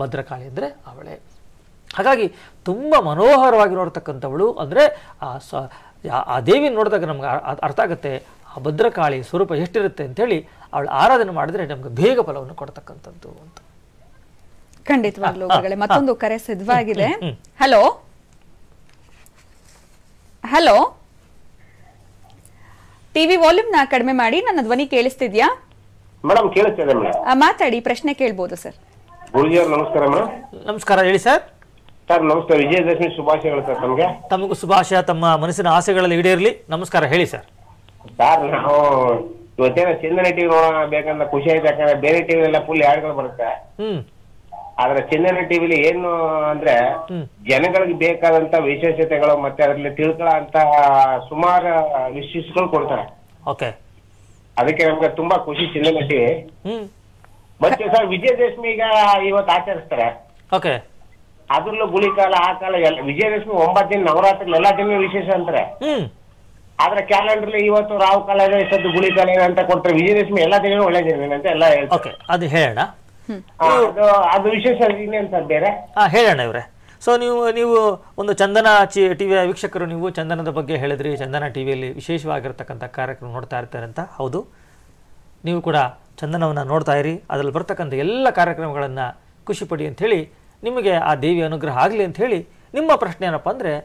Speaker 2: ಭದ್ರಕಾಳಿ ಅಂದರೆ ಅವಳೇ ಹಾಗಾಗಿ ತುಂಬ ಮನೋಹರವಾಗಿ ನೋಡ್ತಕ್ಕಂಥವಳು ಅಂದರೆ ಆ ಸ ಆ ದೇವಿ ನೋಡಿದಾಗ ನಮ್ಗೆ ಅರ್ಥ ಆಗುತ್ತೆ ಆ ಭದ್ರಕಾಳಿ ಸ್ವರೂಪ ಎಷ್ಟಿರುತ್ತೆ ಅಂಥೇಳಿ ಅವಳು ಆರಾಧನೆ ಮಾಡಿದ್ರೆ ನಮ್ಗೆ ಬೇಗ ಫಲವನ್ನು ಕೊಡ್ತಕ್ಕಂಥದ್ದು ಅಂತ
Speaker 1: ಖಂಡಿತವಾಗ್ಲೂ ಮತ್ತೊಂದು ಕರೆ ಸಿದ್ಧವಾಗಿದೆ ಹಲೋ ಹಲೋ ಟಿವಿ ವಾಲ್ಯೂಮ್ನ ಕಡಿಮೆ ಮಾಡಿ ನನ್ನ ಧ್ವನಿ ಕೇಳಿಸ್ತಿದ್ಯಾ
Speaker 2: ಮೇಡಮ್ ಕೇಳಿಸ್ತಿದೆ ಮೇಡಮ್
Speaker 1: ಆ, ಮಾತಾಡಿ ಪ್ರಶ್ನೆ ಕೇಳ್ಬೋದು ಸರ್
Speaker 2: ಗುರುಜಿಯವ್ರು ನಮಸ್ಕಾರ ಮೇಡಮ್ ನಮಸ್ಕಾರ ಹೇಳಿ ಸರ್ ಸರ್ ನಮಸ್ಕಾರ ವಿಜಯದಶಮಿ ಶುಭಾಶಯಗಳು ಸರ್ ತಮಗೆ ತಮಗೂ ಶುಭಾಶಯ ತಮ್ಮ ಮನಸ್ಸಿನ ಆಸೆಗಳಲ್ಲಿ ಈಡೇರಲಿ ನಮಸ್ಕಾರ ಹೇಳಿ ಸರ್ ಸರ್ ನಾವು ಇವತ್ತೇನೋ ಚಂದನ ಟಿವಿ ನೋಡೋಣ ಬೇಕಂತ ಖುಷಿ ಆಯ್ತು ಯಾಕಂದ್ರೆ ಬೇರೆ ಟಿವಿ ಎಲ್ಲ ಫುಲ್ ಆಡ್ಗಳು ಬರುತ್ತೆ ಹ್ಮ್ ಆದ್ರೆ ಚಿನ್ನರ ಟಿವಿಲಿ ಏನು ಅಂದ್ರೆ ಜನಗಳಿಗೆ ಬೇಕಾದಂತ ವಿಶೇಷತೆಗಳು ಮತ್ತೆ ಅದರಲ್ಲಿ ತಿಳ್ಕೊಳ್ಳಂತ ಅಂತ ಸುಮಾರು ವಿಶೇಷಗಳು ಕೊಡ್ತಾರೆ ಓಕೆ ಅದಕ್ಕೆ ನಮ್ಗೆ ತುಂಬಾ ಖುಷಿ ಚಿನ್ನನ ಟಿವಿ ಮತ್ತೆ ಸರ್ ವಿಜಯದಶಮಿ ಈಗ ಇವತ್ತು ಆಚರಿಸ್ತಾರೆ ಓಕೆ ಅದ್ರಲ್ಲೂ ಗುಳಿ ಕಾಲ ಆ ಕಾಲ ಎಲ್ಲ ವಿಜಯದಶಮಿ ಒಂಬತ್ತು ದಿನ ನವರಾತ್ರಿ ಎಲ್ಲಾ ದಿನ ವಿಶೇಷ ಅಂತಾರೆ ಹ್ಮ್ ಆದ್ರೆ ಕ್ಯಾಲೆಂಡರ್ ಇವತ್ತು ರಾವ್ ಕಾಲ ಇದೆ ಗುಳಿ ಕಾಲ ಏನಂತ ಅಂತ ಕೊಡ್ತಾರೆ ವಿಜಯದಶಮಿ ಎಲ್ಲಾ ದಿನ ಒಳ್ಳೆ ದಿನ ಅಂತ ಎಲ್ಲ ಹೇಳ್ತಾರೆ ಅದು ಹೇಳ ಅದು ಇವ್ರೆ ವಿಶೇಷ ಹೇಳೋಣ ಇವ್ರೆ ಸೊ ನೀವು ನೀವು ಒಂದು ಚಂದನ ಚಿ ಟಿವಿಯ ವೀಕ್ಷಕರು ನೀವು ಚಂದನದ ಬಗ್ಗೆ ಹೇಳಿದ್ರಿ ಚಂದನ ಟಿವಿಯಲ್ಲಿ ವಿಶೇಷವಾಗಿರ್ತಕ್ಕಂಥ ಕಾರ್ಯಕ್ರಮ ನೋಡ್ತಾ ಇರ್ತಾರೆ ಅಂತ ಹೌದು ನೀವು ಕೂಡ ಚಂದನವನ್ನ ನೋಡ್ತಾ ಇರಿ ಅದರಲ್ಲಿ ಬರ್ತಕ್ಕಂಥ ಎಲ್ಲ ಪಡಿ ಖುಷಿಪಡಿ ಹೇಳಿ ನಿಮಗೆ ಆ ದೇವಿ ಅನುಗ್ರಹ ಆಗಲಿ ಹೇಳಿ ನಿಮ್ಮ ಪ್ರಶ್ನೆ ಏನಪ್ಪ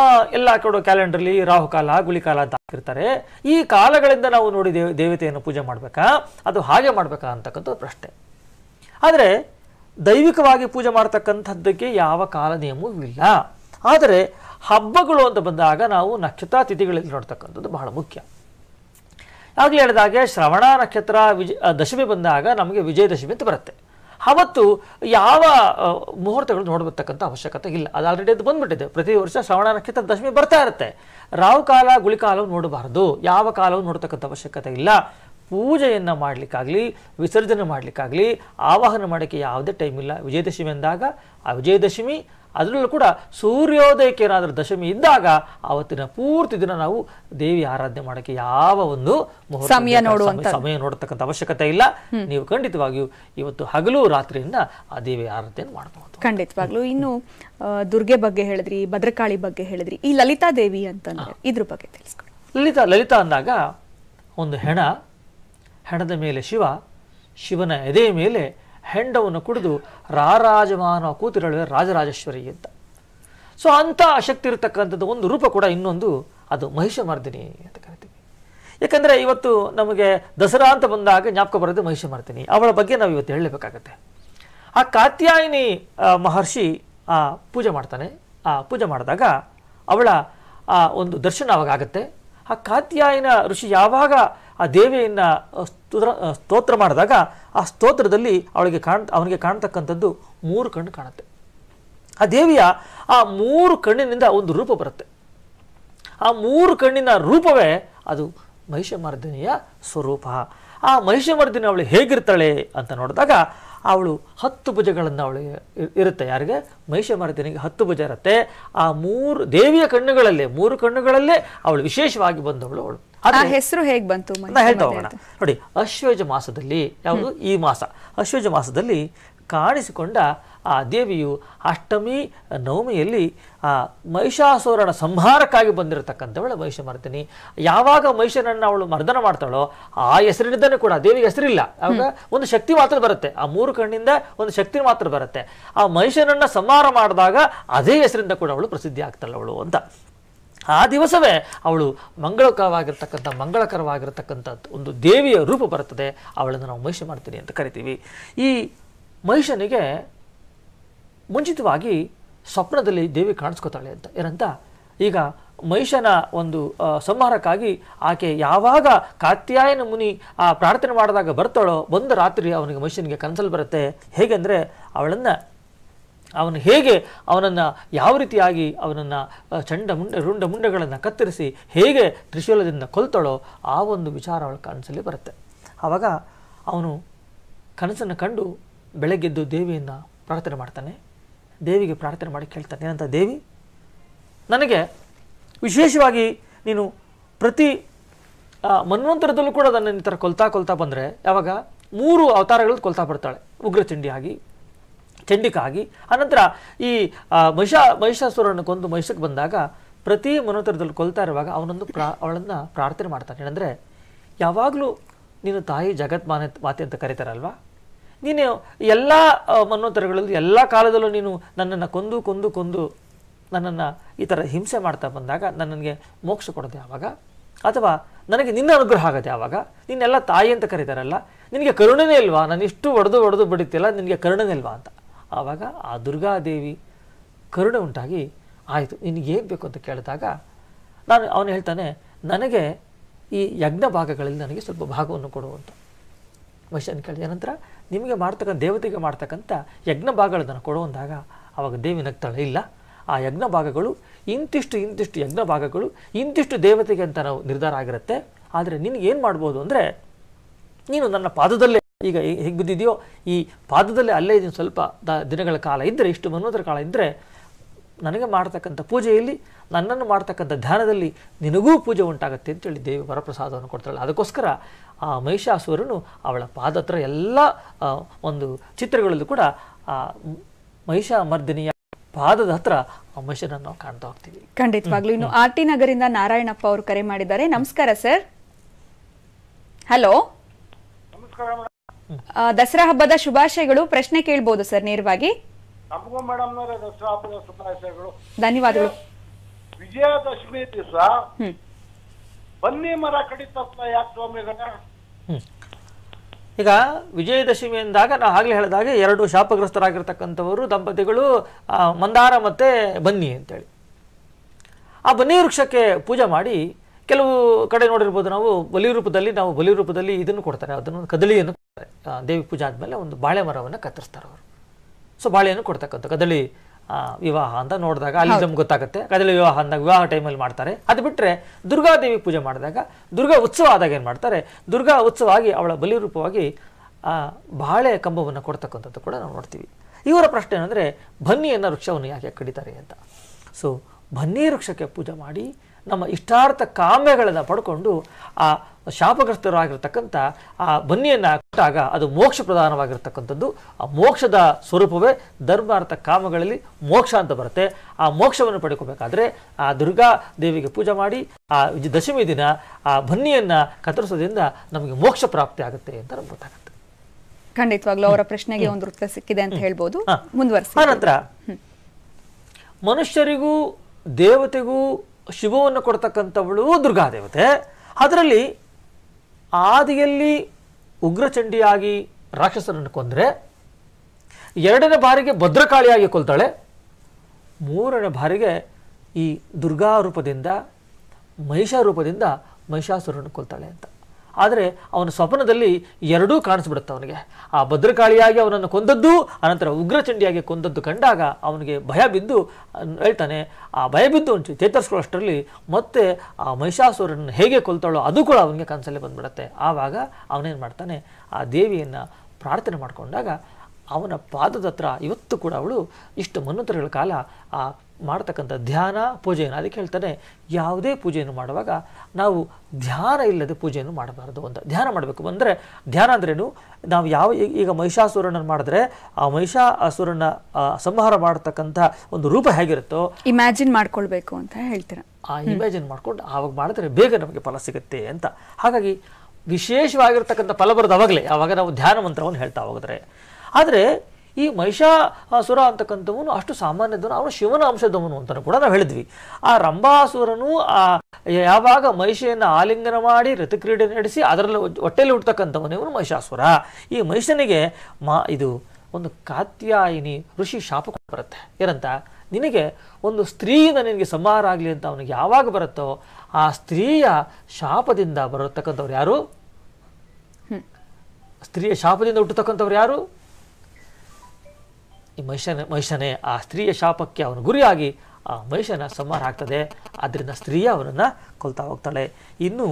Speaker 2: ಆ ಎಲ್ಲ ಕಡೆ ಕ್ಯಾಲೆಂಡ್ರಲ್ಲಿ ರಾಹುಕಾಲ ಗುಳಿಕಾಲ ಅಂತ ಹಾಕಿರ್ತಾರೆ ಈ ಕಾಲಗಳಿಂದ ನಾವು ನೋಡಿ ದೇವತೆಯನ್ನು ಪೂಜೆ ಮಾಡಬೇಕಾ ಅದು ಹಾಗೆ ಮಾಡಬೇಕಾ ಅಂತಕ್ಕಂಥ ಪ್ರಶ್ನೆ ಆದರೆ ದೈವಿಕವಾಗಿ ಪೂಜೆ ಮಾಡ್ತಕ್ಕಂಥದ್ದಕ್ಕೆ ಯಾವ ಕಾಲ ನಿಯಮವೂ ಇಲ್ಲ ಆದರೆ ಹಬ್ಬಗಳು ಅಂತ ಬಂದಾಗ ನಾವು ನಕ್ಷತ್ರ ತಿಥಿಗಳಲ್ಲಿ ನೋಡ್ತಕ್ಕಂಥದ್ದು ಬಹಳ ಮುಖ್ಯ ಆಗಲೇ ಹೇಳಿದಾಗೆ ಶ್ರವಣ ನಕ್ಷತ್ರ ವಿಜಯ ದಶಮಿ ಬಂದಾಗ ನಮಗೆ ವಿಜಯದಶಮಿ ಅಂತ ಬರುತ್ತೆ ಅವತ್ತು ಯಾವ ಮುಹೂರ್ತಗಳು ನೋಡ್ಬರ್ತಕ್ಕಂಥ ಅವಶ್ಯಕತೆ ಇಲ್ಲ ಅದು ಆಲ್ರೆಡಿ ಅದು ಬಂದ್ಬಿಟ್ಟಿದೆ ಪ್ರತಿ ವರ್ಷ ಶ್ರವಣ ನಕ್ಷತ್ರ ದಶಮಿ ಬರ್ತಾ ಇರುತ್ತೆ ರಾವು ಕಾಲ ಗುಳಿಕಾಲವು ನೋಡಬಾರ್ದು ಯಾವ ಕಾಲವನ್ನು ನೋಡ್ತಕ್ಕಂಥ ಅವಶ್ಯಕತೆ ಇಲ್ಲ ಪೂಜೆಯನ್ನು ಮಾಡಲಿಕ್ಕಾಗಲಿ ವಿಸರ್ಜನೆ ಮಾಡಲಿಕ್ಕಾಗಲಿ ಆವಾಹನ ಮಾಡೋಕ್ಕೆ ಯಾವುದೇ ಟೈಮ್ ಇಲ್ಲ ವಿಜಯದಶಮಿ ಅಂದಾಗ ಆ ವಿಜಯದಶಮಿ ಅದರಲ್ಲೂ ಕೂಡ ಸೂರ್ಯೋದಯಕ್ಕೆ ಏನಾದರೂ ದಶಮಿ ಇದ್ದಾಗ ಆವತ್ತಿನ ಪೂರ್ತಿ ದಿನ ನಾವು ದೇವಿ ಆರಾಧನೆ ಮಾಡೋಕ್ಕೆ ಯಾವ ಒಂದು ಸಮಯ ನೋಡುವಂತ ಸಮಯ ನೋಡತಕ್ಕಂಥ ಅವಶ್ಯಕತೆ ಇಲ್ಲ ನೀವು ಖಂಡಿತವಾಗಿಯೂ ಇವತ್ತು ಹಗಲು ರಾತ್ರಿಯಿಂದ ಆ ದೇವಿ ಆರಾಧನೆ ಮಾಡಬಹುದು
Speaker 1: ಖಂಡಿತವಾಗ್ಲೂ ಇನ್ನು ದುರ್ಗೆ ಬಗ್ಗೆ ಹೇಳಿದ್ರಿ ಭದ್ರಕಾಳಿ ಬಗ್ಗೆ ಹೇಳಿದ್ರಿ ಈ ಲಲಿತಾ ದೇವಿ ಅಂತಂದ್ರೆ
Speaker 2: ಇದ್ರ ಬಗ್ಗೆ ತಿಳಿಸ್ಕೊಳ್ಳಿ ಲಲಿತಾ ಲಲಿತಾ ಅಂದಾಗ ಒಂದು ಹೆಣ ಹೆಣದ ಮೇಲೆ ಶಿವ ಶಿವನ ಎದೆಯ ಮೇಲೆ ಹೆಂಡವನ್ನು ಕುಡಿದು ರಾರಾಜಮಾನ ಕೂತಿರಳುವೆ ರಾಜರಾಜೇಶ್ವರಿ ಅಂತ ಸೊ ಅಂಥ ಶಕ್ತಿ ಇರತಕ್ಕಂಥದ್ದು ಒಂದು ರೂಪ ಕೂಡ ಇನ್ನೊಂದು ಅದು ಮಹಿಷಮರ್ದಿನಿ ಅಂತ ಕರಿತೀವಿ ಯಾಕಂದರೆ ಇವತ್ತು ನಮಗೆ ದಸರಾ ಅಂತ ಬಂದಾಗ ಜ್ಞಾಪಕ ಬರೋದು ಮಹಿಷಮರ್ದಿನಿ ಅವಳ ಬಗ್ಗೆ ನಾವು ಇವತ್ತು ಹೇಳಲೇಬೇಕಾಗತ್ತೆ ಆ ಕಾತ್ಯಾಯಿನಿ ಮಹರ್ಷಿ ಆ ಪೂಜೆ ಮಾಡ್ತಾನೆ ಆ ಪೂಜೆ ಮಾಡಿದಾಗ ಅವಳ ಆ ಒಂದು ದರ್ಶನ ಅವಾಗ ಆಗುತ್ತೆ ಆ ಕಾತ್ಯಾಯನ ಋಷಿ ಯಾವಾಗ ಆ ದೇವಿಯನ್ನು ಸ್ತೋತ್ರ ಸ್ತೋತ್ರ ಮಾಡಿದಾಗ ಆ ಸ್ತೋತ್ರದಲ್ಲಿ ಅವಳಿಗೆ ಕಾಣ್ ಅವನಿಗೆ ಕಾಣ್ತಕ್ಕಂಥದ್ದು ಮೂರು ಕಣ್ಣು ಕಾಣುತ್ತೆ ಆ ದೇವಿಯ ಆ ಮೂರು ಕಣ್ಣಿನಿಂದ ಒಂದು ರೂಪ ಬರುತ್ತೆ ಆ ಮೂರು ಕಣ್ಣಿನ ರೂಪವೇ ಅದು ಮಹಿಷಮರ್ದಿನಿಯ ಸ್ವರೂಪ ಆ ಮಹಿಷಮರ್ದಿನಿ ಅವಳು ಹೇಗಿರ್ತಾಳೆ ಅಂತ ನೋಡಿದಾಗ ಅವಳು ಹತ್ತು ಭುಜಗಳನ್ನು ಅವಳಿಗೆ ಇರುತ್ತೆ ಯಾರಿಗೆ ಮಹಿಷಮರ್ದಿನಿಗೆ ಹತ್ತು ಭುಜ ಇರುತ್ತೆ ಆ ಮೂರು ದೇವಿಯ ಕಣ್ಣುಗಳಲ್ಲೇ ಮೂರು ಕಣ್ಣುಗಳಲ್ಲೇ ಅವಳು ವಿಶೇಷವಾಗಿ ಬಂದವಳು ಅವಳು ಆ ಹೆಸರು
Speaker 1: ಹೇಗೆ ಬಂತು ಹೇಳ್ತಾ ಹೋಗೋಣ
Speaker 2: ನೋಡಿ ಅಶ್ವಜ ಮಾಸದಲ್ಲಿ ಯಾವುದು ಈ ಮಾಸ ಅಶ್ವಜ ಮಾಸದಲ್ಲಿ ಕಾಣಿಸಿಕೊಂಡ ಆ ದೇವಿಯು ಅಷ್ಟಮಿ ನವಮಿಯಲ್ಲಿ ಆ ಮಹಿಷಾಸುರನ ಸಂಹಾರಕ್ಕಾಗಿ ಬಂದಿರತಕ್ಕಂಥವಳು ಮಹಿಷ ಮರ್ದಿನಿ ಯಾವಾಗ ಮಹಿಷನನ್ನು ಅವಳು ಮರ್ದನ ಮಾಡ್ತಾಳೋ ಆ ಹೆಸರಿನಿಂದನೂ ಕೂಡ ದೇವಿಗೆ ಹೆಸರಿಲ್ಲ ಆವಾಗ ಒಂದು ಶಕ್ತಿ ಮಾತ್ರ ಬರುತ್ತೆ ಆ ಮೂರು ಕಣ್ಣಿಂದ ಒಂದು ಶಕ್ತಿ ಮಾತ್ರ ಬರುತ್ತೆ ಆ ಮಹಿಷನನ್ನು ಸಂಹಾರ ಮಾಡಿದಾಗ ಅದೇ ಹೆಸರಿಂದ ಕೂಡ ಅವಳು ಪ್ರಸಿದ್ಧಿ ಆಗ್ತಾಳವಳು ಅಂತ ಆ ದಿವಸವೇ ಅವಳು ಮಂಗಳಕರವಾಗಿರ್ತಕ್ಕಂಥ ಮಂಗಳಕರವಾಗಿರ್ತಕ್ಕಂಥ ಒಂದು ದೇವಿಯ ರೂಪ ಬರುತ್ತದೆ ಅವಳನ್ನು ನಾವು ಮಹಿಷ ಮಾಡ್ತೀನಿ ಅಂತ ಕರಿತೀವಿ ಈ ಮಹಿಷನಿಗೆ ಮುಂಚಿತವಾಗಿ ಸ್ವಪ್ನದಲ್ಲಿ ದೇವಿ ಕಾಣಿಸ್ಕೋತಾಳೆ ಅಂತ ಏನಂತ ಈಗ ಮಹಿಷನ ಒಂದು ಸಂಹಾರಕ್ಕಾಗಿ ಆಕೆ ಯಾವಾಗ ಕಾತ್ಯಾಯನ ಮುನಿ ಆ ಪ್ರಾರ್ಥನೆ ಮಾಡಿದಾಗ ಬರ್ತಾಳೋ ಒಂದು ರಾತ್ರಿ ಅವನಿಗೆ ಮಹಿಷನಿಗೆ ಕನಸಲ್ಲಿ ಬರುತ್ತೆ ಹೇಗೆಂದರೆ ಅವಳನ್ನು ಅವನು ಹೇಗೆ ಅವನನ್ನು ಯಾವ ರೀತಿಯಾಗಿ ಅವನನ್ನು ಚಂಡ ಮುಂಡೆ ರುಂಡ ಮುಂಡೆಗಳನ್ನು ಕತ್ತರಿಸಿ ಹೇಗೆ ತ್ರಿಶೂಲದಿಂದ ಕೊಲ್ತಾಳೋ ಆ ಒಂದು ವಿಚಾರ ಅವಳ ಕನಸಲ್ಲಿ ಬರುತ್ತೆ ಆವಾಗ ಅವನು ಕನಸನ್ನು ಕಂಡು ಬೆಳಗ್ಗೆದ್ದು ದೇವಿಯನ್ನು ಪ್ರಾರ್ಥನೆ ಮಾಡ್ತಾನೆ ದೇವಿಗೆ ಪ್ರಾರ್ಥನೆ ಮಾಡಿ ಕೇಳ್ತಾನೆ ಏನಂತ ದೇವಿ ನನಗೆ ವಿಶೇಷವಾಗಿ ನೀನು ಪ್ರತಿ ಮನ್ವಂತರದಲ್ಲೂ ಕೂಡ ನನ್ನ ಈ ಥರ ಕೊಲ್ತಾ ಕೊಲ್ತಾ ಬಂದರೆ ಯಾವಾಗ ಮೂರು ಅವತಾರಗಳು ಕೊಲ್ತಾ ಬರ್ತಾಳೆ ಉಗ್ರಚಂಡಿಯಾಗಿ ಚೆಂಡಿಕಾಗಿ ಆನಂತರ ಈ ಮಹಿಷ ಮಹಿಷಾಸುರನ್ನು ಕೊಂದು ಮಹಿಷಕ್ಕೆ ಬಂದಾಗ ಪ್ರತಿ ಮನೋತರದಲ್ಲಿ ಕೊಲ್ತಾ ಇರುವಾಗ ಅವನೊಂದು ಪ್ರಾ ಅವಳನ್ನು ಪ್ರಾರ್ಥನೆ ಮಾಡ್ತಾನೆ ಏನಂದರೆ ಯಾವಾಗಲೂ ನೀನು ತಾಯಿ ಜಗತ್ಮಾನ ಮಾತೆ ಅಂತ ಕರೀತಾರಲ್ವಾ ನೀನು ಎಲ್ಲ ಮನೋತರಗಳಲ್ಲೂ ಎಲ್ಲ ಕಾಲದಲ್ಲೂ ನೀನು ನನ್ನನ್ನು ಕೊಂದು ಕೊಂದು ಕೊಂದು ನನ್ನನ್ನು ಈ ಥರ ಹಿಂಸೆ ಮಾಡ್ತಾ ಬಂದಾಗ ನನಗೆ ಮೋಕ್ಷ ಕೊಡೋದು ಯಾವಾಗ ಅಥವಾ ನನಗೆ ನಿನ್ನ ಅನುಗ್ರಹ ಆಗುತ್ತೆ ಯಾವಾಗ ನಿನ್ನೆಲ್ಲ ತಾಯಿ ಅಂತ ಕರೀತಾರಲ್ಲ ನಿನಗೆ ಕರುಣನೇ ಇಲ್ವಾ ನಾನು ಇಷ್ಟು ಒಡೆದು ಹೊಡೆದು ಬಿಡುತ್ತಿಲ್ಲ ನಿನಗೆ ಕರುಣನೇ ಇಲ್ವಾ ಅಂತ ಆವಾಗ ಆ ದುರ್ಗಾದೇವಿ ಕರುಣೆ ಉಂಟಾಗಿ ಆಯಿತು ನಿನಗೇನು ಬೇಕು ಅಂತ ಕೇಳಿದಾಗ ನಾನು ಅವನು ಹೇಳ್ತಾನೆ ನನಗೆ ಈ ಯಜ್ಞ ಭಾಗಗಳಲ್ಲಿ ನನಗೆ ಸ್ವಲ್ಪ ಭಾಗವನ್ನು ಕೊಡುವಂಥ ವೈಶ್ಯನ ಕೇಳಿದ ನಂತರ ನಿಮಗೆ ಮಾಡ್ತಕ್ಕಂಥ ದೇವತೆಗೆ ಮಾಡ್ತಕ್ಕಂಥ ಯಜ್ಞ ಭಾಗಗಳನ್ನು ಕೊಡು ಅಂದಾಗ ಆವಾಗ ದೇವಿ ನಗ್ತಾಳೆ ಇಲ್ಲ ಆ ಯಜ್ಞ ಭಾಗಗಳು ಇಂತಿಷ್ಟು ಇಂತಿಷ್ಟು ಯಜ್ಞ ಭಾಗಗಳು ಇಂತಿಷ್ಟು ದೇವತೆಗೆ ಅಂತ ನಾವು ನಿರ್ಧಾರ ಆಗಿರುತ್ತೆ ಆದರೆ ನಿನಗೇನು ಮಾಡ್ಬೋದು ಅಂದರೆ ನೀನು ನನ್ನ ಪಾದದಲ್ಲೇ ಈಗ ಹೇಗೆ ಬಿದ್ದಿದೆಯೋ ಈ ಪಾದದಲ್ಲಿ ಅಲ್ಲೇ ಇದ್ದೀನಿ ಸ್ವಲ್ಪ ದ ದಿನಗಳ ಕಾಲ ಇದ್ದರೆ ಇಷ್ಟು ಮನೋದರ ಕಾಲ ಇದ್ದರೆ ನನಗೆ ಮಾಡ್ತಕ್ಕಂಥ ಪೂಜೆಯಲ್ಲಿ ನನ್ನನ್ನು ಮಾಡ್ತಕ್ಕಂಥ ಧ್ಯಾನದಲ್ಲಿ ನಿನಗೂ ಪೂಜೆ ಉಂಟಾಗತ್ತೆ ಅಂತೇಳಿ ದೇವಿ ವರಪ್ರಸಾದವನ್ನು ಕೊಡ್ತಾಳೆ ಅದಕ್ಕೋಸ್ಕರ ಆ ಮಹಿಷಾಸುರನು ಅವಳ ಪಾದ ಹತ್ರ ಎಲ್ಲ ಒಂದು ಚಿತ್ರಗಳಲ್ಲೂ ಕೂಡ ಆ ಮರ್ದಿನಿಯ ಪಾದದ ಹತ್ರ ಮಹಿಷನನ್ನು ಕಾಣ್ತಾ ಹೋಗ್ತೀವಿ
Speaker 1: ಖಂಡಿತವಾಗ್ಲೂ ಇನ್ನು ಆರ್ ಟಿ ನಗರಿಂದ ನಾರಾಯಣಪ್ಪ ಅವರು ಕರೆ ಮಾಡಿದ್ದಾರೆ ನಮಸ್ಕಾರ ಸರ್ ಹಲೋ ನಮಸ್ಕಾರ ದಸರಾ ಹಬ್ಬದ ಶುಭಾಶಯಗಳು ಪ್ರಶ್ನೆ ಕೇಳಬಹುದು ಸರ್ ನೇರವಾಗಿ
Speaker 2: ದಸರಾ ಹಬ್ಬದ ಶುಭಾಶಯಗಳು ಧನ್ಯವಾದಗಳು ವಿಜಯದಶಮಿ ದಿವಸ ಬನ್ನಿ ಮರ ಕಡಿತತ್ವ ಯಾಕೆ ಸ್ವಾಮಿಗಳ ಈಗ ವಿಜಯದಶಮಿ ಎಂದಾಗ ನಾವು ಆಗ್ಲೇ ಹೇಳಿದಾಗೆ ಎರಡು ಶಾಪಗ್ರಸ್ತರಾಗಿರ್ತಕ್ಕಂಥವರು ದಂಪತಿಗಳು ಮಂದಾರ ಮತ್ತೆ ಬನ್ನಿ ಅಂತೇಳಿ ಆ ಬನ್ನಿ ವೃಕ್ಷಕ್ಕೆ ಪೂಜೆ ಮಾಡಿ ಕೆಲವು ಕಡೆ ನೋಡಿರ್ಬೋದು ನಾವು ಬಲಿ ರೂಪದಲ್ಲಿ ನಾವು ಬಲಿ ರೂಪದಲ್ಲಿ ಇದನ್ನು ಕೊಡ್ತಾರೆ ಅದನ್ನು ಕದಳಿಯನ್ನು ಕೊಡ್ತಾರೆ ದೇವಿ ಪೂಜೆ ಆದಮೇಲೆ ಒಂದು ಬಾಳೆ ಮರವನ್ನು ಕತ್ತರಿಸ್ತಾರೆ ಅವರು ಸೊ ಬಾಳೆಯನ್ನು ಕೊಡ್ತಕ್ಕಂಥ ಕದಳಿ ವಿವಾಹ ಅಂತ ನೋಡಿದಾಗ ಅಲ್ಲಿ ನಮ್ಗೆ ಗೊತ್ತಾಗುತ್ತೆ ಕದಳಿ ವಿವಾಹ ಅಂದಾಗ ವಿವಾಹ ಟೈಮಲ್ಲಿ ಮಾಡ್ತಾರೆ ಅದು ಬಿಟ್ಟರೆ ದುರ್ಗಾದೇವಿ ಪೂಜೆ ಮಾಡಿದಾಗ ದುರ್ಗಾ ಉತ್ಸವ ಆದಾಗ ಏನು ಮಾಡ್ತಾರೆ ದುರ್ಗಾ ಉತ್ಸವ ಆಗಿ ಅವಳ ಬಲಿ ರೂಪವಾಗಿ ಬಾಳೆ ಕಂಬವನ್ನು ಕೊಡ್ತಕ್ಕಂಥದ್ದು ಕೂಡ ನಾವು ನೋಡ್ತೀವಿ ಇವರ ಪ್ರಶ್ನೆ ಏನಂದರೆ ಬನ್ನಿಯನ್ನು ವೃಕ್ಷವನ್ನು ಯಾಕೆ ಕಡಿತಾರೆ ಅಂತ ಸೊ ಬನ್ನಿ ವೃಕ್ಷಕ್ಕೆ ಪೂಜೆ ಮಾಡಿ ನಮ್ಮ ಇಷ್ಟಾರ್ಥ ಕಾಮ್ಯಗಳನ್ನು ಪಡ್ಕೊಂಡು ಆ ಶಾಪಗ್ರಸ್ತರಾಗಿರ್ತಕ್ಕಂಥ ಆ ಬನ್ನಿಯನ್ನು ಕೊಟ್ಟಾಗ ಅದು ಮೋಕ್ಷ ಪ್ರಧಾನವಾಗಿರ್ತಕ್ಕಂಥದ್ದು ಆ ಮೋಕ್ಷದ ಸ್ವರೂಪವೇ ಧರ್ಮಾರ್ಥ ಕಾಮಗಳಲ್ಲಿ ಮೋಕ್ಷ ಅಂತ ಬರುತ್ತೆ ಆ ಮೋಕ್ಷವನ್ನು ಪಡ್ಕೋಬೇಕಾದ್ರೆ ಆ ದುರ್ಗಾ ದೇವಿಗೆ ಪೂಜೆ ಮಾಡಿ ಆ ದಶಮಿ ದಿನ ಆ ಬನ್ನಿಯನ್ನು ಕತ್ತರಿಸೋದ್ರಿಂದ ನಮಗೆ ಮೋಕ್ಷ ಪ್ರಾಪ್ತಿ ಆಗುತ್ತೆ ಅಂತ ನಮ್ಗೆ ಗೊತ್ತಾಗುತ್ತೆ
Speaker 1: ಖಂಡಿತವಾಗ್ಲೂ ಅವರ ಪ್ರಶ್ನೆಗೆ ಒಂದು ವೃತ್ತ ಸಿಕ್ಕಿದೆ ಅಂತ ಹೇಳ್ಬೋದು
Speaker 2: ಮುಂದುವರೆಸ ಆನಂತರ ಮನುಷ್ಯರಿಗೂ ದೇವತೆಗೂ ಶಿವವನ್ನು ಕೊಡ್ತಕ್ಕಂಥವಳು ದುರ್ಗಾದೇವತೆ ಅದರಲ್ಲಿ ಆದಿಯಲ್ಲಿ ಉಗ್ರಚಂಡಿಯಾಗಿ ರಾಕ್ಷಸರನ್ನು ಕೊಂದರೆ ಎರಡನೇ ಬಾರಿಗೆ ಭದ್ರಕಾಳಿಯಾಗಿ ಕೊಲ್ತಾಳೆ ಮೂರನೇ ಬಾರಿಗೆ ಈ ದುರ್ಗಾ ರೂಪದಿಂದ ಮಹಿಷಾ ರೂಪದಿಂದ ಮಹಿಷಾಸುರನ್ನು ಕೊಲ್ತಾಳೆ ಅಂತ ಆದರೆ ಅವನ ಸ್ವಪ್ನದಲ್ಲಿ ಎರಡೂ ಕಾಣಿಸ್ಬಿಡುತ್ತೆ ಅವನಿಗೆ ಆ ಭದ್ರಕಾಳಿಯಾಗಿ ಅವನನ್ನು ಕೊಂದದ್ದು ಅನಂತರ ಉಗ್ರಚಂಡಿಯಾಗಿ ಕೊಂದದ್ದು ಕಂಡಾಗ ಅವನಿಗೆ ಭಯ ಬಿದ್ದು ಹೇಳ್ತಾನೆ ಆ ಭಯ ಬಿದ್ದು ಒಂಚು ಚೇತರಿಸ್ಕೊಳ್ಳೋಷ್ಟರಲ್ಲಿ ಮತ್ತೆ ಆ ಮಹಿಷಾಸುರನ್ನು ಹೇಗೆ ಕೊಲ್ತಾಳೋ ಅದು ಕೂಡ ಅವನಿಗೆ ಕನಸಲ್ಲೇ ಬಂದ್ಬಿಡುತ್ತೆ ಆವಾಗ ಅವನೇನು ಮಾಡ್ತಾನೆ ಆ ದೇವಿಯನ್ನು ಪ್ರಾರ್ಥನೆ ಮಾಡಿಕೊಂಡಾಗ ಅವನ ಪಾದದ ಹತ್ರ ಇವತ್ತು ಕೂಡ ಅವಳು ಇಷ್ಟು ಮನ್ವಂತರಗಳ ಕಾಲ ಆ ಮಾಡ್ತಕ್ಕಂಥ ಧ್ಯಾನ ಪೂಜೆಯನ್ನು ಅದಕ್ಕೆ ಹೇಳ್ತಾನೆ ಯಾವುದೇ ಪೂಜೆಯನ್ನು ಮಾಡುವಾಗ ನಾವು ಧ್ಯಾನ ಇಲ್ಲದೆ ಪೂಜೆಯನ್ನು ಮಾಡಬಾರ್ದು ಅಂತ ಧ್ಯಾನ ಮಾಡಬೇಕು ಅಂದರೆ ಧ್ಯಾನ ಅಂದ್ರೇನು ನಾವು ಯಾವ ಈಗ ಮಹಿಷಾಸುರನನ್ನು ಮಾಡಿದ್ರೆ ಆ ಮಹಿಷಾಸುರನ ಸಂಹಾರ ಮಾಡತಕ್ಕಂಥ ಒಂದು ರೂಪ ಹೇಗಿರುತ್ತೋ
Speaker 1: ಇಮ್ಯಾಜಿನ್ ಮಾಡ್ಕೊಳ್ಬೇಕು ಅಂತ ಹೇಳ್ತೀರ ಆ ಇಮ್ಯಾಜಿನ್
Speaker 2: ಮಾಡ್ಕೊಂಡು ಆವಾಗ ಮಾಡಿದ್ರೆ ಬೇಗ ನಮಗೆ ಫಲ ಸಿಗುತ್ತೆ ಅಂತ ಹಾಗಾಗಿ ವಿಶೇಷವಾಗಿರ್ತಕ್ಕಂಥ ಫಲ ಬರೋದು ಅವಾಗಲೇ ಆವಾಗ ನಾವು ಧ್ಯಾನ ಮಂತ್ರವನ್ನು ಹೇಳ್ತಾ ಹೋಗಿದ್ರೆ ಆದರೆ ಈ ಮಹಿಷಾಸುರ ಅಂತಕ್ಕಂಥವನು ಅಷ್ಟು ಸಾಮಾನ್ಯದವನು ಅವನು ಶಿವನ ಅಂಶದವನು ಅಂತಲೂ ಕೂಡ ನಾವು ಹೇಳಿದ್ವಿ ಆ ರಂಭಾಸುರನು ಆ ಯಾವಾಗ ಮಹಿಷೆಯನ್ನು ಆಲಿಂಗನ ಮಾಡಿ ರಥಕ್ರೀಡೆ ನಡೆಸಿ ಅದರಲ್ಲಿ ಹೊಟ್ಟೆಯಲ್ಲಿ ಹುಟ್ಟತಕ್ಕಂಥವನು ಇವನು ಮಹಿಷಾಸುರ ಈ ಮಹಿಷನಿಗೆ ಮಾ ಇದು ಒಂದು ಕಾತ್ಯಾಯಿನಿ ಋಷಿ ಶಾಪ ಬರುತ್ತೆ ಏನಂತ ನಿನಗೆ ಒಂದು ಸ್ತ್ರೀಯಿಂದ ನಿನಗೆ ಸಂಹಾರ ಆಗಲಿ ಅಂತ ಅವನಿಗೆ ಯಾವಾಗ ಬರುತ್ತೋ ಆ ಸ್ತ್ರೀಯ ಶಾಪದಿಂದ ಬರತಕ್ಕಂಥವ್ರು ಯಾರು ಸ್ತ್ರೀಯ ಶಾಪದಿಂದ ಹುಟ್ಟತಕ್ಕಂಥವ್ರು ಯಾರು ಈ ಮಹಿಷನ ಮಹಿಷನೇ ಆ ಸ್ತ್ರೀಯ ಶಾಪಕ್ಕೆ ಅವನು ಗುರಿಯಾಗಿ ಆ ಮಹಿಷನ ಸಂಹಾರ ಆಗ್ತದೆ ಆದ್ದರಿಂದ ಸ್ತ್ರೀಯ ಅವನನ್ನು ಕೊಲ್ತಾ ಹೋಗ್ತಾಳೆ ಇನ್ನು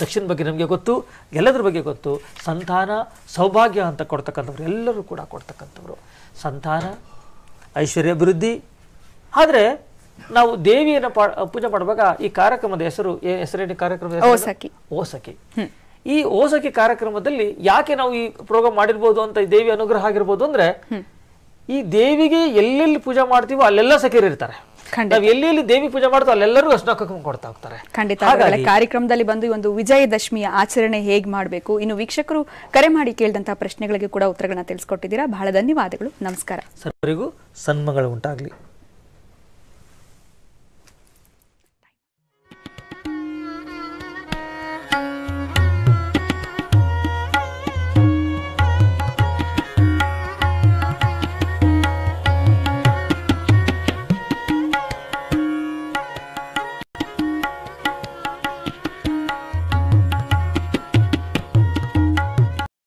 Speaker 2: ದಕ್ಷಿಣ ಬಗ್ಗೆ ನಮಗೆ ಗೊತ್ತು ಎಲ್ಲದರ ಬಗ್ಗೆ ಗೊತ್ತು ಸಂತಾನ ಸೌಭಾಗ್ಯ ಅಂತ ಕೊಡ್ತಕ್ಕಂಥವ್ರು ಎಲ್ಲರೂ ಕೂಡ ಕೊಡ್ತಕ್ಕಂಥವ್ರು ಸಂತಾನ ಐಶ್ವರ್ಯ ಅಭಿವೃದ್ಧಿ ಆದರೆ ನಾವು ದೇವಿಯನ್ನು ಪಾ ಪೂಜೆ ಮಾಡುವಾಗ ಈ ಕಾರ್ಯಕ್ರಮದ ಹೆಸರು ಹೆಸರೇನು ಕಾರ್ಯಕ್ರಮದ ಓಸಕಿ ಓಸಕಿ ಈ ಓಸಕಿ ಕಾರ್ಯಕ್ರಮದಲ್ಲಿ ಯಾಕೆ ನಾವು ಈ ಪ್ರೋಗ್ರಾಮ್ ಮಾಡಿರ್ಬೋದು ಅಂತ ದೇವಿ ಅನುಗ್ರಹ ಆಗಿರ್ಬೋದು ಅಂದರೆ ಈ ದೇವಿಗೆ ಎಲ್ಲೆಲ್ಲಿ ಪೂಜೆ ಮಾಡ್ತೀವೋ ಅಲ್ಲೆಲ್ಲ ಸಖೀರಿರ್ತಾರೆ ನಾವು ಎಲ್ಲೆಲ್ಲಿ ದೇವಿ ಪೂಜೆ ಮಾಡ್ತೀವಿ ಅಲ್ಲೆಲ್ಲರೂ ಅಷ್ಟು ಕೊಡ್ತಾ ಹೋಗ್ತಾರೆ
Speaker 1: ಖಂಡಿತ ಕಾರ್ಯಕ್ರಮದಲ್ಲಿ ಬಂದು ಈ ಒಂದು ವಿಜಯದಶಮಿಯ ಆಚರಣೆ ಹೇಗೆ ಮಾಡಬೇಕು ಇನ್ನು ವೀಕ್ಷಕರು ಕರೆ ಮಾಡಿ ಕೇಳಿದಂತಹ ಪ್ರಶ್ನೆಗಳಿಗೆ ಕೂಡ ಉತ್ತರಗಳನ್ನ ತಿಳಿಸ್ಕೊಟ್ಟಿದ್ದೀರಾ ಬಹಳ ಧನ್ಯವಾದಗಳು ನಮಸ್ಕಾರ
Speaker 2: ಸರ್ವರಿಗೂ ಸನ್ಮಗಳು ಉಂಟಾಗ್ಲಿ